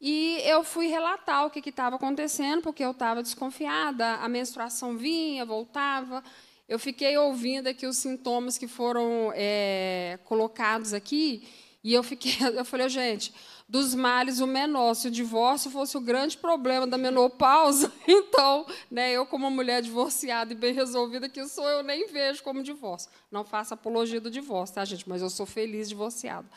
E eu fui relatar o que estava acontecendo, porque eu estava desconfiada, a menstruação vinha, voltava. Eu fiquei ouvindo aqui os sintomas que foram é, colocados aqui, e eu fiquei, eu falei, gente, dos males o menor. Se o divórcio fosse o grande problema da menopausa, então, né, eu, como mulher divorciada e bem resolvida que sou, eu nem vejo como divórcio. Não faço apologia do divórcio, tá, gente? Mas eu sou feliz divorciada.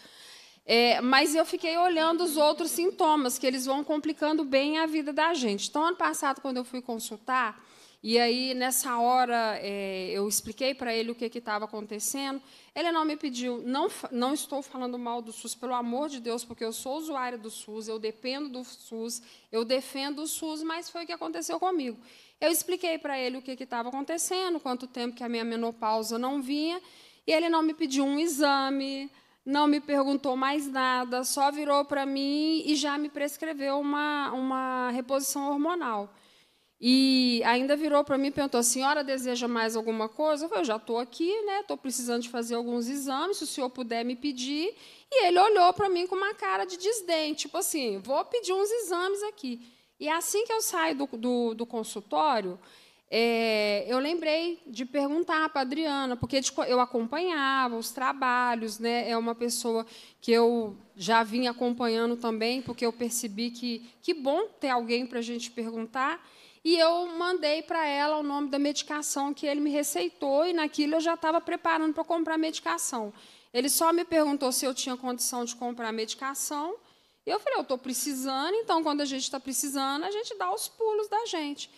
É, mas eu fiquei olhando os outros sintomas, que eles vão complicando bem a vida da gente. Então, ano passado, quando eu fui consultar, e aí, nessa hora, é, eu expliquei para ele o que estava acontecendo. Ele não me pediu, não, não estou falando mal do SUS, pelo amor de Deus, porque eu sou usuário do SUS, eu dependo do SUS, eu defendo o SUS, mas foi o que aconteceu comigo. Eu expliquei para ele o que estava acontecendo, quanto tempo que a minha menopausa não vinha, e ele não me pediu um exame, não me perguntou mais nada, só virou para mim e já me prescreveu uma, uma reposição hormonal. E ainda virou para mim e perguntou: a senhora deseja mais alguma coisa? Eu falei: eu já estou aqui, né? Estou precisando de fazer alguns exames, se o senhor puder me pedir. E ele olhou para mim com uma cara de desdém, tipo assim: vou pedir uns exames aqui. E assim que eu saio do, do, do consultório, é, eu lembrei de perguntar para a Adriana, porque eu acompanhava os trabalhos, né? é uma pessoa que eu já vinha acompanhando também, porque eu percebi que que bom ter alguém para a gente perguntar. E eu mandei para ela o nome da medicação que ele me receitou, e naquilo eu já estava preparando para comprar medicação. Ele só me perguntou se eu tinha condição de comprar medicação. E eu falei, eu estou precisando, então quando a gente está precisando, a gente dá os pulos da gente.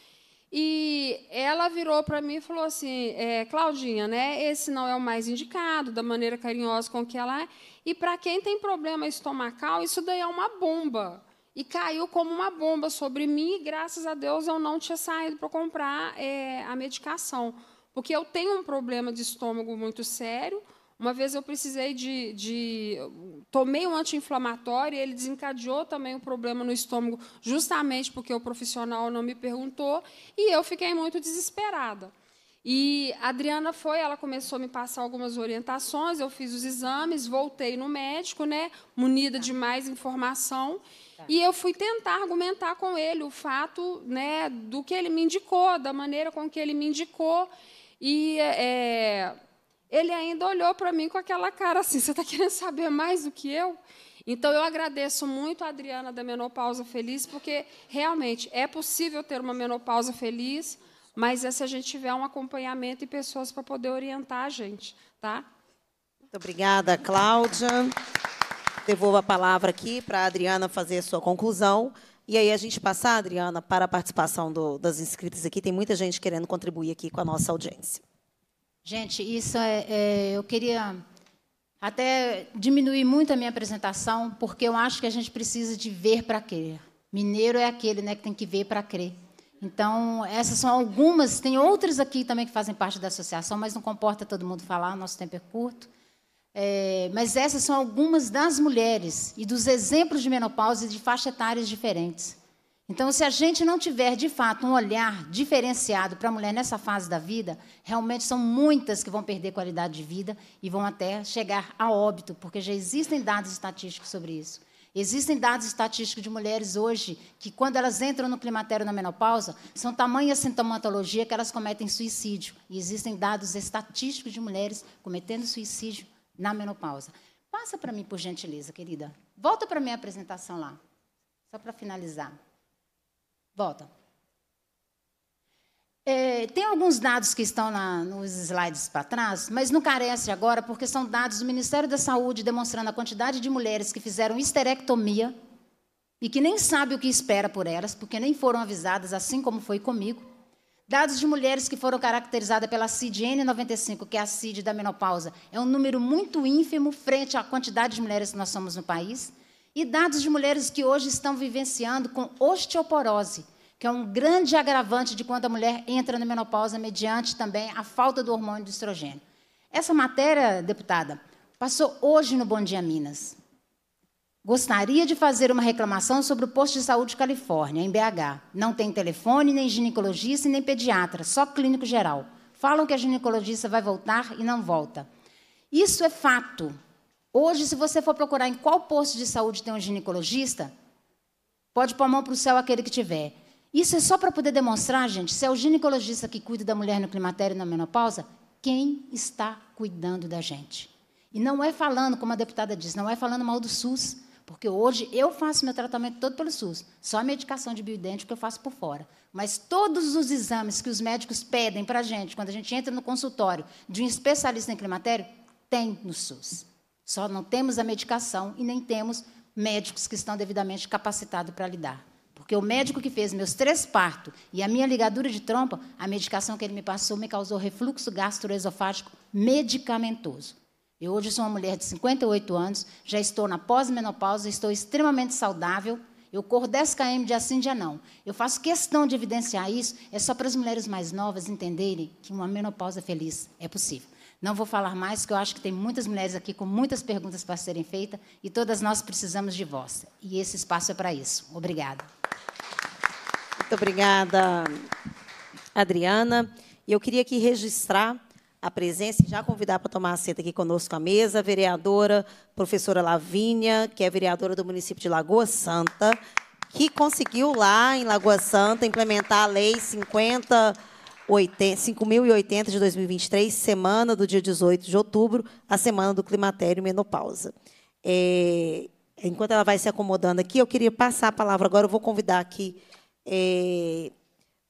E ela virou para mim e falou assim: é, Claudinha, né, esse não é o mais indicado, da maneira carinhosa com que ela é. E para quem tem problema estomacal, isso daí é uma bomba e caiu como uma bomba sobre mim. E graças a Deus eu não tinha saído para comprar é, a medicação, porque eu tenho um problema de estômago muito sério. Uma vez eu precisei de. de tomei um anti-inflamatório e ele desencadeou também o um problema no estômago, justamente porque o profissional não me perguntou, e eu fiquei muito desesperada. E a Adriana foi, ela começou a me passar algumas orientações, eu fiz os exames, voltei no médico, né, munida de mais informação, Tá. E eu fui tentar argumentar com ele o fato né, do que ele me indicou, da maneira com que ele me indicou. E é, é ele ainda olhou para mim com aquela cara assim: você está querendo saber mais do que eu? Então, eu agradeço muito a Adriana da Menopausa Feliz, porque realmente é possível ter uma menopausa feliz, mas é se a gente tiver um acompanhamento e pessoas para poder orientar a gente. Tá? Muito obrigada, Cláudia devolvo a palavra aqui para a Adriana fazer a sua conclusão. E aí a gente passar, Adriana, para a participação do, das inscritas aqui. Tem muita gente querendo contribuir aqui com a nossa audiência. Gente, isso é, é, eu queria até diminuir muito a minha apresentação, porque eu acho que a gente precisa de ver para crer. Mineiro é aquele né, que tem que ver para crer. Então, essas são algumas, tem outras aqui também que fazem parte da associação, mas não comporta todo mundo falar, nosso tempo é curto. É, mas essas são algumas das mulheres e dos exemplos de menopausa de faixa etárias diferentes. Então, se a gente não tiver, de fato, um olhar diferenciado para a mulher nessa fase da vida, realmente são muitas que vão perder qualidade de vida e vão até chegar a óbito, porque já existem dados estatísticos sobre isso. Existem dados estatísticos de mulheres hoje que, quando elas entram no climatério na menopausa, são tamanha sintomatologia que elas cometem suicídio. E existem dados estatísticos de mulheres cometendo suicídio na menopausa. Passa para mim, por gentileza, querida. Volta para minha apresentação lá, só para finalizar. Volta. É, tem alguns dados que estão na, nos slides para trás, mas não carece agora, porque são dados do Ministério da Saúde demonstrando a quantidade de mulheres que fizeram histerectomia e que nem sabe o que espera por elas, porque nem foram avisadas, assim como foi comigo. Dados de mulheres que foram caracterizadas pela CID 95 que é a CID da menopausa, é um número muito ínfimo frente à quantidade de mulheres que nós somos no país. E dados de mulheres que hoje estão vivenciando com osteoporose, que é um grande agravante de quando a mulher entra na menopausa, mediante também a falta do hormônio do estrogênio. Essa matéria, deputada, passou hoje no Bom Dia Minas. Gostaria de fazer uma reclamação sobre o posto de saúde de Califórnia, em BH. Não tem telefone, nem ginecologista nem pediatra, só clínico geral. Falam que a ginecologista vai voltar e não volta. Isso é fato. Hoje, se você for procurar em qual posto de saúde tem um ginecologista, pode pôr a mão para o céu aquele que tiver. Isso é só para poder demonstrar, gente, se é o ginecologista que cuida da mulher no climatério e na menopausa, quem está cuidando da gente. E não é falando, como a deputada disse, não é falando mal do SUS. Porque hoje eu faço meu tratamento todo pelo SUS. Só a medicação de bioidêntico eu faço por fora. Mas todos os exames que os médicos pedem para a gente, quando a gente entra no consultório de um especialista em climatério, tem no SUS. Só não temos a medicação e nem temos médicos que estão devidamente capacitados para lidar. Porque o médico que fez meus três partos e a minha ligadura de trompa, a medicação que ele me passou me causou refluxo gastroesofágico medicamentoso. Eu hoje sou uma mulher de 58 anos, já estou na pós-menopausa, estou extremamente saudável. Eu corro 10 km de assim já não. Eu faço questão de evidenciar isso, é só para as mulheres mais novas entenderem que uma menopausa feliz é possível. Não vou falar mais, porque eu acho que tem muitas mulheres aqui com muitas perguntas para serem feitas e todas nós precisamos de voz. E esse espaço é para isso. Obrigada. Muito obrigada, Adriana. E eu queria aqui registrar a presença e já convidar para tomar assento aqui conosco à mesa a vereadora professora Lavínia, que é vereadora do município de Lagoa Santa, que conseguiu lá em Lagoa Santa implementar a lei 50 5.080 de 2023, semana do dia 18 de outubro, a semana do climatério e menopausa. É, enquanto ela vai se acomodando aqui, eu queria passar a palavra agora, eu vou convidar aqui é,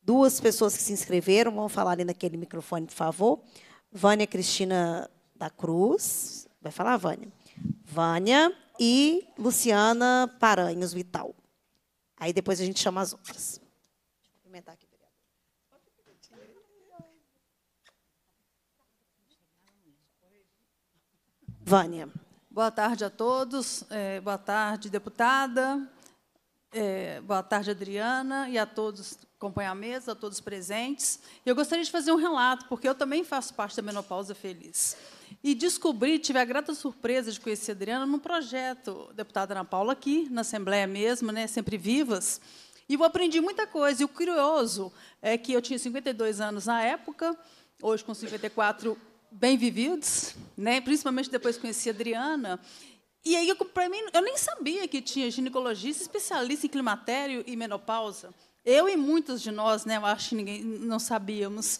duas pessoas que se inscreveram, vão falar ali naquele microfone, por favor. Vânia Cristina da Cruz, vai falar, Vânia? Vânia e Luciana Paranhos Vital. Aí depois a gente chama as outras. Deixa eu Vânia. Boa tarde a todos. É, boa tarde, deputada. É, boa tarde, Adriana, e a todos acompanhar a mesa, todos presentes. Eu gostaria de fazer um relato, porque eu também faço parte da Menopausa Feliz. E descobri, tive a grata surpresa de conhecer a Adriana num projeto, deputada Ana Paula, aqui, na Assembleia mesmo, né, sempre vivas. E eu aprendi muita coisa. E o curioso é que eu tinha 52 anos na época, hoje com 54 bem vividos, né, principalmente depois que conheci a Adriana. E aí, para mim, eu nem sabia que tinha ginecologista especialista em climatério e menopausa. Eu e muitos de nós, né, eu acho que ninguém não sabíamos.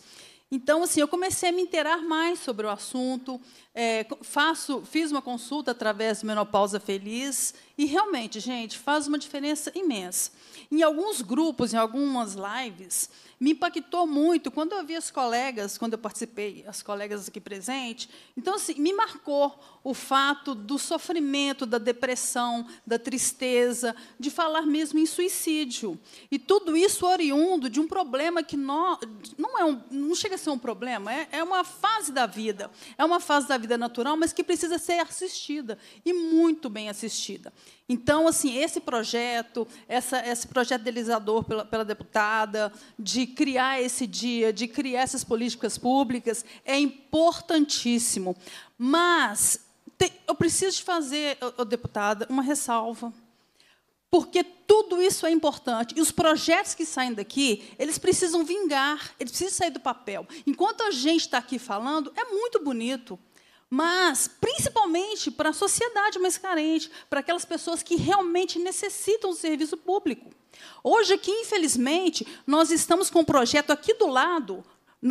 Então, assim, eu comecei a me inteirar mais sobre o assunto, é, faço, fiz uma consulta através do Menopausa Feliz e realmente, gente, faz uma diferença imensa. Em alguns grupos, em algumas lives, me impactou muito quando eu vi as colegas, quando eu participei, as colegas aqui presentes. Então, assim, me marcou o fato do sofrimento, da depressão, da tristeza, de falar mesmo em suicídio. E tudo isso oriundo de um problema que não, não, é um, não chega a ser um problema, é, é uma fase da vida. É uma fase da vida natural, mas que precisa ser assistida e muito bem assistida. Então, assim, esse projeto, essa, esse projeto delizador pela, pela deputada, de criar esse dia, de criar essas políticas públicas, é importantíssimo. Mas eu preciso fazer, oh, deputada, uma ressalva porque tudo isso é importante. E os projetos que saem daqui, eles precisam vingar, eles precisam sair do papel. Enquanto a gente está aqui falando, é muito bonito mas principalmente para a sociedade mais carente, para aquelas pessoas que realmente necessitam do serviço público. Hoje aqui, infelizmente, nós estamos com um projeto aqui do lado,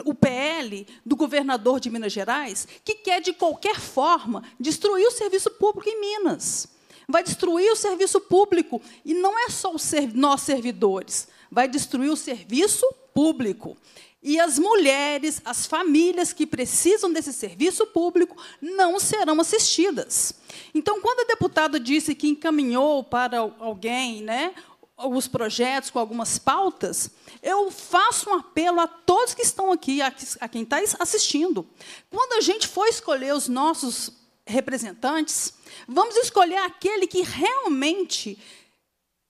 o PL do governador de Minas Gerais, que quer de qualquer forma destruir o serviço público em Minas. Vai destruir o serviço público e não é só ser nós servidores, vai destruir o serviço público. E as mulheres, as famílias que precisam desse serviço público não serão assistidas. Então, quando a deputada disse que encaminhou para alguém né, alguns projetos com algumas pautas, eu faço um apelo a todos que estão aqui, a quem está assistindo. Quando a gente for escolher os nossos representantes, vamos escolher aquele que realmente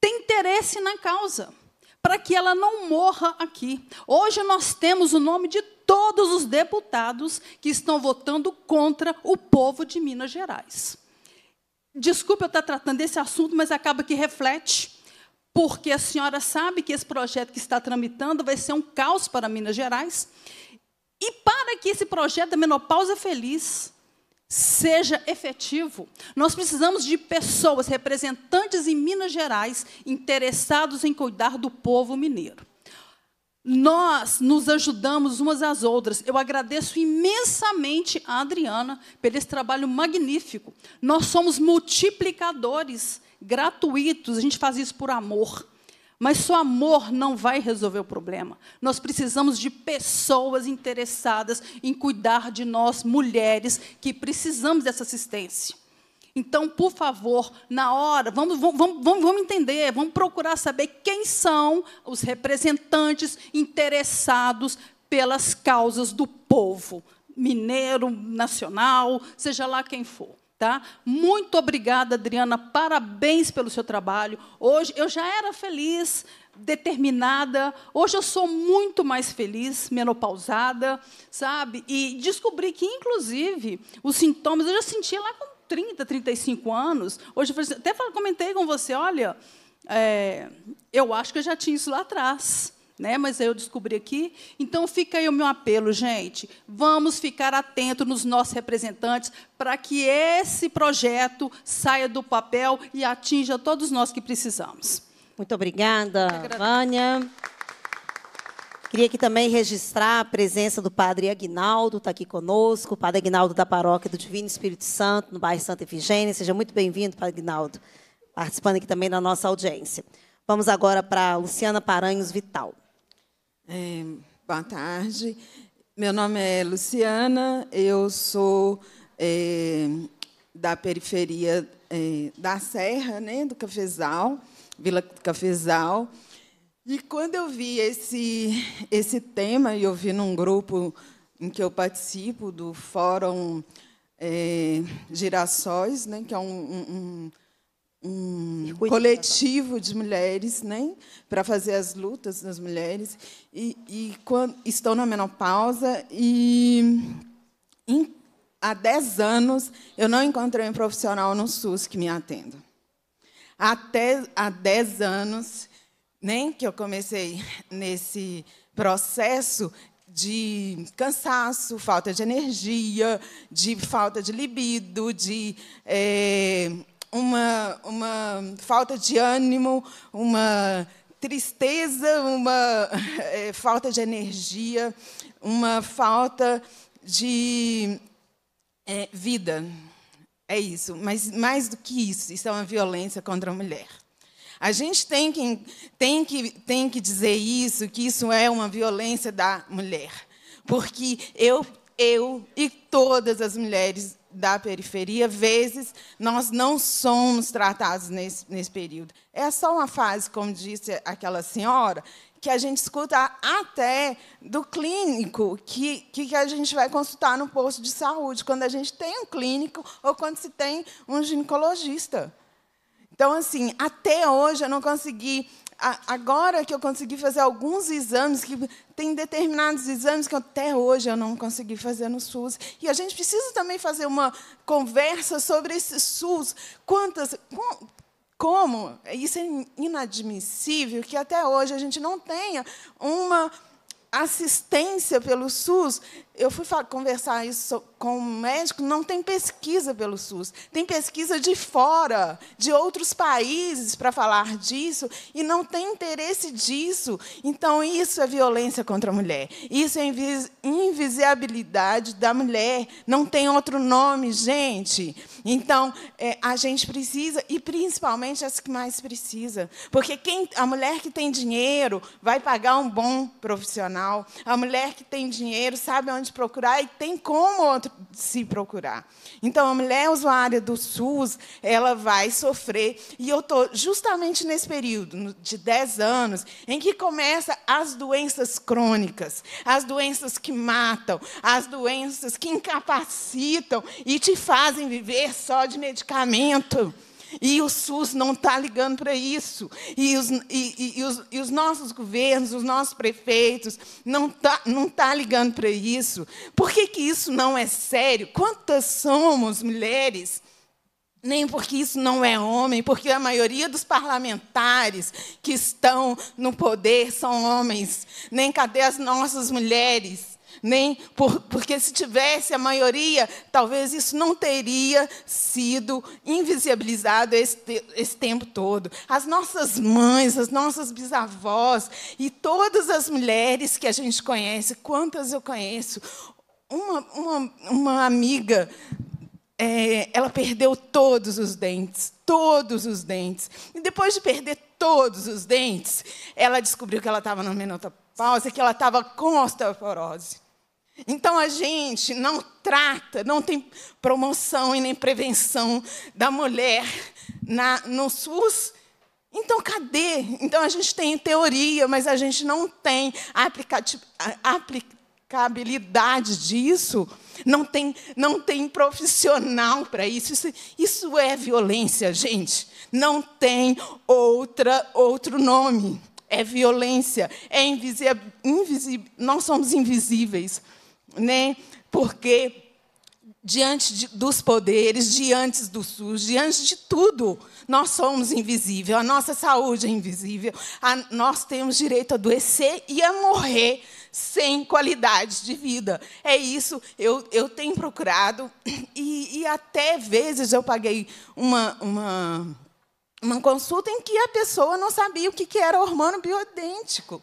tem interesse na causa para que ela não morra aqui. Hoje nós temos o nome de todos os deputados que estão votando contra o povo de Minas Gerais. Desculpe eu estar tratando desse assunto, mas acaba que reflete, porque a senhora sabe que esse projeto que está tramitando vai ser um caos para Minas Gerais. E para que esse projeto da menopausa é feliz seja efetivo. Nós precisamos de pessoas, representantes em Minas Gerais, interessados em cuidar do povo mineiro. Nós nos ajudamos umas às outras. Eu agradeço imensamente a Adriana pelo esse trabalho magnífico. Nós somos multiplicadores gratuitos, a gente faz isso por amor. Mas só amor não vai resolver o problema. Nós precisamos de pessoas interessadas em cuidar de nós, mulheres, que precisamos dessa assistência. Então, por favor, na hora, vamos, vamos, vamos, vamos entender, vamos procurar saber quem são os representantes interessados pelas causas do povo, mineiro, nacional, seja lá quem for. Tá? Muito obrigada, Adriana. Parabéns pelo seu trabalho. Hoje eu já era feliz, determinada. Hoje eu sou muito mais feliz, menopausada, sabe? E descobri que, inclusive, os sintomas eu já sentia lá com 30, 35 anos. Hoje eu assim, até comentei com você, olha, é, eu acho que eu já tinha isso lá atrás. Né? Mas eu descobri aqui. Então fica aí o meu apelo, gente. Vamos ficar atentos nos nossos representantes para que esse projeto saia do papel e atinja todos nós que precisamos. Muito obrigada, Vânia. Queria aqui também registrar a presença do padre Agnaldo, está aqui conosco, o padre Agnaldo da paróquia do Divino Espírito Santo, no bairro Santa Efigênia. Seja muito bem-vindo, padre Agnaldo, participando aqui também da nossa audiência. Vamos agora para Luciana Paranhos Vital. É, boa tarde. Meu nome é Luciana, eu sou é, da periferia é, da Serra, né, do Cafezal, Vila Cafezal. E quando eu vi esse, esse tema, e eu vi num grupo em que eu participo, do Fórum é, Girassóis, né, que é um, um, um coletivo de mulheres, né, para fazer as lutas das mulheres e, e quando, estão na menopausa e em, há 10 anos eu não encontrei um profissional no SUS que me atenda. Até há 10 anos, nem né, que eu comecei nesse processo de cansaço, falta de energia, de falta de libido, de é, uma, uma falta de ânimo, uma tristeza, uma é, falta de energia, uma falta de é, vida. É isso, mas mais do que isso, isso é uma violência contra a mulher. A gente tem que, tem que, tem que dizer isso, que isso é uma violência da mulher. Porque eu, eu e todas as mulheres da periferia, vezes nós não somos tratados nesse, nesse período. É só uma fase, como disse aquela senhora, que a gente escuta até do clínico que, que a gente vai consultar no posto de saúde, quando a gente tem um clínico ou quando se tem um ginecologista. Então, assim, até hoje eu não consegui agora que eu consegui fazer alguns exames, que tem determinados exames que até hoje eu não consegui fazer no SUS. E a gente precisa também fazer uma conversa sobre esse SUS. Quantas. Com, como? Isso é inadmissível que até hoje a gente não tenha uma assistência pelo SUS eu fui conversar isso com um médico, não tem pesquisa pelo SUS. Tem pesquisa de fora, de outros países, para falar disso, e não tem interesse disso. Então, isso é violência contra a mulher. Isso é invisibilidade da mulher. Não tem outro nome, gente. Então, é, a gente precisa, e principalmente as que mais precisa. Porque quem, a mulher que tem dinheiro vai pagar um bom profissional. A mulher que tem dinheiro sabe onde procurar e tem como se procurar. Então, a mulher usuária do SUS, ela vai sofrer. E eu estou justamente nesse período de 10 anos em que começa as doenças crônicas, as doenças que matam, as doenças que incapacitam e te fazem viver só de medicamento. E o SUS não está ligando para isso. E os, e, e, os, e os, nossos governos, os nossos prefeitos, não tá, não tá ligando para isso. Por que, que isso não é sério? Quantas somos mulheres? Nem porque isso não é homem, porque a maioria dos parlamentares que estão no poder são homens. Nem cadê as nossas mulheres? nem por, porque se tivesse a maioria, talvez isso não teria sido invisibilizado esse, esse tempo todo. As nossas mães, as nossas bisavós e todas as mulheres que a gente conhece, quantas eu conheço, uma, uma, uma amiga é, ela perdeu todos os dentes, todos os dentes. E depois de perder todos os dentes, ela descobriu que ela estava na menopausa, que ela estava com osteoporose. Então a gente não trata, não tem promoção e nem prevenção da mulher na, no SUS. Então cadê? Então a gente tem teoria, mas a gente não tem aplicabilidade disso, não tem, não tem profissional para isso. isso. Isso é violência, gente. Não tem outra, outro nome é violência, é invisível, invisível, nós somos invisíveis né? Porque diante de, dos poderes, diante do SUS, diante de tudo, nós somos invisíveis, a nossa saúde é invisível, a, nós temos direito a adoecer e a morrer sem qualidade de vida. É isso, eu, eu tenho procurado, e, e até vezes eu paguei uma, uma, uma, consulta em que a pessoa não sabia o que, que era hormônio bioidêntico.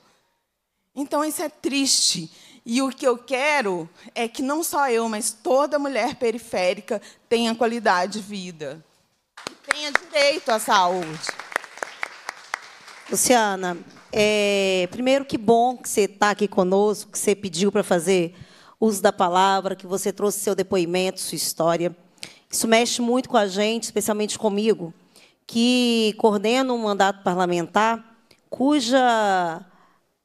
Então, isso é triste. E o que eu quero é que não só eu, mas toda mulher periférica tenha qualidade de vida, tenha direito à saúde. Luciana, é, primeiro que bom que você está aqui conosco, que você pediu para fazer uso da palavra, que você trouxe seu depoimento, sua história. Isso mexe muito com a gente, especialmente comigo, que coordena um mandato parlamentar cuja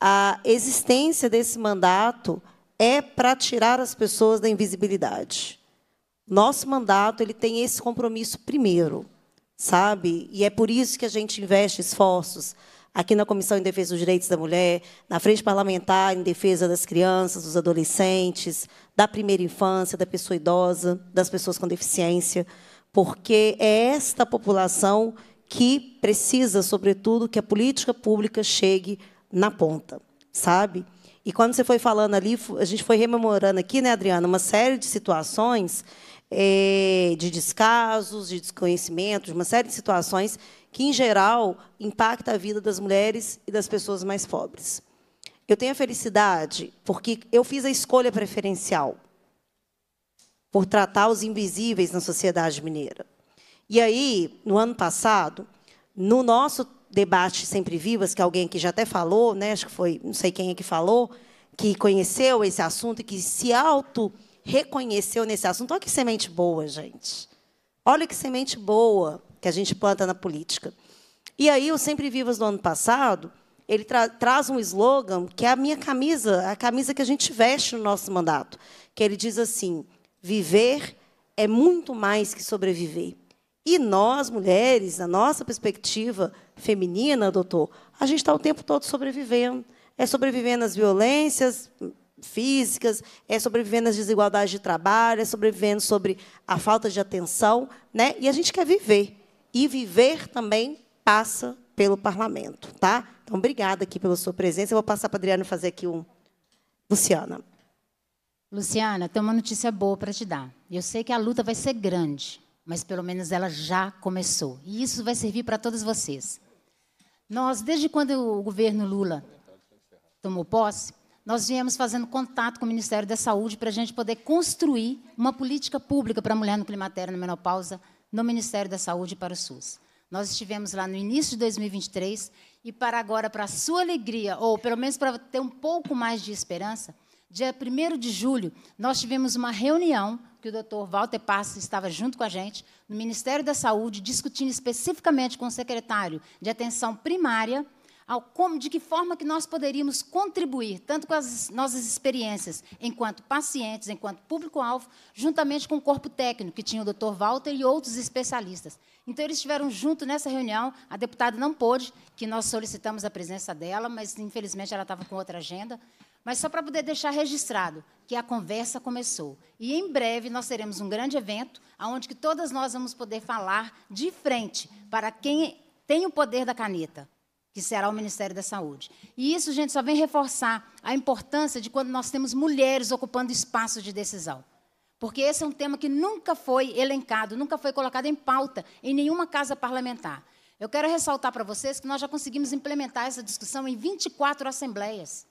a existência desse mandato é para tirar as pessoas da invisibilidade. Nosso mandato ele tem esse compromisso primeiro, sabe? E é por isso que a gente investe esforços aqui na Comissão em Defesa dos Direitos da Mulher, na Frente Parlamentar em Defesa das Crianças, dos Adolescentes, da Primeira Infância, da pessoa idosa, das pessoas com deficiência, porque é esta população que precisa, sobretudo, que a política pública chegue na ponta, sabe? E quando você foi falando ali, a gente foi rememorando aqui, né, Adriana, uma série de situações é, de descasos, de desconhecimentos, uma série de situações que, em geral, impacta a vida das mulheres e das pessoas mais pobres. Eu tenho a felicidade porque eu fiz a escolha preferencial por tratar os invisíveis na sociedade mineira. E aí, no ano passado, no nosso debate sempre vivas, que alguém que já até falou, né, acho que foi, não sei quem é que falou, que conheceu esse assunto e que se auto reconheceu nesse assunto. Olha que semente boa, gente. Olha que semente boa que a gente planta na política. E aí, o Sempre Vivas do ano passado, ele tra traz um slogan que é a minha camisa, a camisa que a gente veste no nosso mandato, que ele diz assim: viver é muito mais que sobreviver. E nós, mulheres, na nossa perspectiva feminina, doutor, a gente está o tempo todo sobrevivendo. É sobrevivendo às violências físicas, é sobrevivendo às desigualdades de trabalho, é sobrevivendo sobre a falta de atenção, né? E a gente quer viver. E viver também passa pelo parlamento, tá? Então, obrigada aqui pela sua presença. Eu vou passar para a Adriana fazer aqui um... Luciana. Luciana, tem uma notícia boa para te dar. Eu sei que a luta vai ser grande, mas pelo menos ela já começou. E isso vai servir para todos vocês. Nós, desde quando o governo Lula tomou posse, nós viemos fazendo contato com o Ministério da Saúde para a gente poder construir uma política pública para a mulher no climatério e na menopausa no Ministério da Saúde e para o SUS. Nós estivemos lá no início de 2023 e para agora, para a sua alegria, ou pelo menos para ter um pouco mais de esperança, Dia 1 de julho, nós tivemos uma reunião que o doutor Walter Passos estava junto com a gente, no Ministério da Saúde, discutindo especificamente com o secretário de Atenção Primária ao, como, de que forma que nós poderíamos contribuir, tanto com as nossas experiências enquanto pacientes, enquanto público-alvo, juntamente com o corpo técnico, que tinha o doutor Walter e outros especialistas. Então, eles estiveram junto nessa reunião, a deputada não pôde, que nós solicitamos a presença dela, mas, infelizmente, ela estava com outra agenda, mas só para poder deixar registrado que a conversa começou. E em breve nós teremos um grande evento onde que todas nós vamos poder falar de frente para quem tem o poder da caneta, que será o Ministério da Saúde. E isso, gente, só vem reforçar a importância de quando nós temos mulheres ocupando espaços de decisão. Porque esse é um tema que nunca foi elencado, nunca foi colocado em pauta em nenhuma casa parlamentar. Eu quero ressaltar para vocês que nós já conseguimos implementar essa discussão em 24 assembleias.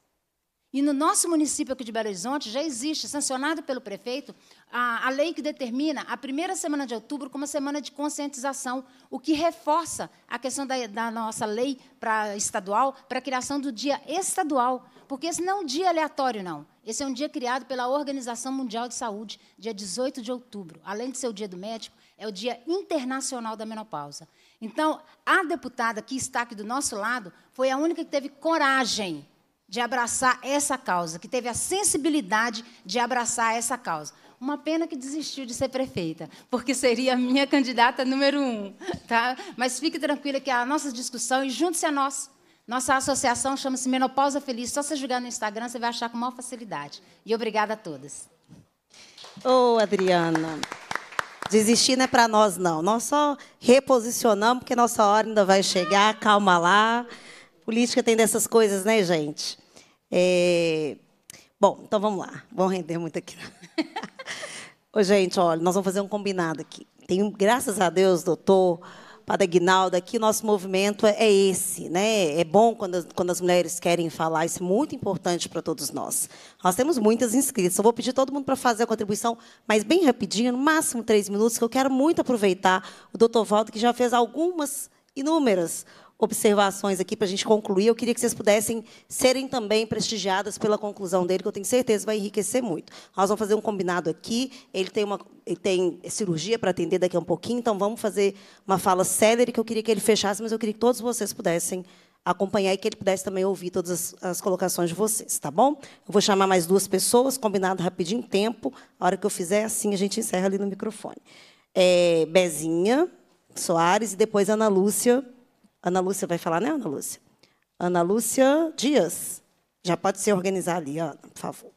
E no nosso município aqui de Belo Horizonte já existe, sancionado pelo prefeito, a, a, lei que determina a primeira semana de outubro como semana de conscientização, o que reforça a questão da, da nossa lei para estadual para a criação do dia estadual. Porque esse não é um dia aleatório, não. Esse é um dia criado pela Organização Mundial de Saúde, dia 18 de outubro. Além de ser o dia do médico, é o Dia Internacional da Menopausa. Então, a deputada que está aqui do nosso lado foi a única que teve coragem de abraçar essa causa, que teve a sensibilidade de abraçar essa causa. Uma pena que desistiu de ser prefeita, porque seria a minha candidata número um. Tá? Mas fique tranquila que a nossa discussão, e junte-se a nós. Nossa associação chama-se Menopausa Feliz. Só você jogar no Instagram, você vai achar com maior facilidade. E obrigada a todas. Ô, oh, Adriana. Desistir não é para nós, não. Nós só reposicionamos, porque nossa hora ainda vai chegar. Calma lá. Política tem dessas coisas, né, gente? É... Bom, então vamos lá. Vamos render muito aqui. Ô, gente, olha, nós vamos fazer um combinado aqui. Tem, graças a Deus, doutor Padre Aguinaldo, aqui o nosso movimento é, é esse. Né? É bom quando, quando as mulheres querem falar, isso é muito importante para todos nós. Nós temos muitas inscritas, eu vou pedir todo mundo para fazer a contribuição, mas bem rapidinho, no máximo três minutos, que eu quero muito aproveitar o doutor Valdo, que já fez algumas inúmeras observações aqui para a gente concluir. Eu queria que vocês pudessem serem também prestigiadas pela conclusão dele, que eu tenho certeza vai enriquecer muito. Nós vamos fazer um combinado aqui. Ele tem uma ele tem cirurgia para atender daqui a um pouquinho, então vamos fazer uma fala célere que eu queria que ele fechasse, mas eu queria que todos vocês pudessem acompanhar e que ele pudesse também ouvir todas as, as colocações de vocês, tá bom? Eu vou chamar mais duas pessoas, combinado rapidinho, tempo. A hora que eu fizer assim, a gente encerra ali no microfone. É, Bezinha Soares e depois Ana Lúcia Ana Lúcia vai falar, né, Ana Lúcia? Ana Lúcia Dias. Já pode se organizar ali, Ana, por favor.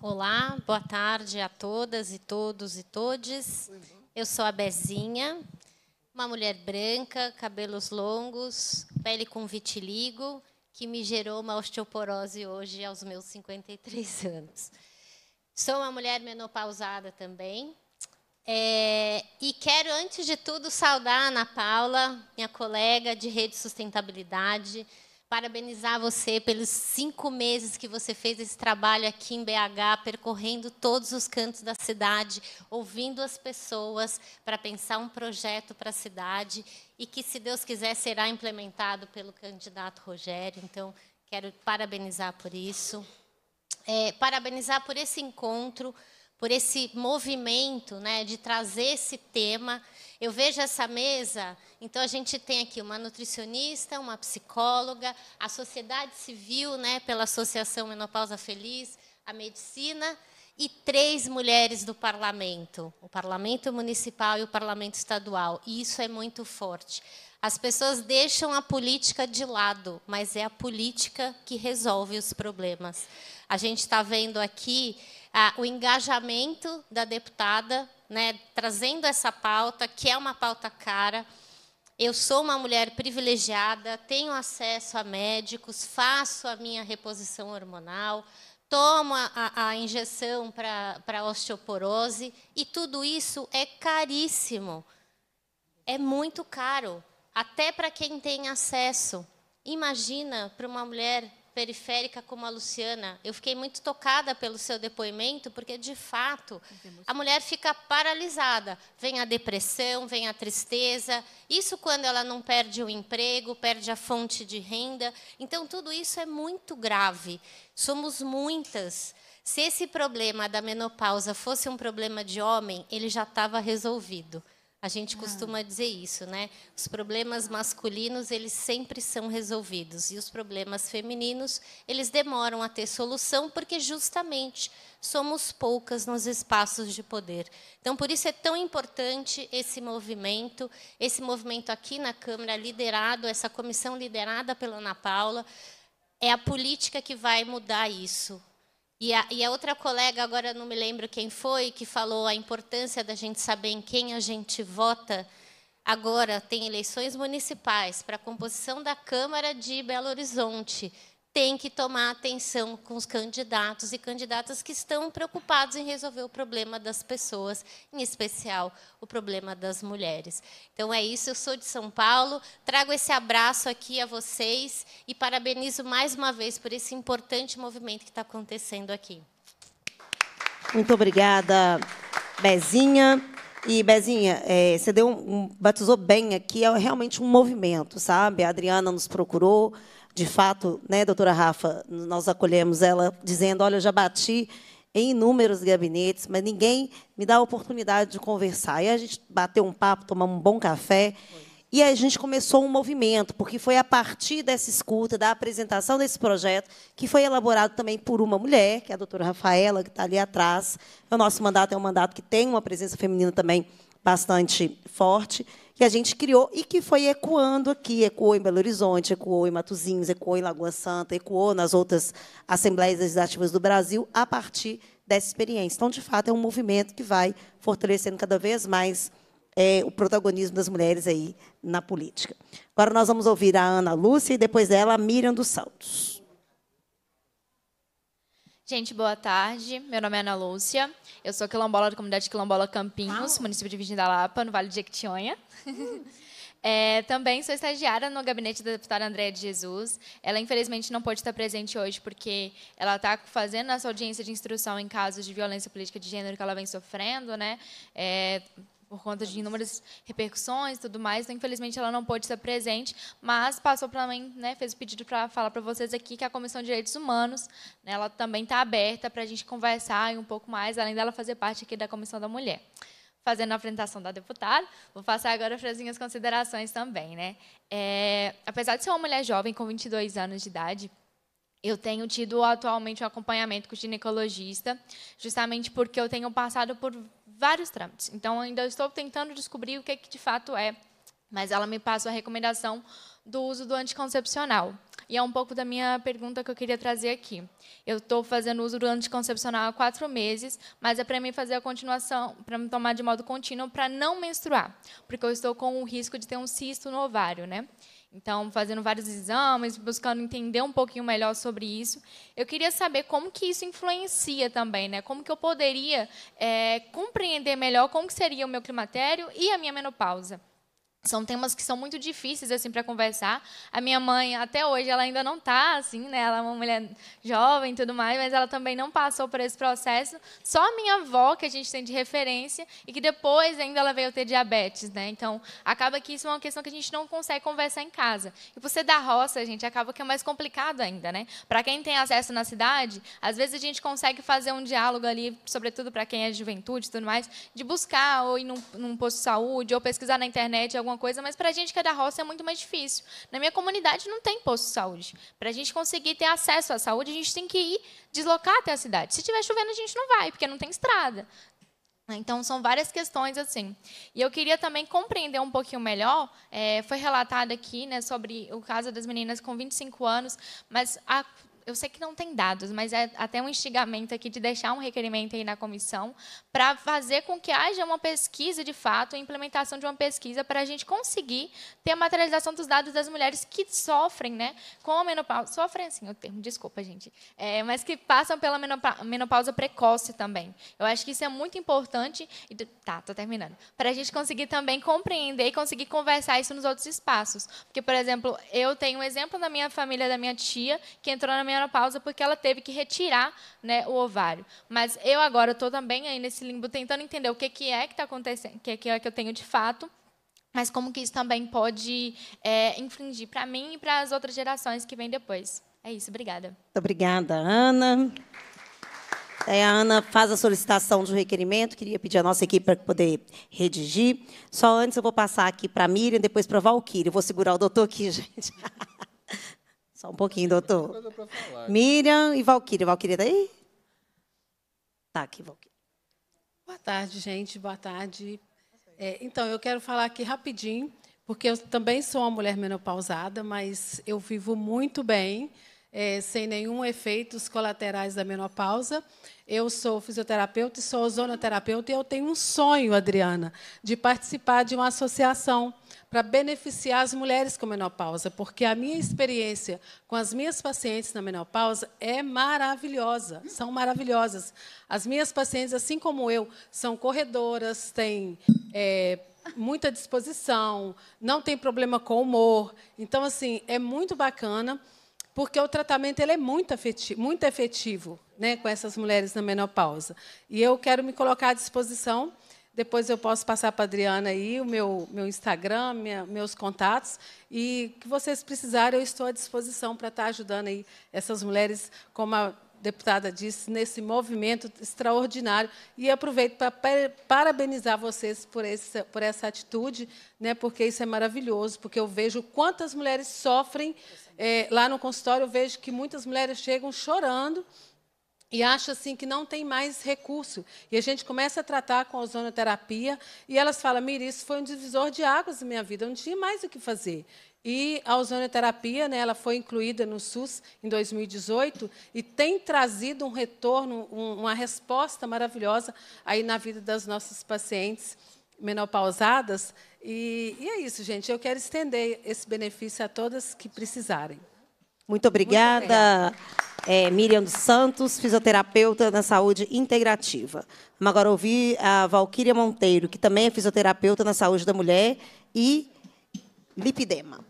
Olá, boa tarde a todas e todos e todes. Eu sou a Bezinha, uma mulher branca, cabelos longos, pele com vitiligo, que me gerou uma osteoporose hoje aos meus 53 anos. Sou uma mulher menopausada também, é, e quero, antes de tudo, saudar a Ana Paula, minha colega de Rede Sustentabilidade, parabenizar você pelos cinco meses que você fez esse trabalho aqui em BH, percorrendo todos os cantos da cidade, ouvindo as pessoas para pensar um projeto para a cidade e que, se Deus quiser, será implementado pelo candidato Rogério. Então, quero parabenizar por isso. É, parabenizar por esse encontro, por esse movimento né, de trazer esse tema. Eu vejo essa mesa, então a gente tem aqui uma nutricionista, uma psicóloga, a sociedade civil, né, pela Associação Menopausa Feliz, a medicina e três mulheres do parlamento, o parlamento municipal e o parlamento estadual. E isso é muito forte. As pessoas deixam a política de lado, mas é a política que resolve os problemas. A gente está vendo aqui ah, o engajamento da deputada, né, trazendo essa pauta, que é uma pauta cara. Eu sou uma mulher privilegiada, tenho acesso a médicos, faço a minha reposição hormonal, tomo a, a injeção para osteoporose, e tudo isso é caríssimo. É muito caro, até para quem tem acesso. Imagina para uma mulher periférica como a Luciana, eu fiquei muito tocada pelo seu depoimento, porque, de fato, a mulher fica paralisada. Vem a depressão, vem a tristeza, isso quando ela não perde o emprego, perde a fonte de renda. Então, tudo isso é muito grave. Somos muitas. Se esse problema da menopausa fosse um problema de homem, ele já estava resolvido. A gente ah. costuma dizer isso, né? Os problemas masculinos, eles sempre são resolvidos. E os problemas femininos, eles demoram a ter solução, porque justamente somos poucas nos espaços de poder. Então, por isso é tão importante esse movimento, esse movimento aqui na Câmara, liderado, essa comissão liderada pela Ana Paula. É a política que vai mudar isso. E a, e a, outra colega, agora não me lembro quem foi, que falou a importância da gente saber em quem a gente vota. Agora tem eleições municipais para a composição da Câmara de Belo Horizonte tem que tomar atenção com os candidatos e candidatas que estão preocupados em resolver o problema das pessoas, em especial o problema das mulheres. Então é isso, eu sou de São Paulo, trago esse abraço aqui a vocês e parabenizo mais uma vez por esse importante movimento que está acontecendo aqui. Muito obrigada, Bezinha. E, Bezinha, é, você deu um, batizou bem aqui, é realmente um movimento, sabe? A Adriana nos procurou, de fato, né, doutora Rafa, nós acolhemos ela dizendo, olha, eu já bati em inúmeros gabinetes, mas ninguém me dá a oportunidade de conversar. E a gente bateu um papo, tomamos um bom café, e a gente começou um movimento, porque foi a partir dessa escuta, da apresentação desse projeto, que foi elaborado também por uma mulher, que é a doutora Rafaela, que está ali atrás. O nosso mandato é um mandato que tem uma presença feminina também bastante forte que a gente criou e que foi ecoando aqui, ecoou em Belo Horizonte, ecoou em Matozinhos, ecoou em Lagoa Santa, ecoou nas outras assembleias legislativas do Brasil a partir dessa experiência. Então, de fato, é um movimento que vai fortalecendo cada vez mais é, o protagonismo das mulheres aí na política. Agora nós vamos ouvir a Ana Lúcia e depois dela a Miriam dos Santos. Gente, boa tarde. Meu nome é Ana Lúcia. Eu sou quilombola da comunidade quilombola Campinhos, município de Virgem da Lapa, no Vale de Jequitinhonha. É, também sou estagiária no gabinete da deputada Andréa de Jesus. Ela, infelizmente, não pode estar presente hoje porque ela está fazendo essa audiência de instrução em casos de violência política de gênero que ela vem sofrendo, né? É, por conta de inúmeras repercussões e tudo mais. Então, infelizmente, ela não pôde ser presente, mas passou para mim, né, fez o pedido para falar para vocês aqui que a Comissão de Direitos Humanos, né, ela também está aberta para a gente conversar um pouco mais, além dela fazer parte aqui da Comissão da Mulher. Fazendo a apresentação da deputada, vou passar agora para as minhas considerações também. Né? É, apesar de ser uma mulher jovem, com 22 anos de idade, eu tenho tido atualmente um acompanhamento com o ginecologista, justamente porque eu tenho passado por vários trâmites. Então, ainda estou tentando descobrir o que, é que de fato é, mas ela me passa a recomendação do uso do anticoncepcional. E é um pouco da minha pergunta que eu queria trazer aqui. Eu estou fazendo uso do anticoncepcional há quatro meses, mas é para mim fazer a continuação, para me tomar de modo contínuo, para não menstruar, porque eu estou com o risco de ter um cisto no ovário, né? Então, fazendo vários exames, buscando entender um pouquinho melhor sobre isso. Eu queria saber como que isso influencia também, né? Como que eu poderia é, compreender melhor como que seria o meu climatério e a minha menopausa são temas que são muito difíceis assim para conversar. A minha mãe, até hoje, ela ainda não está assim, né? Ela é uma mulher jovem, e tudo mais, mas ela também não passou por esse processo. Só a minha avó que a gente tem de referência e que depois ainda ela veio ter diabetes, né? Então acaba que isso é uma questão que a gente não consegue conversar em casa. E você ser da roça, gente, acaba que é mais complicado ainda, né? Para quem tem acesso na cidade, às vezes a gente consegue fazer um diálogo ali, sobretudo para quem é de juventude, e tudo mais, de buscar ou ir num, num posto de saúde ou pesquisar na internet algum alguma coisa, mas para a gente que é da roça é muito mais difícil. Na minha comunidade não tem posto de saúde. Para a gente conseguir ter acesso à saúde, a gente tem que ir deslocar até a cidade. Se estiver chovendo, a gente não vai, porque não tem estrada. Então, são várias questões assim. E eu queria também compreender um pouquinho melhor, é, foi relatado aqui né, sobre o caso das meninas com 25 anos, mas a eu sei que não tem dados, mas é até um instigamento aqui de deixar um requerimento aí na comissão para fazer com que haja uma pesquisa de fato, a implementação de uma pesquisa para a gente conseguir ter a materialização dos dados das mulheres que sofrem, né, com a menopausa, sofrem assim o termo, desculpa gente, é, mas que passam pela menopausa, precoce também. Eu acho que isso é muito importante e tá, tô terminando. Para a gente conseguir também compreender e conseguir conversar isso nos outros espaços, porque por exemplo, eu tenho um exemplo na minha família da minha tia que entrou na minha menopausa porque ela teve que retirar né, o ovário. Mas eu agora estou também aí nesse limbo tentando entender o que, que é que está acontecendo, o que, que é que eu tenho de fato mas como que isso também pode é, infringir para mim e para as outras gerações que vêm depois. É isso, obrigada. Muito obrigada, Ana. É, a Ana faz a solicitação do requerimento, queria pedir à nossa equipe para poder redigir. Só antes eu vou passar aqui para a Miriam, depois para a Valquíria. Eu vou segurar o doutor aqui, gente. Só um pouquinho, doutor. Miriam e Valquíria. Valquíria tá aí? Tá aqui, Valquíria. Boa tarde, gente. Boa tarde. É, então, eu quero falar aqui rapidinho, porque eu também sou uma mulher menopausada, mas eu vivo muito bem é, sem nenhum efeitos colaterais da menopausa. Eu sou fisioterapeuta e sou ozonoterapeuta e eu tenho um sonho, Adriana, de participar de uma associação para beneficiar as mulheres com menopausa, porque a minha experiência com as minhas pacientes na menopausa é maravilhosa, são maravilhosas. As minhas pacientes, assim como eu, são corredoras, têm é, muita disposição, não tem problema com humor. Então, assim, é muito bacana porque o tratamento ele é muito, afetivo, muito efetivo né, com essas mulheres na menopausa. E eu quero me colocar à disposição. Depois eu posso passar para a Adriana aí o meu, meu Instagram, minha, meus contatos. E que vocês precisarem, eu estou à disposição para estar tá ajudando aí essas mulheres, como a deputada disse, nesse movimento extraordinário. E aproveito para parabenizar vocês por essa, por essa atitude, né, porque isso é maravilhoso, porque eu vejo quantas mulheres sofrem é, lá no consultório eu vejo que muitas mulheres chegam chorando e acham assim que não tem mais recurso. E a gente começa a tratar com a ozonoterapia e elas falam: miri isso foi um divisor de águas na minha vida, eu não tinha mais o que fazer". E a ozonoterapia, né, ela foi incluída no SUS em 2018 e tem trazido um retorno, um, uma resposta maravilhosa aí na vida das nossas pacientes menopausadas. E, e, é isso, gente. Eu quero estender esse benefício a todas que precisarem. Muito obrigada, Muito É, eh, Miriam dos Santos, fisioterapeuta na saúde integrativa. Vamos agora ouvir a Valquíria Monteiro, que também é fisioterapeuta na saúde da mulher e lipidema.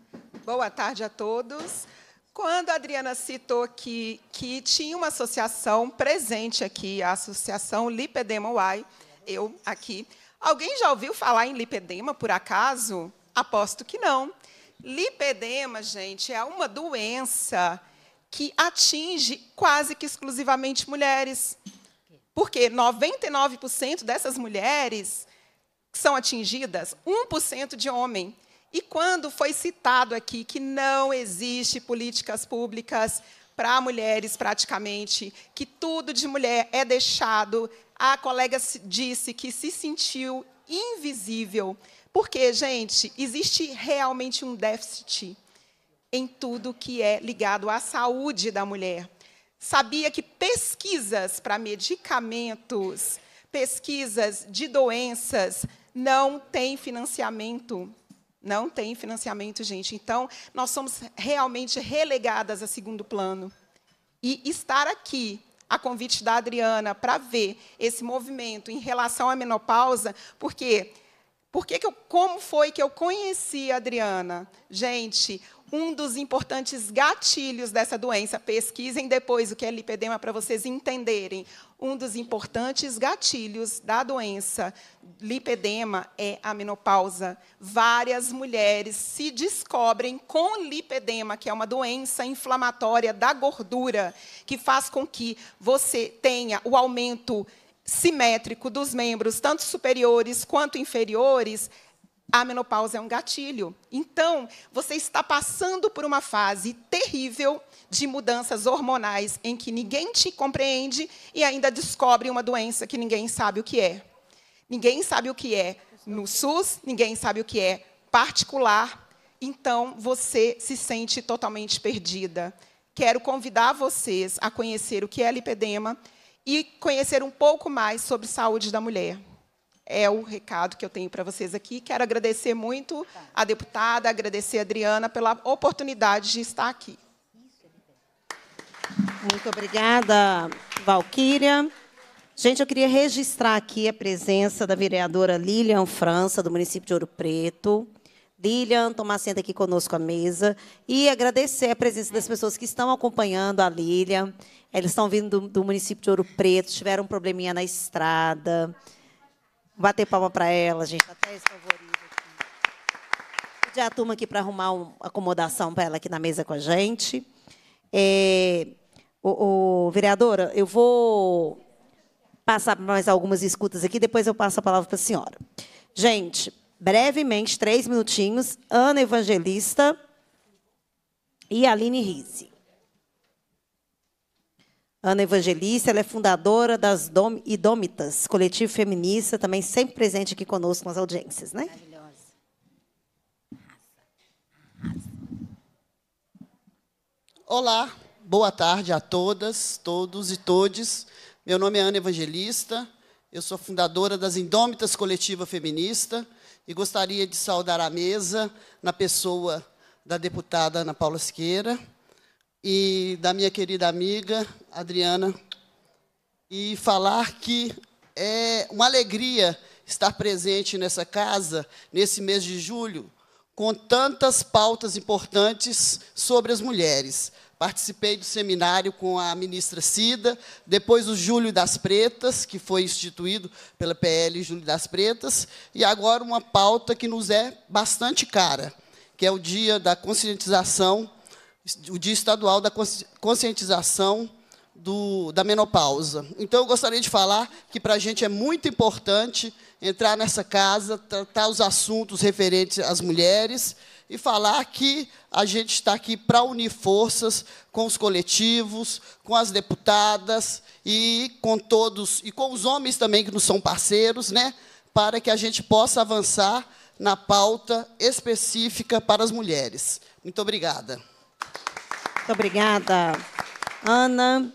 Boa tarde a todos. Quando a Adriana citou que, que tinha uma associação presente aqui, a Associação Lipedema UAI, eu aqui Alguém já ouviu falar em lipedema, por acaso? Aposto que não. Lipedema, gente, é uma doença que atinge quase que exclusivamente mulheres. Porque 99% dessas mulheres são atingidas, 1% de homem. E quando foi citado aqui que não existe políticas públicas para mulheres praticamente, que tudo de mulher é deixado a colega disse que se sentiu invisível. Porque, gente, existe realmente um déficit em tudo que é ligado à saúde da mulher. Sabia que pesquisas para medicamentos, pesquisas de doenças, não tem financiamento. Não tem financiamento, gente. Então, nós somos realmente relegadas a segundo plano. E estar aqui a convite da Adriana para ver esse movimento em relação à menopausa, porque porque que eu, como foi que eu conheci a Adriana? Gente, um dos importantes gatilhos dessa doença. Pesquisem depois o que é lipedema para vocês entenderem. Um dos importantes gatilhos da doença lipedema é a menopausa. Várias mulheres se descobrem com lipedema, que é uma doença inflamatória da gordura, que faz com que você tenha o aumento simétrico dos membros, tanto superiores quanto inferiores, a menopausa é um gatilho. Então, você está passando por uma fase terrível de mudanças hormonais em que ninguém te compreende e ainda descobre uma doença que ninguém sabe o que é. Ninguém sabe o que é no SUS, ninguém sabe o que é particular. Então, você se sente totalmente perdida. Quero convidar vocês a conhecer o que é lipedema e conhecer um pouco mais sobre saúde da mulher é o recado que eu tenho para vocês aqui. Quero agradecer muito a deputada, agradecer a Adriana pela oportunidade de estar aqui. Muito obrigada, Valquíria. Gente, eu queria registrar aqui a presença da vereadora Lilian França, do município de Ouro Preto. Lilian, tomar assento aqui conosco à mesa e agradecer a presença das pessoas que estão acompanhando a Lilian. Eles estão vindo do, do município de Ouro Preto, tiveram um probleminha na estrada, Bater palma para ela, gente. Tá até favorito aqui. Pedir a turma aqui para arrumar uma acomodação para ela aqui na mesa com a gente. É, o, o, vereadora, eu vou passar mais algumas escutas aqui, depois eu passo a palavra para a senhora. Gente, brevemente, três minutinhos. Ana Evangelista e Aline Rizzi. Ana Evangelista, ela é fundadora das Dom Idômitas, coletivo feminista, também sempre presente aqui conosco nas audiências, né? Maravilhosa. Olá, boa tarde a todas, todos e todes. Meu nome é Ana Evangelista, eu sou fundadora das Indômitas Coletiva Feminista e gostaria de saudar a mesa na pessoa da deputada Ana Paula Siqueira, e da minha querida amiga Adriana e falar que é uma alegria estar presente nessa casa nesse mês de julho com tantas pautas importantes sobre as mulheres. Participei do seminário com a ministra Cida, depois o Júlio das Pretas, que foi instituído pela PL Júlio das Pretas, e agora uma pauta que nos é bastante cara, que é o Dia da Conscientização o Dia Estadual da Conscientização do, da Menopausa. Então, eu gostaria de falar que para a gente é muito importante entrar nessa casa, tratar os assuntos referentes às mulheres e falar que a gente está aqui para unir forças com os coletivos, com as deputadas e com todos, e com os homens também que nos são parceiros, né, para que a gente possa avançar na pauta específica para as mulheres. Muito obrigada. Muito obrigada, Ana.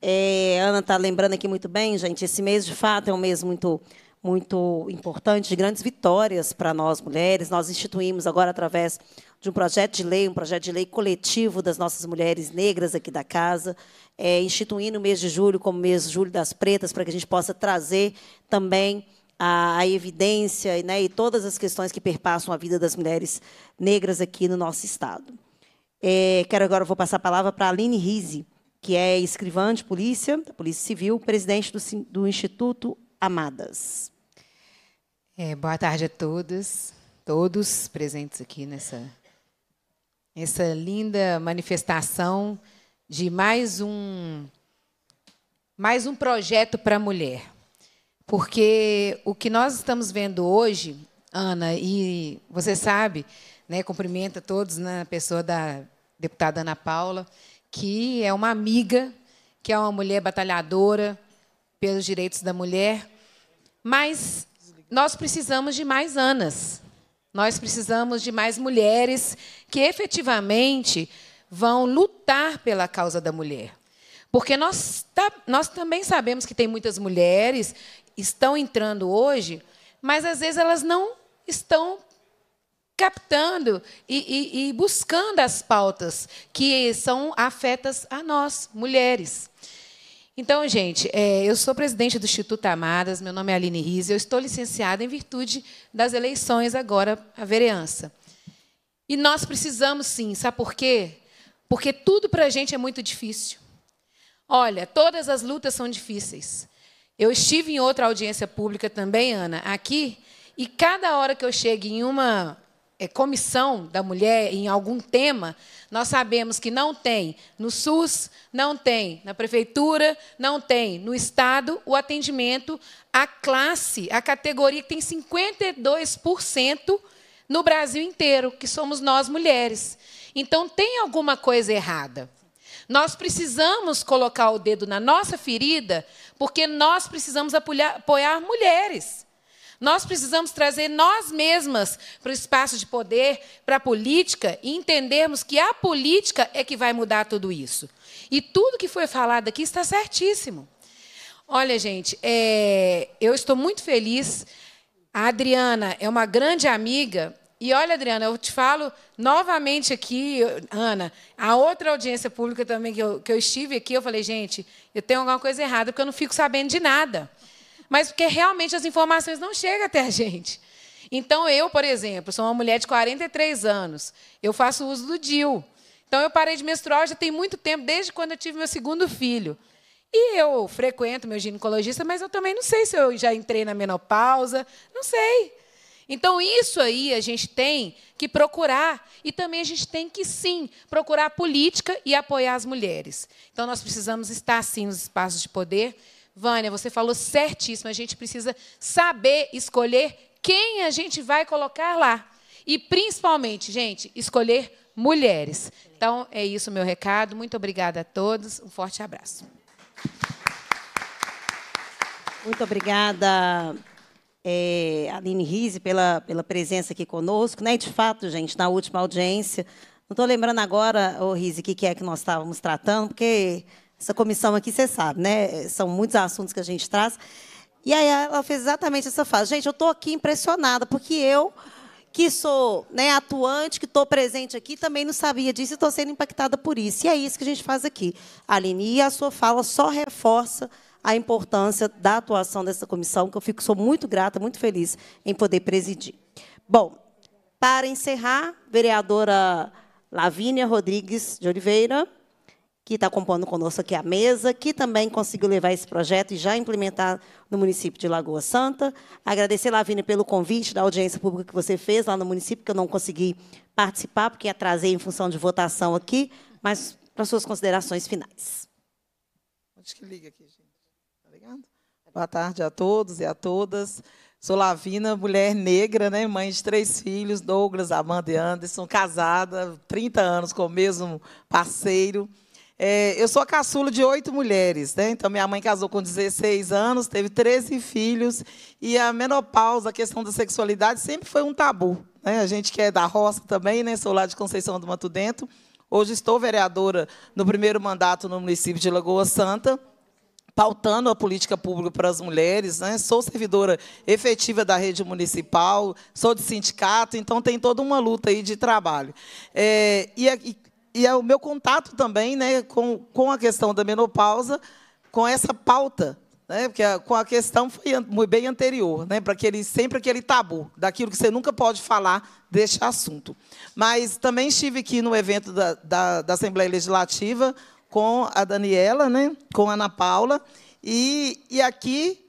É, Ana está lembrando aqui muito bem, gente. Esse mês, de fato, é um mês muito muito importante, de grandes vitórias para nós mulheres. Nós instituímos agora, através de um projeto de lei, um projeto de lei coletivo das nossas mulheres negras aqui da casa, é, instituindo o mês de julho como mês de julho das pretas, para que a gente possa trazer também a, a evidência né, e todas as questões que perpassam a vida das mulheres negras aqui no nosso Estado. É, quero agora vou passar a palavra para a Aline Rizzi, que é escrivã de polícia, da Polícia Civil, presidente do, do Instituto Amadas. É, boa tarde a todas, todos presentes aqui nessa essa linda manifestação de mais um mais um projeto para a mulher. Porque o que nós estamos vendo hoje, Ana, e você sabe, né, cumprimenta todos na né, pessoa da deputada Ana Paula, que é uma amiga, que é uma mulher batalhadora pelos direitos da mulher. Mas nós precisamos de mais Anas. Nós precisamos de mais mulheres que efetivamente vão lutar pela causa da mulher. Porque nós, tá, nós também sabemos que tem muitas mulheres estão entrando hoje, mas às vezes elas não estão captando e, e, e, buscando as pautas que são afetas a nós, mulheres. Então, gente, é, eu sou presidente do Instituto Amadas, meu nome é Aline Riz, eu estou licenciada em virtude das eleições agora à vereança. E nós precisamos sim, sabe por quê? Porque tudo para a gente é muito difícil. Olha, todas as lutas são difíceis. Eu estive em outra audiência pública também, Ana, aqui, e cada hora que eu chego em uma é, comissão da mulher em algum tema, nós sabemos que não tem no SUS, não tem na prefeitura, não tem no Estado o atendimento à classe, à categoria que tem 52% no Brasil inteiro, que somos nós mulheres. Então, tem alguma coisa errada. Nós precisamos colocar o dedo na nossa ferida, porque nós precisamos apoiar, apoiar mulheres. Nós precisamos trazer nós mesmas para o espaço de poder, para a política, e entendermos que a política é que vai mudar tudo isso. E tudo que foi falado aqui está certíssimo. Olha, gente, é, eu estou muito feliz. A Adriana é uma grande amiga. E olha, Adriana, eu te falo novamente aqui, Ana, a outra audiência pública também que eu, que eu estive aqui, eu falei, gente, eu tenho alguma coisa errada, porque eu não fico sabendo de nada mas porque realmente as informações não chegam até a gente. Então, eu, por exemplo, sou uma mulher de 43 anos, eu faço uso do DIL. Então, eu parei de menstruar já tem muito tempo, desde quando eu tive meu segundo filho. E eu frequento meu ginecologista, mas eu também não sei se eu já entrei na menopausa, não sei. Então, isso aí a gente tem que procurar, e também a gente tem que, sim, procurar política e apoiar as mulheres. Então, nós precisamos estar, sim, nos espaços de poder, Vânia, você falou certíssimo. A gente precisa saber escolher quem a gente vai colocar lá. E principalmente, gente, escolher mulheres. Então, é isso meu recado. Muito obrigada a todos. Um forte abraço. Muito obrigada, é, Aline Rize, pela, pela presença aqui conosco. Né? De fato, gente, na última audiência, não estou lembrando agora, oh, Rize, o que, que é que nós estávamos tratando, porque essa comissão aqui, você sabe, né? São muitos assuntos que a gente traz. E aí ela fez exatamente essa fase. Gente, eu estou aqui impressionada, porque eu, que sou né, atuante, que estou presente aqui, também não sabia disso e estou sendo impactada por isso. E é isso que a gente faz aqui. Aline, e a sua fala só reforça a importância da atuação dessa comissão, que eu fico, sou muito grata, muito feliz em poder presidir. Bom, para encerrar, vereadora Lavínia Rodrigues de Oliveira que está compondo conosco aqui a mesa, que também conseguiu levar esse projeto e já implementar no município de Lagoa Santa. Agradecer, Lavínia, pelo convite da audiência pública que você fez lá no município, que eu não consegui participar, porque atrasei em função de votação aqui, mas para suas considerações finais. Onde que liga aqui, gente? Tá ligado? Boa tarde a todos e a todas. Sou Lavina, mulher negra, né? mãe de três filhos, Douglas, Amanda e Anderson, casada, 30 anos com o mesmo parceiro. É, eu sou a caçula de oito mulheres, né? Então, minha mãe casou com 16 anos, teve 13 filhos, e a menopausa, a questão da sexualidade, sempre foi um tabu. Né? A gente que é da roça também, né? Sou lá de Conceição do Mato Dentro. Hoje estou vereadora no primeiro mandato no município de Lagoa Santa pautando a política pública para as mulheres, né? sou servidora efetiva da rede municipal, sou de sindicato, então tem toda uma luta aí de trabalho. É, e, e e é o meu contato também né, com, com a questão da menopausa, com essa pauta, né, porque a, com a questão foi bem anterior, né, para aquele, sempre aquele tabu, daquilo que você nunca pode falar deste assunto. Mas também estive aqui no evento da, da, da Assembleia Legislativa com a Daniela, né, com a Ana Paula, e, e aqui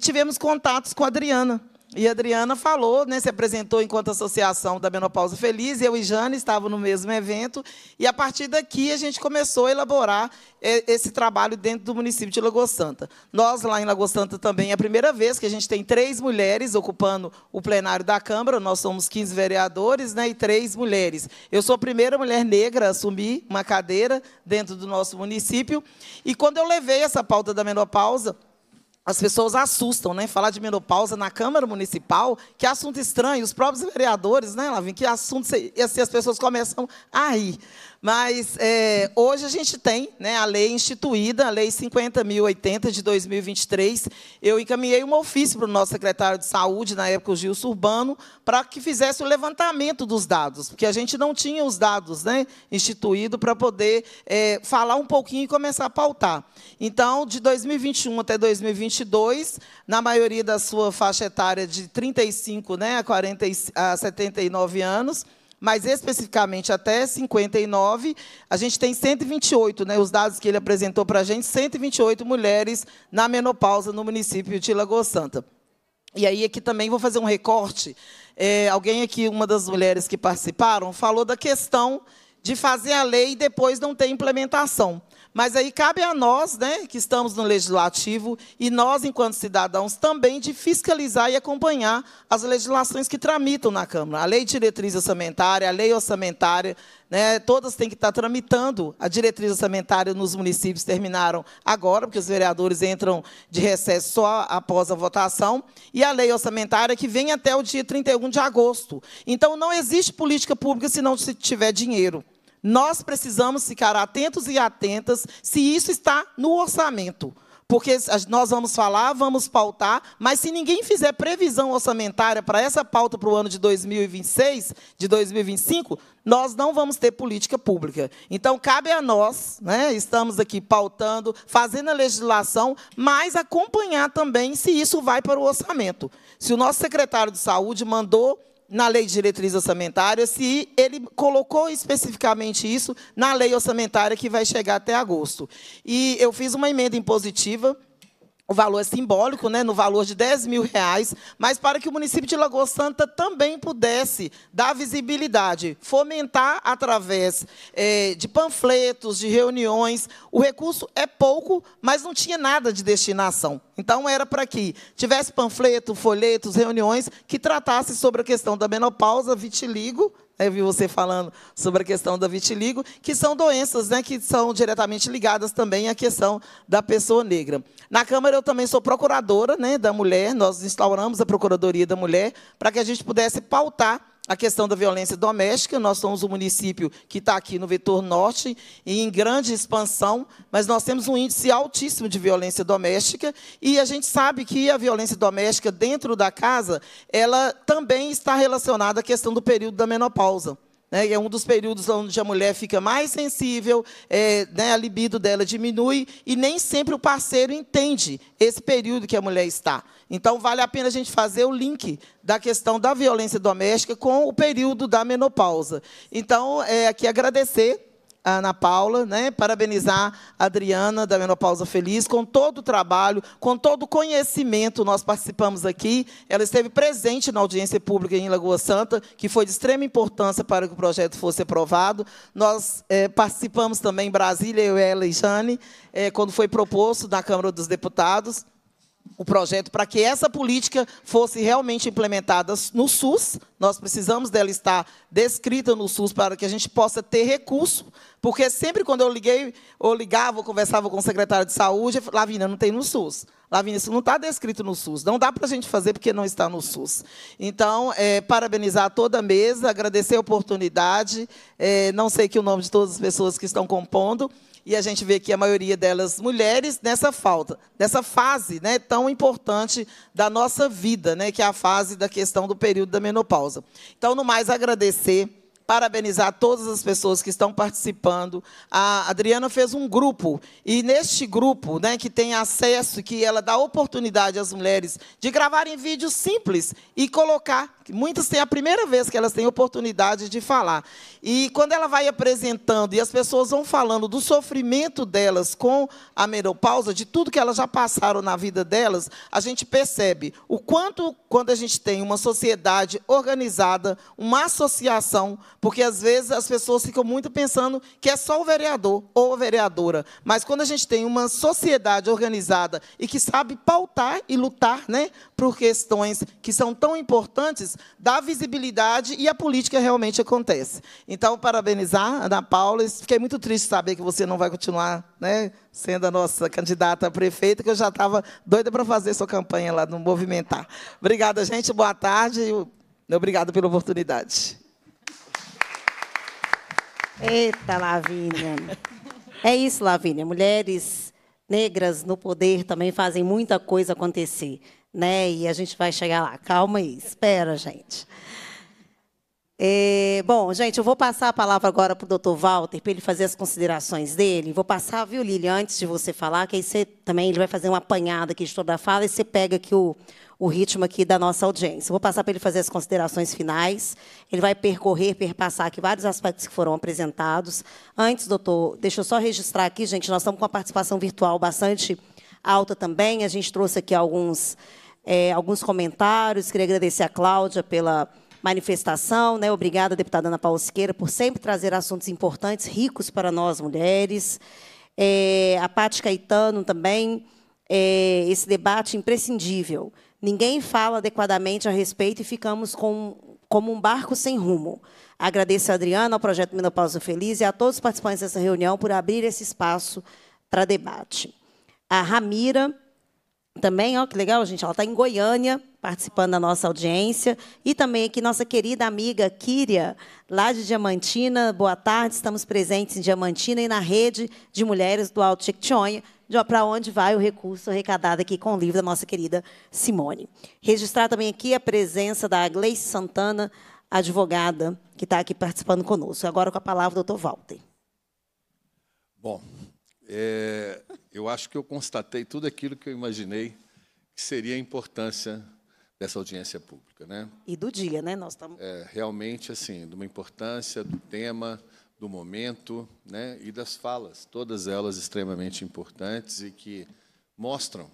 tivemos contatos com a Adriana, e a Adriana falou, né, se apresentou enquanto Associação da Menopausa Feliz, eu e Jane estavam no mesmo evento, e a partir daqui a gente começou a elaborar é, esse trabalho dentro do município de Lagoa Santa. Nós, lá em Lagoa Santa, também é a primeira vez que a gente tem três mulheres ocupando o plenário da Câmara, nós somos 15 vereadores né, e três mulheres. Eu sou a primeira mulher negra a assumir uma cadeira dentro do nosso município, e quando eu levei essa pauta da menopausa, as pessoas assustam, né? Falar de menopausa na Câmara Municipal, que assunto estranho. Os próprios vereadores, né, Lavin? Que assunto. E assim as pessoas começam a rir. Mas é, hoje a gente tem né, a lei instituída, a Lei 50.080 de 2023. Eu encaminhei um ofício para o nosso secretário de Saúde, na época o Gilson Urbano, para que fizesse o levantamento dos dados, porque a gente não tinha os dados né, instituídos para poder é, falar um pouquinho e começar a pautar. Então, de 2021 até 2022, na maioria da sua faixa etária de 35 né, a, 40, a 79 anos, mas especificamente até 59, a gente tem 128, né, os dados que ele apresentou para a gente, 128 mulheres na menopausa no município de Lagoa Santa. E aí aqui também vou fazer um recorte. É, alguém aqui, uma das mulheres que participaram, falou da questão de fazer a lei e depois não ter implementação. Mas aí cabe a nós, né, que estamos no legislativo, e nós, enquanto cidadãos, também de fiscalizar e acompanhar as legislações que tramitam na Câmara. A lei de diretriz orçamentária, a lei orçamentária, né, todas têm que estar tramitando. A diretriz orçamentária nos municípios terminaram agora, porque os vereadores entram de recesso só após a votação, e a lei orçamentária que vem até o dia 31 de agosto. Então, não existe política pública se não se tiver dinheiro. Nós precisamos ficar atentos e atentas se isso está no orçamento. Porque nós vamos falar, vamos pautar, mas se ninguém fizer previsão orçamentária para essa pauta para o ano de 2026, de 2025, nós não vamos ter política pública. Então, cabe a nós, né, estamos aqui pautando, fazendo a legislação, mas acompanhar também se isso vai para o orçamento. Se o nosso secretário de saúde mandou na lei de diretrizes orçamentárias, se ele colocou especificamente isso na lei orçamentária que vai chegar até agosto. E eu fiz uma emenda impositiva o valor é simbólico, né, no valor de 10 mil reais, mas para que o município de Lagoa Santa também pudesse dar visibilidade, fomentar através é, de panfletos, de reuniões. O recurso é pouco, mas não tinha nada de destinação. Então era para que tivesse panfleto, folhetos, reuniões que tratasse sobre a questão da menopausa, vitiligo. Né, eu vi você falando sobre a questão da vitiligo, que são doenças né, que são diretamente ligadas também à questão da pessoa negra. Na Câmara, eu também sou procuradora né, da mulher, nós instauramos a Procuradoria da Mulher para que a gente pudesse pautar a questão da violência doméstica. Nós somos um município que está aqui no vetor norte e em grande expansão, mas nós temos um índice altíssimo de violência doméstica e a gente sabe que a violência doméstica dentro da casa, ela também está relacionada à questão do período da menopausa né, é um dos períodos onde a mulher fica mais sensível, é, né, a libido dela diminui, e nem sempre o parceiro entende esse período que a mulher está. Então, vale a pena a gente fazer o link da questão da violência doméstica com o período da menopausa. Então, é, aqui agradecer Ana Paula, né? parabenizar a Adriana da Menopausa Feliz, com todo o trabalho, com todo o conhecimento, nós participamos aqui. Ela esteve presente na audiência pública em Lagoa Santa, que foi de extrema importância para que o projeto fosse aprovado. Nós é, participamos também em Brasília, eu, ela e Jane, é, eh, quando foi proposto na Câmara dos Deputados o projeto para que essa política fosse realmente implementada no SUS. Nós precisamos dela estar descrita no SUS para que a gente possa ter recurso, porque sempre quando eu liguei, ou ligava, ou conversava com o secretário de saúde, Lavina não tem no SUS. Lavina isso não está descrito no SUS. Não dá para a gente fazer porque não está no SUS. Então, é, parabenizar toda a mesa, agradecer a oportunidade. É, não sei que o nome de todas as pessoas que estão compondo. E a gente vê que a maioria delas mulheres nessa falta, nessa fase né, tão importante da nossa vida, né, que é a fase da questão do período da menopausa. Então, no mais, agradecer, parabenizar todas as pessoas que estão participando. A Adriana fez um grupo, e neste grupo, né, que tem acesso, que ela dá oportunidade às mulheres de gravarem vídeos simples e colocar Muitas têm a primeira vez que elas têm oportunidade de falar. E quando ela vai apresentando e as pessoas vão falando do sofrimento delas com a menopausa, de tudo que elas já passaram na vida delas, a gente percebe o quanto, quando a gente tem uma sociedade organizada, uma associação, porque às vezes as pessoas ficam muito pensando que é só o vereador ou a vereadora. Mas quando a gente tem uma sociedade organizada e que sabe pautar e lutar né, por questões que são tão importantes dá visibilidade e a política realmente acontece. Então, parabenizar, Ana Paula. Fiquei muito triste saber que você não vai continuar né, sendo a nossa candidata a prefeita, que eu já estava doida para fazer sua campanha lá no Movimentar. Obrigada, gente. Boa tarde. Obrigada pela oportunidade. Eita, Lavínia. É isso, Lavínia. Mulheres negras no poder também fazem muita coisa acontecer né? E a gente vai chegar lá. Calma aí, espera, gente. É, bom, gente, eu vou passar a palavra agora para o doutor Walter, para ele fazer as considerações dele. Vou passar, viu, Lilian, antes de você falar, que aí você também ele vai fazer uma apanhada aqui de toda a fala e você pega aqui o, o ritmo aqui da nossa audiência. Vou passar para ele fazer as considerações finais. Ele vai percorrer, perpassar aqui vários aspectos que foram apresentados. Antes, doutor, deixa eu só registrar aqui, gente, nós estamos com a participação virtual bastante alta também. A gente trouxe aqui alguns é, alguns comentários. Queria agradecer a Cláudia pela manifestação. Né? Obrigada, deputada Ana Paula Siqueira, por sempre trazer assuntos importantes, ricos para nós mulheres. É, a Paty Caetano também, é, esse debate imprescindível. Ninguém fala adequadamente a respeito e ficamos com, como um barco sem rumo. Agradeço a Adriana, ao Projeto Menopausa Feliz e a todos os participantes dessa reunião por abrir esse espaço para debate. A Ramira também, ó, que legal, gente, ela está em Goiânia, participando da nossa audiência, e também aqui nossa querida amiga Kíria, lá de Diamantina. Boa tarde, estamos presentes em Diamantina e na rede de mulheres do Alto Jequitinhonha, para onde vai o recurso arrecadado aqui com o livro da nossa querida Simone. Registrar também aqui a presença da Gleice Santana, advogada, que está aqui participando conosco. Agora com a palavra doutor Walter. Bom, é, eu acho que eu constatei tudo aquilo que eu imaginei que seria a importância dessa audiência pública, né? E do dia, né? Nós estamos é, realmente assim, de uma importância do tema, do momento, né? E das falas, todas elas extremamente importantes e que mostram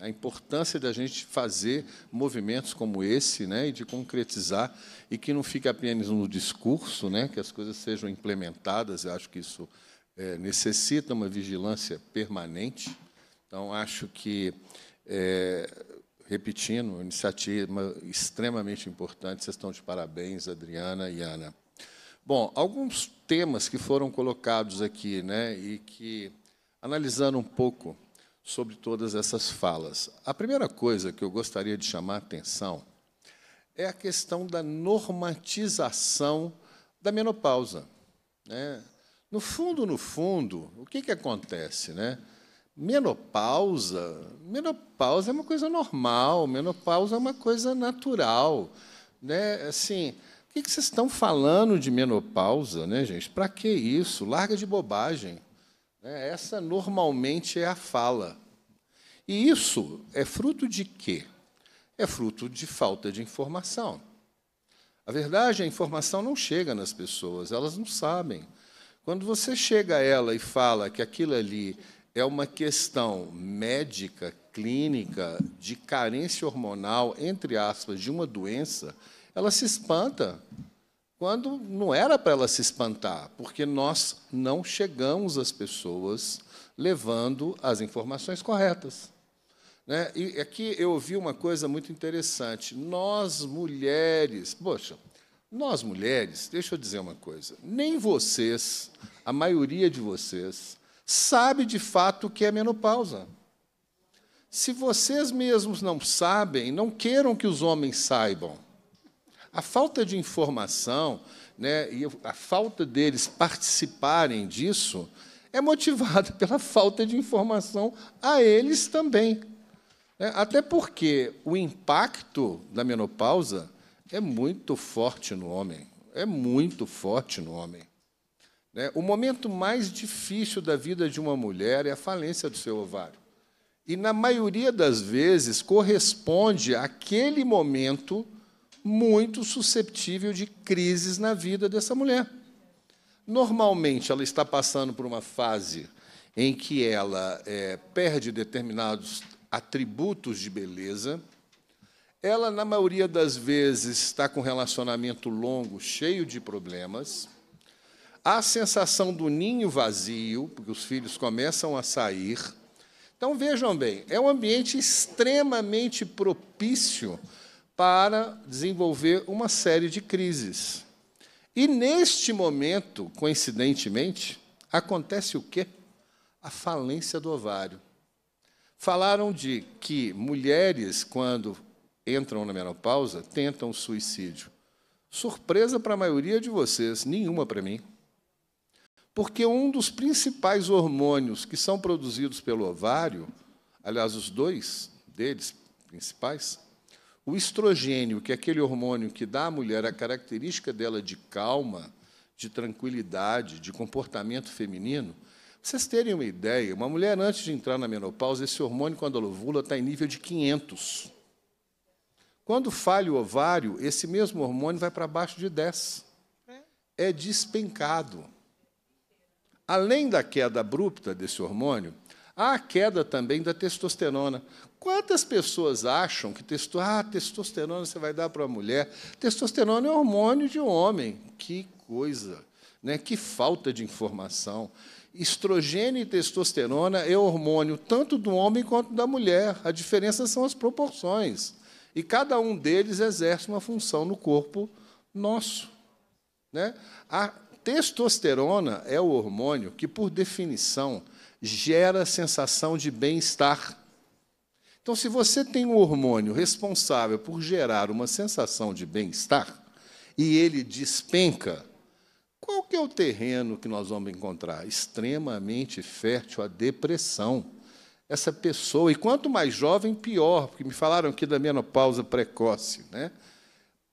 a importância da gente fazer movimentos como esse, né, e de concretizar e que não fique apenas no discurso, né, que as coisas sejam implementadas. Eu acho que isso é, necessita uma vigilância permanente. Então, acho que, é, repetindo, uma iniciativa extremamente importante, vocês estão de parabéns, Adriana e Ana. Bom, alguns temas que foram colocados aqui, né, e que, analisando um pouco sobre todas essas falas, a primeira coisa que eu gostaria de chamar a atenção é a questão da normatização da menopausa. Né? No fundo, no fundo, o que, que acontece? Né? Menopausa, menopausa é uma coisa normal, menopausa é uma coisa natural. Né? Assim, o que, que vocês estão falando de menopausa, né, gente? Para que isso? Larga de bobagem. Né? Essa normalmente é a fala. E isso é fruto de quê? É fruto de falta de informação. A verdade, é, a informação não chega nas pessoas, elas não sabem. Quando você chega a ela e fala que aquilo ali é uma questão médica, clínica, de carência hormonal, entre aspas, de uma doença, ela se espanta. Quando não era para ela se espantar, porque nós não chegamos às pessoas levando as informações corretas. Né? E aqui eu ouvi uma coisa muito interessante. Nós, mulheres, poxa, nós mulheres, deixa eu dizer uma coisa, nem vocês, a maioria de vocês, sabe de fato o que é menopausa. Se vocês mesmos não sabem, não queiram que os homens saibam. A falta de informação né, e a falta deles participarem disso é motivada pela falta de informação a eles também. Né. Até porque o impacto da menopausa é muito forte no homem. É muito forte no homem. Né? O momento mais difícil da vida de uma mulher é a falência do seu ovário. E, na maioria das vezes, corresponde àquele momento muito susceptível de crises na vida dessa mulher. Normalmente, ela está passando por uma fase em que ela é, perde determinados atributos de beleza, ela, na maioria das vezes, está com um relacionamento longo, cheio de problemas. Há a sensação do ninho vazio, porque os filhos começam a sair. Então, vejam bem, é um ambiente extremamente propício para desenvolver uma série de crises. E neste momento, coincidentemente, acontece o quê? A falência do ovário. Falaram de que mulheres, quando entram na menopausa tentam suicídio. Surpresa para a maioria de vocês, nenhuma para mim. Porque um dos principais hormônios que são produzidos pelo ovário, aliás, os dois deles principais, o estrogênio, que é aquele hormônio que dá à mulher a característica dela de calma, de tranquilidade, de comportamento feminino, vocês terem uma ideia, uma mulher antes de entrar na menopausa, esse hormônio, quando ela ovula, está em nível de 500. Quando falha o ovário, esse mesmo hormônio vai para baixo de 10. É despencado. Além da queda abrupta desse hormônio, há a queda também da testosterona. Quantas pessoas acham que testo... ah, testosterona você vai dar para a mulher? Testosterona é hormônio de um homem. Que coisa! Né? Que falta de informação. Estrogênio e testosterona é hormônio tanto do homem quanto da mulher. A diferença são as proporções. E cada um deles exerce uma função no corpo nosso. Né? A testosterona é o hormônio que, por definição, gera sensação de bem-estar. Então, se você tem um hormônio responsável por gerar uma sensação de bem-estar e ele despenca, qual que é o terreno que nós vamos encontrar? Extremamente fértil a depressão essa pessoa. E quanto mais jovem, pior, porque me falaram aqui da menopausa precoce. Né?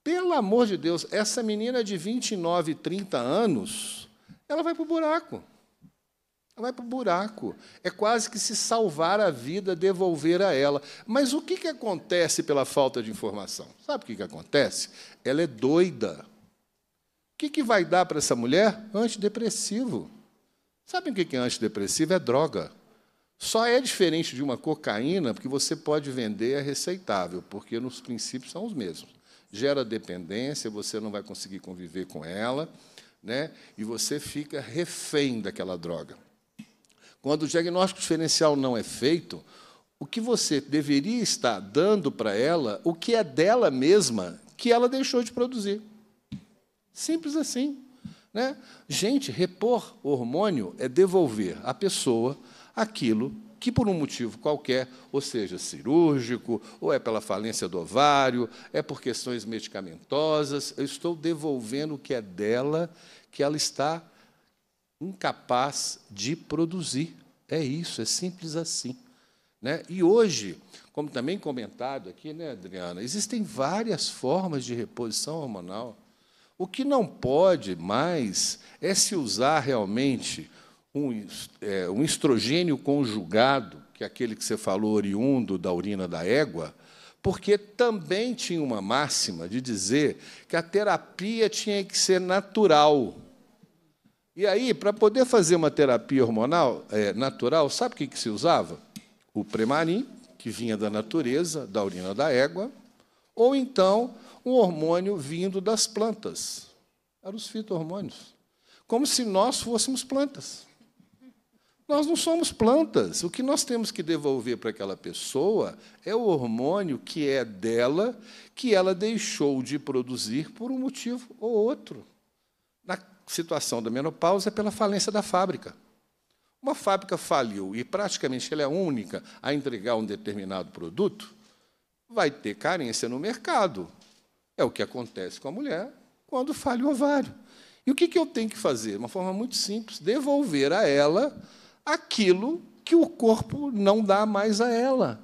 Pelo amor de Deus, essa menina de 29, 30 anos, ela vai para o buraco. Ela vai para o buraco. É quase que se salvar a vida, devolver a ela. Mas o que, que acontece pela falta de informação? Sabe o que, que acontece? Ela é doida. O que, que vai dar para essa mulher? Antidepressivo. Sabem o que é antidepressivo? É droga. Só é diferente de uma cocaína porque você pode vender, a é receitável, porque nos princípios são os mesmos. Gera dependência, você não vai conseguir conviver com ela, né? e você fica refém daquela droga. Quando o diagnóstico diferencial não é feito, o que você deveria estar dando para ela, o que é dela mesma que ela deixou de produzir. Simples assim. Né? Gente, repor hormônio é devolver à pessoa aquilo que por um motivo qualquer, ou seja, cirúrgico, ou é pela falência do ovário, é por questões medicamentosas, eu estou devolvendo o que é dela, que ela está incapaz de produzir. É isso, é simples assim. Né? E hoje, como também comentado aqui, né, Adriana, existem várias formas de reposição hormonal. O que não pode mais é se usar realmente um, é, um estrogênio conjugado, que é aquele que você falou, oriundo da urina da égua, porque também tinha uma máxima de dizer que a terapia tinha que ser natural. E aí, para poder fazer uma terapia hormonal é, natural, sabe o que, que se usava? O premarim, que vinha da natureza, da urina da égua, ou então um hormônio vindo das plantas. Eram os fito-hormônios. Como se nós fôssemos plantas. Nós não somos plantas. O que nós temos que devolver para aquela pessoa é o hormônio que é dela, que ela deixou de produzir por um motivo ou outro. Na situação da menopausa, é pela falência da fábrica. Uma fábrica faliu e praticamente ela é a única a entregar um determinado produto, vai ter carência no mercado. É o que acontece com a mulher quando falha o ovário. E o que eu tenho que fazer? Uma forma muito simples: devolver a ela aquilo que o corpo não dá mais a ela.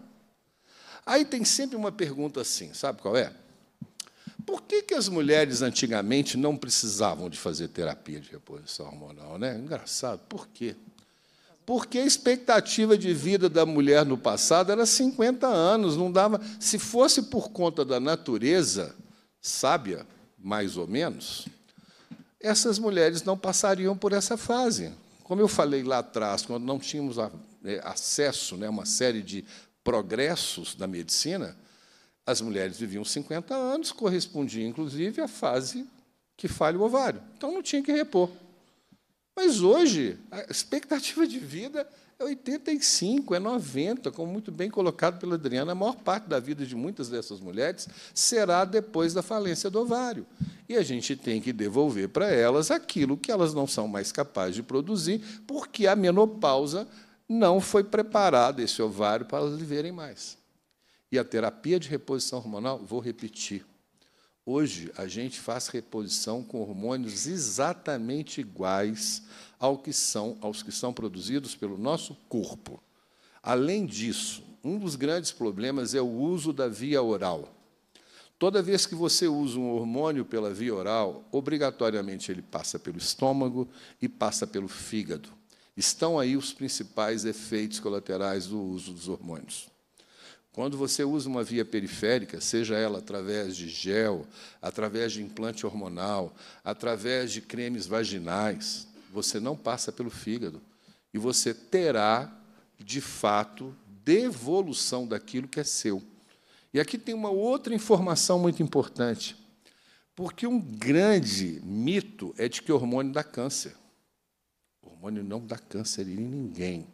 Aí tem sempre uma pergunta assim, sabe qual é? Por que, que as mulheres antigamente não precisavam de fazer terapia de reposição hormonal? Né? Engraçado, por quê? Porque a expectativa de vida da mulher no passado era 50 anos, não dava. Se fosse por conta da natureza sábia, mais ou menos, essas mulheres não passariam por essa fase. Como eu falei lá atrás, quando não tínhamos é, acesso né, a uma série de progressos da medicina, as mulheres viviam 50 anos, correspondia inclusive à fase que falha o ovário. Então não tinha que repor. Mas hoje, a expectativa de vida é 85, é 90, como muito bem colocado pela Adriana, a maior parte da vida de muitas dessas mulheres será depois da falência do ovário. E a gente tem que devolver para elas aquilo que elas não são mais capazes de produzir, porque a menopausa não foi preparada, esse ovário, para elas viverem mais. E a terapia de reposição hormonal, vou repetir, Hoje, a gente faz reposição com hormônios exatamente iguais ao que são, aos que são produzidos pelo nosso corpo. Além disso, um dos grandes problemas é o uso da via oral. Toda vez que você usa um hormônio pela via oral, obrigatoriamente ele passa pelo estômago e passa pelo fígado. Estão aí os principais efeitos colaterais do uso dos hormônios. Quando você usa uma via periférica, seja ela através de gel, através de implante hormonal, através de cremes vaginais, você não passa pelo fígado. E você terá, de fato, devolução daquilo que é seu. E aqui tem uma outra informação muito importante. Porque um grande mito é de que hormônio dá câncer. O hormônio não dá câncer em ninguém.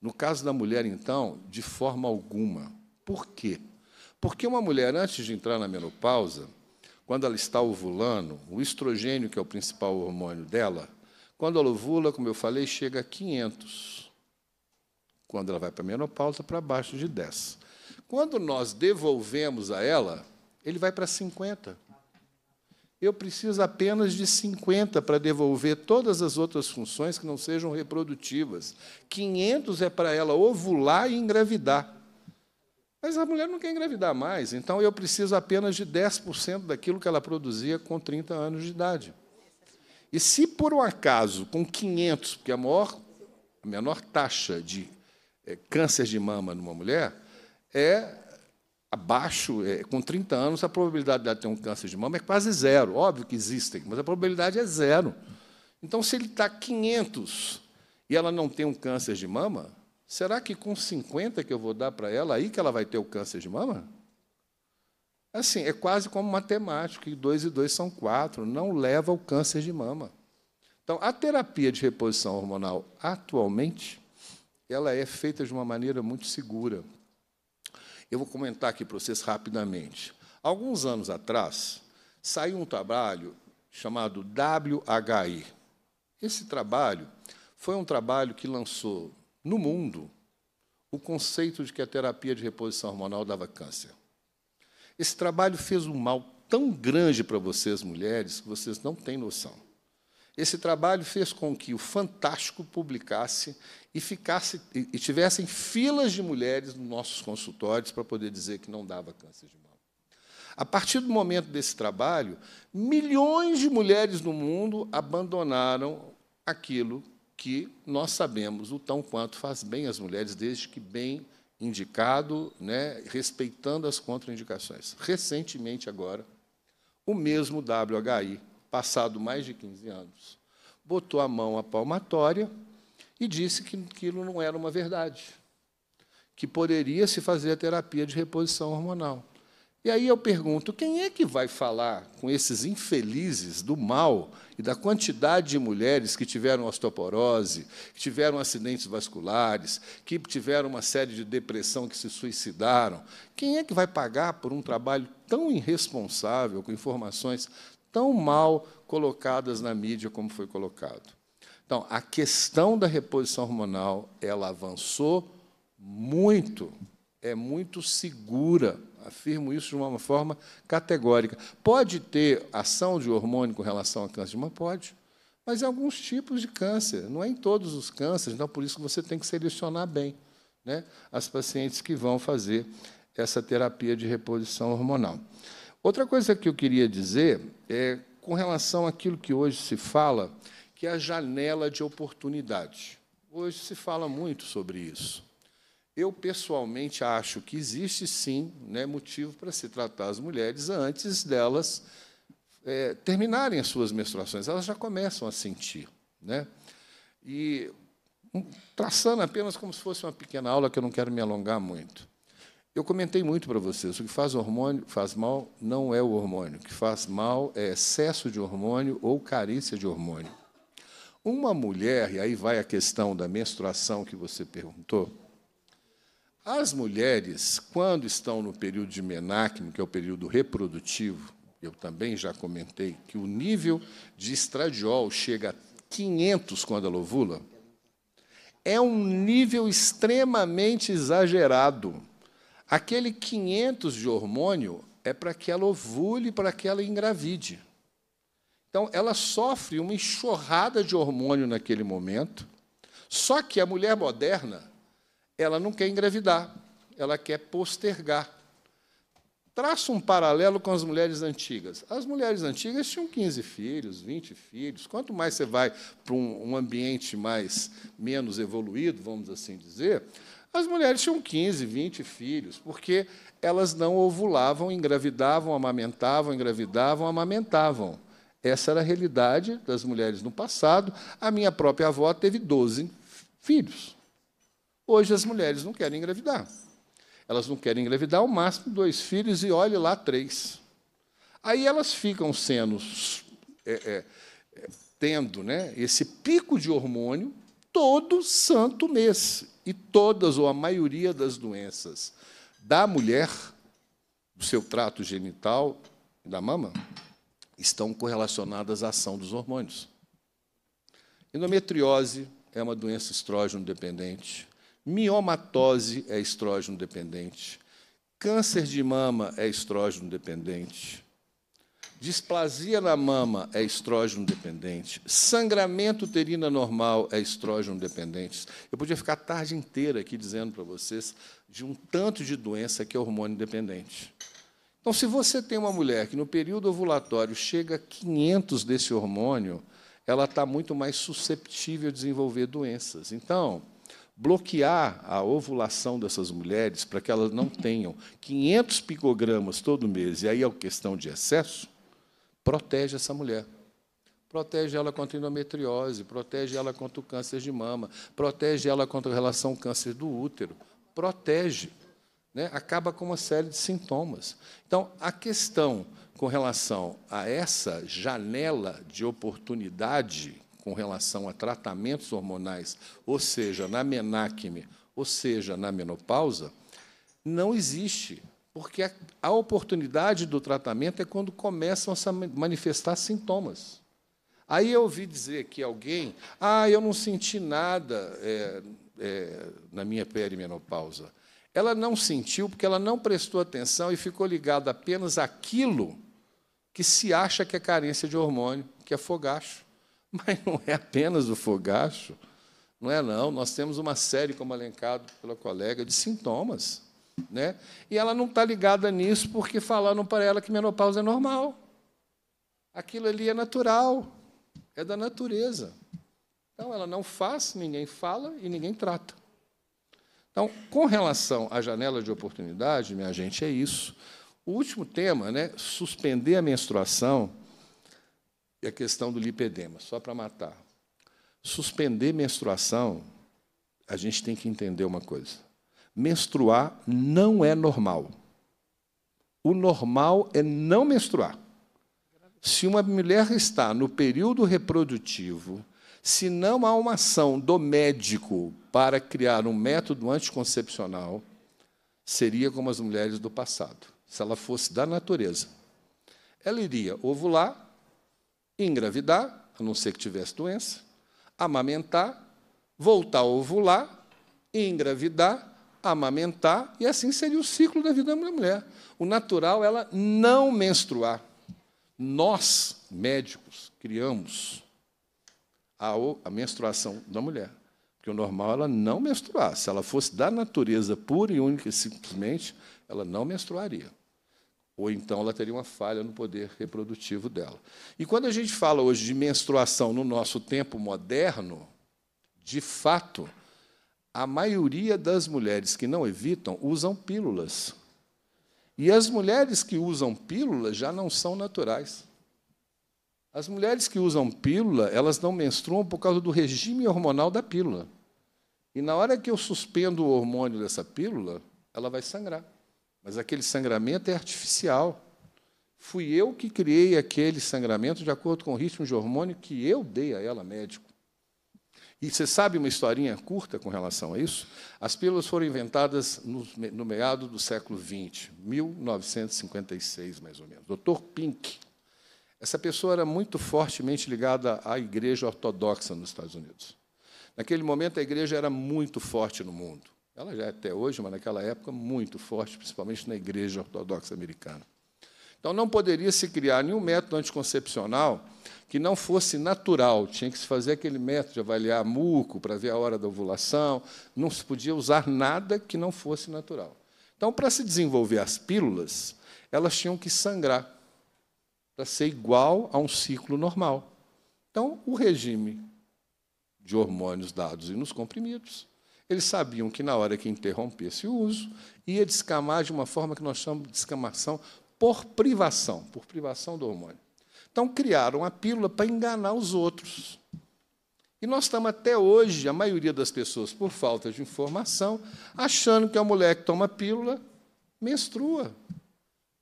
No caso da mulher, então, de forma alguma. Por quê? Porque uma mulher, antes de entrar na menopausa, quando ela está ovulando, o estrogênio, que é o principal hormônio dela, quando ela ovula, como eu falei, chega a 500. Quando ela vai para a menopausa, para baixo de 10. Quando nós devolvemos a ela, ele vai para 50. Eu preciso apenas de 50 para devolver todas as outras funções que não sejam reprodutivas. 500 é para ela ovular e engravidar. Mas a mulher não quer engravidar mais, então eu preciso apenas de 10% daquilo que ela produzia com 30 anos de idade. E se por um acaso, com 500, porque a, maior, a menor taxa de é, câncer de mama numa mulher é abaixo, é, com 30 anos, a probabilidade de ela ter um câncer de mama é quase zero. Óbvio que existem, mas a probabilidade é zero. Então, se ele está 500 e ela não tem um câncer de mama, será que com 50 que eu vou dar para ela, aí que ela vai ter o câncer de mama? Assim, é quase como matemática, que 2 e 2 são 4, não leva ao câncer de mama. Então, a terapia de reposição hormonal atualmente, ela é feita de uma maneira muito segura. Eu vou comentar aqui para vocês rapidamente. Alguns anos atrás, saiu um trabalho chamado WHI. Esse trabalho foi um trabalho que lançou no mundo o conceito de que a terapia de reposição hormonal dava câncer. Esse trabalho fez um mal tão grande para vocês, mulheres, que vocês não têm noção. Esse trabalho fez com que o Fantástico publicasse e, ficasse, e, tivessem filas de mulheres nos nossos consultórios para poder dizer que não dava câncer de mama. A partir do momento desse trabalho, milhões de mulheres no mundo abandonaram aquilo que nós sabemos o tão quanto faz bem às mulheres, desde que bem indicado, né, respeitando as contraindicações. Recentemente, agora, o mesmo WHI, passado mais de 15 anos, botou a mão à palmatória e disse que aquilo não era uma verdade, que poderia se fazer a terapia de reposição hormonal. E aí eu pergunto: quem é que vai falar com esses infelizes do mal e da quantidade de mulheres que tiveram osteoporose, que tiveram acidentes vasculares, que tiveram uma série de depressão, que se suicidaram? Quem é que vai pagar por um trabalho tão irresponsável, com informações tão mal colocadas na mídia como foi colocado? Então, a questão da reposição hormonal, ela avançou muito, é muito segura Afirmo isso de uma forma categórica. Pode ter ação de hormônio com relação a câncer de mama? Pode. Mas em é alguns tipos de câncer, não é em todos os cânceres, então por isso que você tem que selecionar bem né, as pacientes que vão fazer essa terapia de reposição hormonal. Outra coisa que eu queria dizer é com relação àquilo que hoje se fala, que é a janela de oportunidade. Hoje se fala muito sobre isso. Eu, pessoalmente, acho que existe, sim, né, motivo para se tratar as mulheres antes delas é, terminarem as suas menstruações. Elas já começam a sentir. Né? E, hum, traçando apenas como se fosse uma pequena aula, que eu não quero me alongar muito. Eu comentei muito para vocês, o que faz hormônio, faz mal não é o hormônio, o que faz mal é excesso de hormônio ou carícia de hormônio. Uma mulher, e aí vai a questão da menstruação que você perguntou, as mulheres, quando estão no período de menacme, que é o período reprodutivo, eu também já comentei que o nível de estradiol chega a 500 quando ela ovula, é um nível extremamente exagerado. Aquele 500 de hormônio é para que ela ovule, para que ela engravide. Então, ela sofre uma enxurrada de hormônio naquele momento. Só que a mulher moderna, ela não quer engravidar, ela quer postergar. Traça um paralelo com as mulheres antigas. As mulheres antigas tinham 15 filhos, 20 filhos. Quanto mais você vai para um ambiente mais menos evoluído, vamos assim dizer, as mulheres tinham 15, 20 filhos, porque elas não ovulavam, engravidavam, amamentavam, engravidavam, amamentavam. Essa era a realidade das mulheres no passado. A minha própria avó teve 12 filhos. Hoje as mulheres não querem engravidar. Elas não querem engravidar ao máximo dois filhos e olhe lá três. Aí elas ficam sendo é, é, é, tendo né, esse pico de hormônio todo santo mês. E todas ou a maioria das doenças da mulher, do seu trato genital e da mama, estão correlacionadas à ação dos hormônios. Endometriose é uma doença estrógeno dependente. Miomatose é estrógeno dependente. Câncer de mama é estrógeno dependente. Displasia na mama é estrógeno dependente. Sangramento uterino normal é estrógeno dependente. Eu podia ficar a tarde inteira aqui dizendo para vocês de um tanto de doença que é hormônio dependente. Então, se você tem uma mulher que no período ovulatório chega a 500 desse hormônio, ela está muito mais susceptível a desenvolver doenças. Então, bloquear a ovulação dessas mulheres para que elas não tenham 500 picogramas todo mês, e aí é questão de excesso, protege essa mulher. Protege ela contra endometriose, protege ela contra o câncer de mama, protege ela contra a relação ao câncer do útero. Protege. Né? Acaba com uma série de sintomas. Então, a questão com relação a essa janela de oportunidade com relação a tratamentos hormonais, ou seja, na menacme, ou seja, na menopausa, não existe, porque a, a oportunidade do tratamento é quando começam a se manifestar sintomas. Aí eu ouvi dizer que alguém, ah, eu não senti nada é, é, na minha perimenopausa. Ela não sentiu porque ela não prestou atenção e ficou ligada apenas àquilo que se acha que é carência de hormônio, que é fogacho. Mas não é apenas o fogacho. Não é, não. Nós temos uma série, como alencado pela colega, de sintomas. Né? E ela não está ligada nisso porque falaram para ela que menopausa é normal. Aquilo ali é natural, é da natureza. Então, ela não faz, ninguém fala e ninguém trata. Então, com relação à janela de oportunidade, minha gente, é isso. O último tema, né, suspender a menstruação, a questão do lipedema, só para matar. Suspender menstruação, a gente tem que entender uma coisa. Menstruar não é normal. O normal é não menstruar. Se uma mulher está no período reprodutivo, se não há uma ação do médico para criar um método anticoncepcional, seria como as mulheres do passado, se ela fosse da natureza. Ela iria ovular, engravidar, a não ser que tivesse doença, amamentar, voltar a ovular, engravidar, amamentar, e assim seria o ciclo da vida da mulher. O natural é ela não menstruar. Nós, médicos, criamos a, a menstruação da mulher. Porque o normal é ela não menstruar. Se ela fosse da natureza pura e única e simplesmente, ela não menstruaria ou então ela teria uma falha no poder reprodutivo dela. E quando a gente fala hoje de menstruação no nosso tempo moderno, de fato, a maioria das mulheres que não evitam usam pílulas. E as mulheres que usam pílulas já não são naturais. As mulheres que usam pílula, elas não menstruam por causa do regime hormonal da pílula. E na hora que eu suspendo o hormônio dessa pílula, ela vai sangrar. Mas aquele sangramento é artificial. Fui eu que criei aquele sangramento de acordo com o ritmo de hormônio que eu dei a ela, médico. E você sabe uma historinha curta com relação a isso? As pílulas foram inventadas no, no meado do século XX, 1956, mais ou menos. Dr. Pink. Essa pessoa era muito fortemente ligada à igreja ortodoxa nos Estados Unidos. Naquele momento, a igreja era muito forte no mundo. Ela já é até hoje, mas naquela época muito forte, principalmente na Igreja Ortodoxa Americana. Então não poderia se criar nenhum método anticoncepcional que não fosse natural, tinha que se fazer aquele método de avaliar muco para ver a hora da ovulação, não se podia usar nada que não fosse natural. Então, para se desenvolver as pílulas, elas tinham que sangrar para ser igual a um ciclo normal. Então, o regime de hormônios dados e nos comprimidos eles sabiam que na hora que interrompesse o uso, ia descamar de uma forma que nós chamamos de descamação por privação, por privação do hormônio. Então criaram a pílula para enganar os outros. E nós estamos até hoje, a maioria das pessoas, por falta de informação, achando que a mulher que toma pílula menstrua.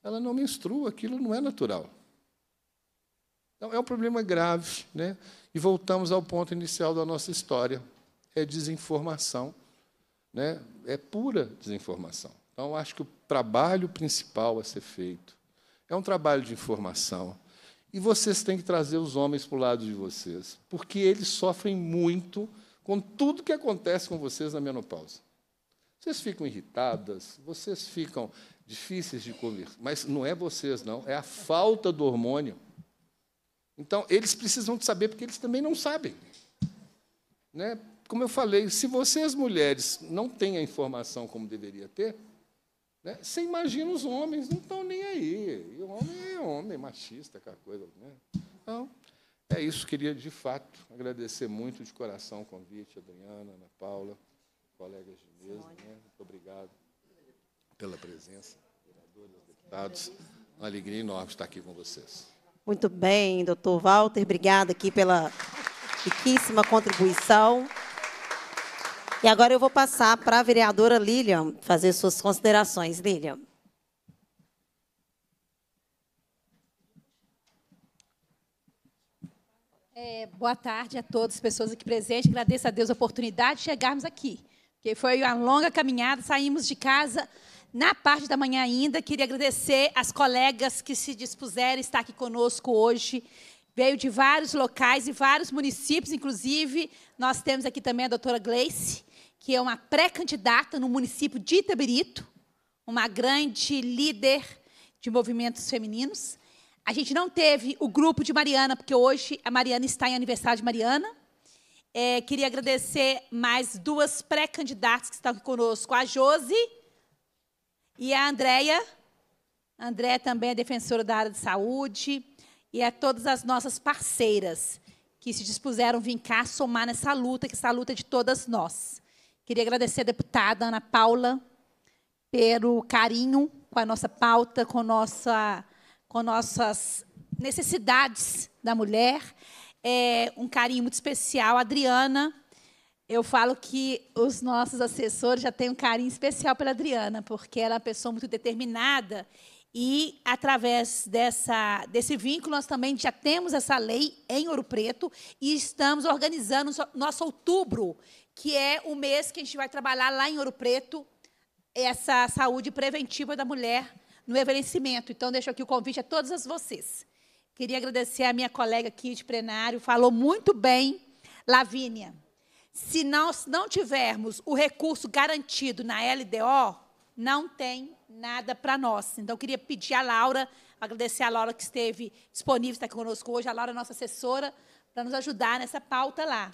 Ela não menstrua, aquilo não é natural. Então é um problema grave, né? E voltamos ao ponto inicial da nossa história é desinformação, né? é pura desinformação. Então, acho que o trabalho principal a ser feito é um trabalho de informação. E vocês têm que trazer os homens para o lado de vocês, porque eles sofrem muito com tudo que acontece com vocês na menopausa. Vocês ficam irritadas, vocês ficam difíceis de comer, mas não é vocês, não, é a falta do hormônio. Então, eles precisam de saber, porque eles também não sabem. Né? como eu falei, se vocês mulheres não têm a informação como deveria ter, né, você imagina os homens, não estão nem aí. E o homem é homem, machista, aquela coisa. Né? Então, é isso. Queria, de fato, agradecer muito de coração o convite, Adriana, Ana Paula, colegas de mesa. Né? Muito obrigado pela presença, vereadores, deputados. Uma alegria enorme estar aqui com vocês. Muito bem, doutor Walter, obrigada aqui pela riquíssima contribuição. E agora eu vou passar para a vereadora Lilian fazer suas considerações. Lilian. É, boa tarde a todas as pessoas aqui presentes. Agradeço a Deus a oportunidade de chegarmos aqui. Porque foi uma longa caminhada, saímos de casa na parte da manhã ainda, queria agradecer as colegas que se dispuseram a estar aqui conosco hoje. Veio de vários locais e vários municípios, inclusive, nós temos aqui também a doutora Gleice, que é uma pré-candidata no município de Itabirito, uma grande líder de movimentos femininos. A gente não teve o grupo de Mariana, porque hoje a Mariana está em aniversário de Mariana. É, queria agradecer mais duas pré-candidatas que estão aqui conosco, a Josi e a Andréia. Andréia também é defensora da área de saúde. E a é todas as nossas parceiras que se dispuseram vir cá somar nessa luta, que essa luta é de todas nós. Queria agradecer a deputada Ana Paula pelo carinho com a nossa pauta, com, nossa, com nossas necessidades da mulher. É um carinho muito especial. Adriana, eu falo que os nossos assessores já têm um carinho especial pela Adriana, porque ela é uma pessoa muito determinada e, através dessa, desse vínculo, nós também já temos essa lei em Ouro Preto e estamos organizando nosso outubro que é o mês que a gente vai trabalhar lá em Ouro Preto essa saúde preventiva da mulher no envelhecimento. Então, deixo aqui o convite a todas vocês. Queria agradecer a minha colega aqui de plenário, falou muito bem, Lavínia. Se nós não tivermos o recurso garantido na LDO, não tem nada para nós. Então, eu queria pedir à Laura, agradecer à Laura que esteve disponível, está aqui conosco hoje, a Laura, nossa assessora, para nos ajudar nessa pauta lá.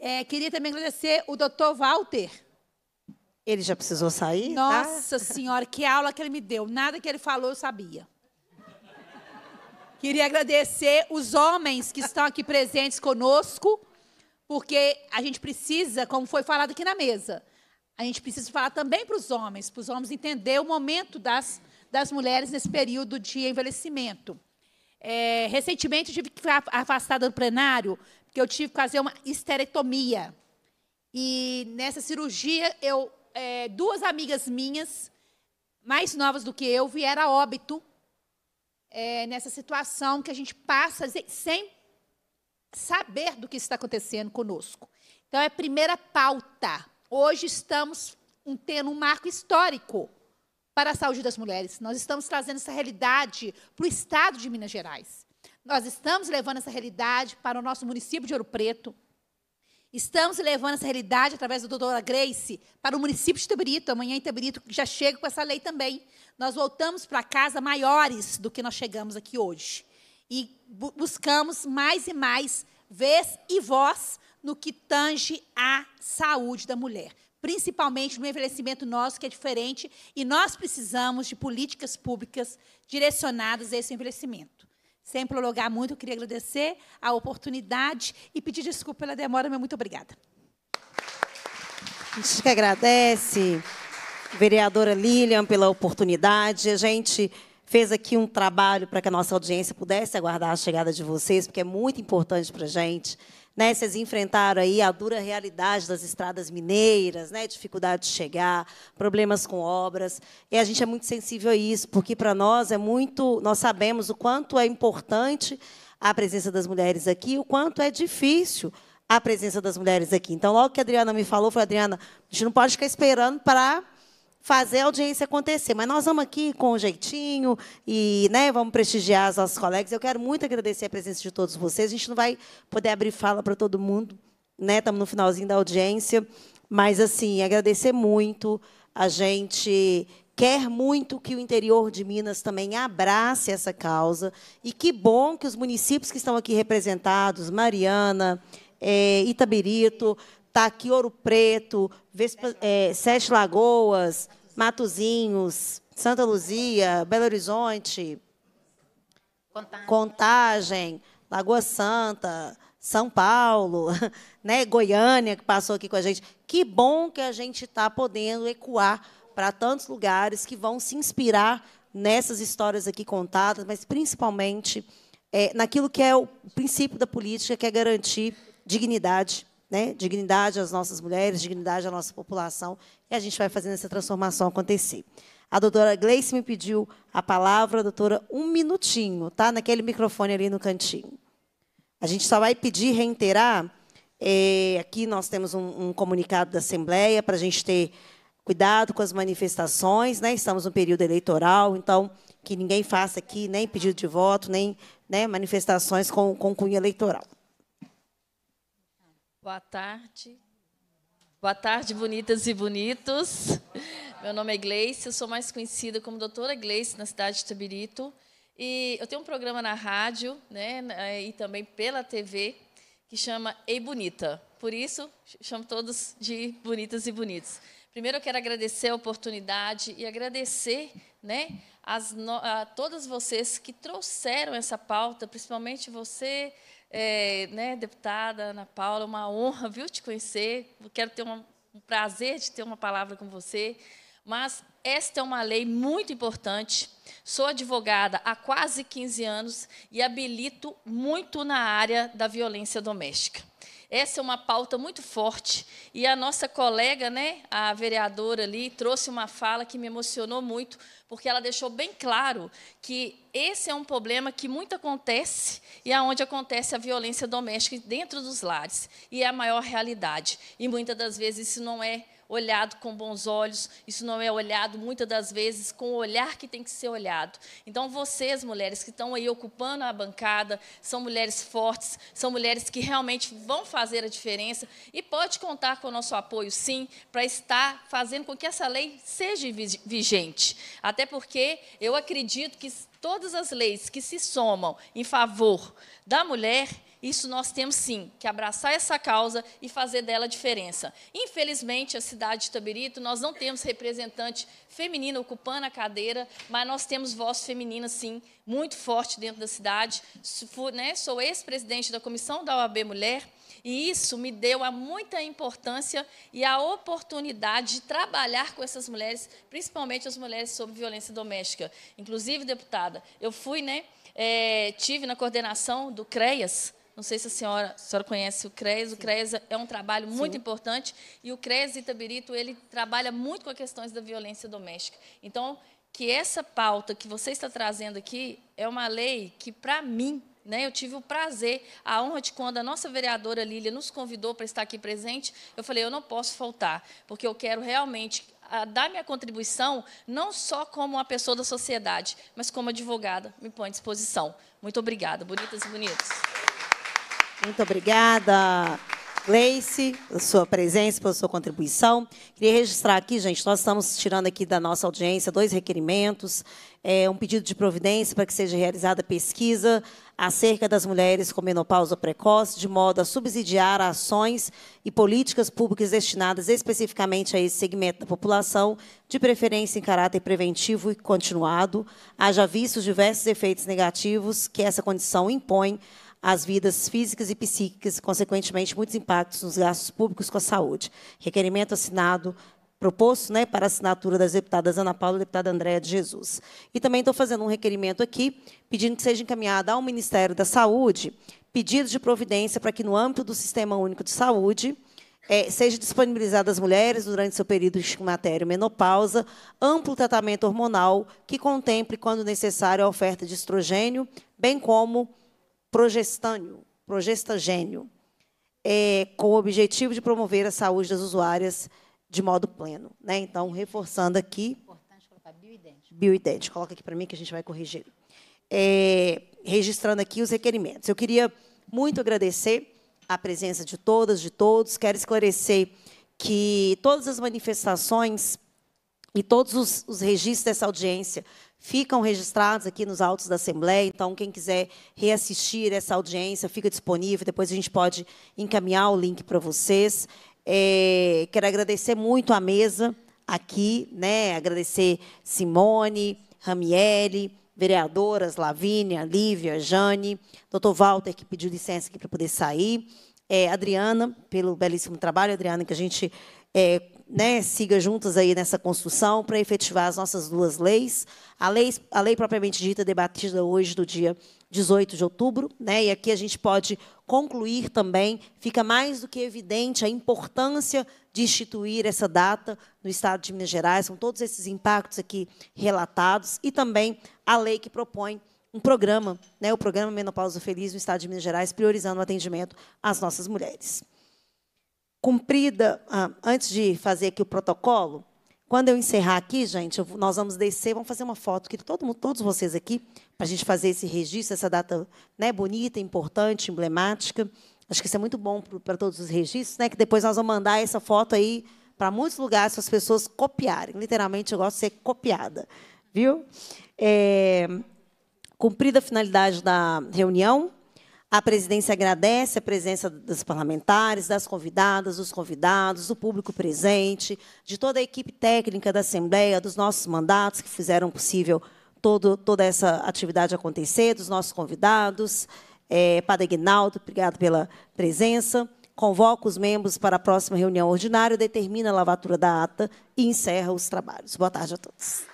É, queria também agradecer o doutor Walter. Ele já precisou sair? Tá? Nossa tá? Senhora, que aula que ele me deu. Nada que ele falou eu sabia. Queria agradecer os homens que estão aqui presentes conosco, porque a gente precisa, como foi falado aqui na mesa, a gente precisa falar também para os homens, para os homens entender o momento das, das mulheres nesse período de envelhecimento. É, recentemente, eu tive que ficar afastada do plenário que eu tive que fazer uma esterectomia. E nessa cirurgia, eu, é, duas amigas minhas, mais novas do que eu, vieram a óbito é, nessa situação que a gente passa sem saber do que está acontecendo conosco. Então, é a primeira pauta. Hoje estamos tendo um marco histórico para a saúde das mulheres. Nós estamos trazendo essa realidade para o Estado de Minas Gerais. Nós estamos levando essa realidade para o nosso município de Ouro Preto. Estamos levando essa realidade através da doutora Grace para o município de Itabirito. Amanhã em Itabirito já chega com essa lei também. Nós voltamos para casa maiores do que nós chegamos aqui hoje. E bu buscamos mais e mais vez e voz no que tange à saúde da mulher principalmente no envelhecimento nosso, que é diferente, e nós precisamos de políticas públicas direcionadas a esse envelhecimento. Sem prologar muito, eu queria agradecer a oportunidade e pedir desculpa pela demora, mas muito obrigada. A gente que agradece, vereadora Lilian, pela oportunidade. A gente fez aqui um trabalho para que a nossa audiência pudesse aguardar a chegada de vocês, porque é muito importante para a gente. Né, vocês enfrentaram aí a dura realidade das estradas mineiras, né, dificuldade de chegar, problemas com obras. E a gente é muito sensível a isso, porque para nós é muito. Nós sabemos o quanto é importante a presença das mulheres aqui, o quanto é difícil a presença das mulheres aqui. Então, logo que a Adriana me falou, foi Adriana, a gente não pode ficar esperando para fazer a audiência acontecer. Mas nós vamos aqui com um jeitinho e né, vamos prestigiar as nossas colegas. Eu quero muito agradecer a presença de todos vocês. A gente não vai poder abrir fala para todo mundo, né? Estamos no finalzinho da audiência. Mas, assim, agradecer muito. A gente quer muito que o interior de Minas também abrace essa causa. E que bom que os municípios que estão aqui representados, Mariana, é, Itabirito, está aqui Ouro Preto, Vespa, é, Sete Lagoas, Matozinhos, Santa Luzia, Belo Horizonte, Contagem, Contagem Lagoa Santa, São Paulo, né, Goiânia, que passou aqui com a gente. Que bom que a gente está podendo ecoar para tantos lugares que vão se inspirar nessas histórias aqui contadas, mas principalmente é, naquilo que é o princípio da política, que é garantir dignidade né, dignidade às nossas mulheres, dignidade à nossa população, e a gente vai fazendo essa transformação acontecer. A doutora Gleice me pediu a palavra, doutora, um minutinho, tá? Naquele microfone ali no cantinho. A gente só vai pedir reiterar. É, aqui nós temos um, um comunicado da Assembleia para a gente ter cuidado com as manifestações, né? Estamos no período eleitoral, então que ninguém faça aqui nem pedido de voto, nem né, manifestações com, com cunho eleitoral. Boa tarde. Boa tarde, bonitas e bonitos. Meu nome é Gleice, eu sou mais conhecida como doutora Gleice na cidade de Tabirito. E eu tenho um programa na rádio né, eh, e também pela TV que chama Ei Bonita. Por isso, chamo todos de bonitas e bonitos. Primeiro, eu quero agradecer a oportunidade e agradecer né, as, a todas vocês que trouxeram essa pauta, principalmente você, é, né, deputada Ana Paula, uma honra, viu, te conhecer. Quero ter uma, um prazer de ter uma palavra com você. Mas esta é uma lei muito importante. Sou advogada há quase 15 anos e habilito muito na área da violência doméstica. Essa é uma pauta muito forte. E a nossa colega, né, a vereadora ali, trouxe uma fala que me emocionou muito, porque ela deixou bem claro que esse é um problema que muito acontece e aonde é acontece a violência doméstica dentro dos lares. E é a maior realidade. E muitas das vezes isso não é olhado com bons olhos, isso não é olhado muitas das vezes com o olhar que tem que ser olhado. Então, vocês, mulheres que estão aí ocupando a bancada, são mulheres fortes, são mulheres que realmente vão fazer a diferença e pode contar com o nosso apoio, sim, para estar fazendo com que essa lei seja vigente. Até porque eu acredito que todas as leis que se somam em favor da mulher, isso nós temos sim que abraçar essa causa e fazer dela diferença. Infelizmente, a cidade de Tabirito, nós não temos representante feminina ocupando a cadeira, mas nós temos voz feminina sim, muito forte dentro da cidade. Sou, né, sou ex-presidente da comissão da OAB Mulher e isso me deu a muita importância e a oportunidade de trabalhar com essas mulheres, principalmente as mulheres sobre violência doméstica. Inclusive, deputada, eu fui, né, é, tive na coordenação do CREAS não sei se a senhora, a senhora conhece o CREAS. O CREAS é um trabalho muito Sim. importante e o CREAS Itabirito ele trabalha muito com as questões da violência doméstica. Então, que essa pauta que você está trazendo aqui é uma lei que, para mim, né, eu tive o prazer, a honra de quando a nossa vereadora Lília nos convidou para estar aqui presente, eu falei, eu não posso faltar, porque eu quero realmente ah, dar minha contribuição, não só como uma pessoa da sociedade, mas como advogada, me põe à disposição. Muito obrigada, bonitas e bonitos. Muito obrigada, Gleice, pela sua presença, pela sua contribuição. Queria registrar aqui, gente, nós estamos tirando aqui da nossa audiência dois requerimentos, é, um pedido de providência para que seja realizada pesquisa acerca das mulheres com menopausa precoce, de modo a subsidiar ações e políticas públicas destinadas especificamente a esse segmento da população, de preferência em caráter preventivo e continuado, haja visto os diversos efeitos negativos que essa condição impõe às vidas físicas e psíquicas, consequentemente, muitos impactos nos gastos públicos com a saúde. Requerimento assinado proposto né, para assinatura das deputadas Ana Paula e deputada Andréa de Jesus. E também estou fazendo um requerimento aqui, pedindo que seja encaminhado ao Ministério da Saúde pedido de providência para que, no âmbito do Sistema Único de Saúde, é, seja disponibilizado às mulheres, durante seu período de estigmatério menopausa, amplo tratamento hormonal que contemple, quando necessário, a oferta de estrogênio, bem como progestânio, progestagênio, é, com o objetivo de promover a saúde das usuárias de modo pleno. Né? Então, reforçando aqui... Importante colocar bioidêntico. Bioidêntico. Coloca aqui para mim que a gente vai corrigir. É, registrando aqui os requerimentos. Eu queria muito agradecer a presença de todas, de todos. Quero esclarecer que todas as manifestações e todos os, os registros dessa audiência ficam registrados aqui nos autos da Assembleia. Então, quem quiser reassistir essa audiência, fica disponível. Depois a gente pode encaminhar o link para vocês. É, quero agradecer muito à mesa aqui, né? agradecer Simone, Ramiele, vereadoras Lavínia, Lívia, Jane, doutor Walter, que pediu licença aqui para poder sair, é, Adriana, pelo belíssimo trabalho, Adriana, que a gente é, né, siga juntas aí nessa construção para efetivar as nossas duas leis. A lei, a lei propriamente dita, debatida hoje, do dia 18 de outubro, né, e aqui a gente pode concluir também, fica mais do que evidente a importância de instituir essa data no Estado de Minas Gerais, com todos esses impactos aqui relatados, e também a lei que propõe um programa, né, o Programa Menopausa Feliz no Estado de Minas Gerais, priorizando o atendimento às nossas mulheres cumprida, ah, antes de fazer aqui o protocolo, quando eu encerrar aqui, gente, eu, nós vamos descer, vamos fazer uma foto que todo mundo, todos vocês aqui, para a gente fazer esse registro, essa data né, bonita, importante, emblemática. Acho que isso é muito bom para todos os registros, né? Que depois nós vamos mandar essa foto aí para muitos lugares para as pessoas copiarem. Literalmente, eu gosto de ser copiada, viu? É, cumprida a finalidade da reunião, a presidência agradece a presença dos parlamentares, das convidadas, dos convidados, do público presente, de toda a equipe técnica da Assembleia, dos nossos mandatos que fizeram possível todo, toda essa atividade acontecer, dos nossos convidados. É, Padre Guinaldo, obrigado pela presença. Convoca os membros para a próxima reunião ordinária, determina a lavatura da ata e encerra os trabalhos. Boa tarde a todos.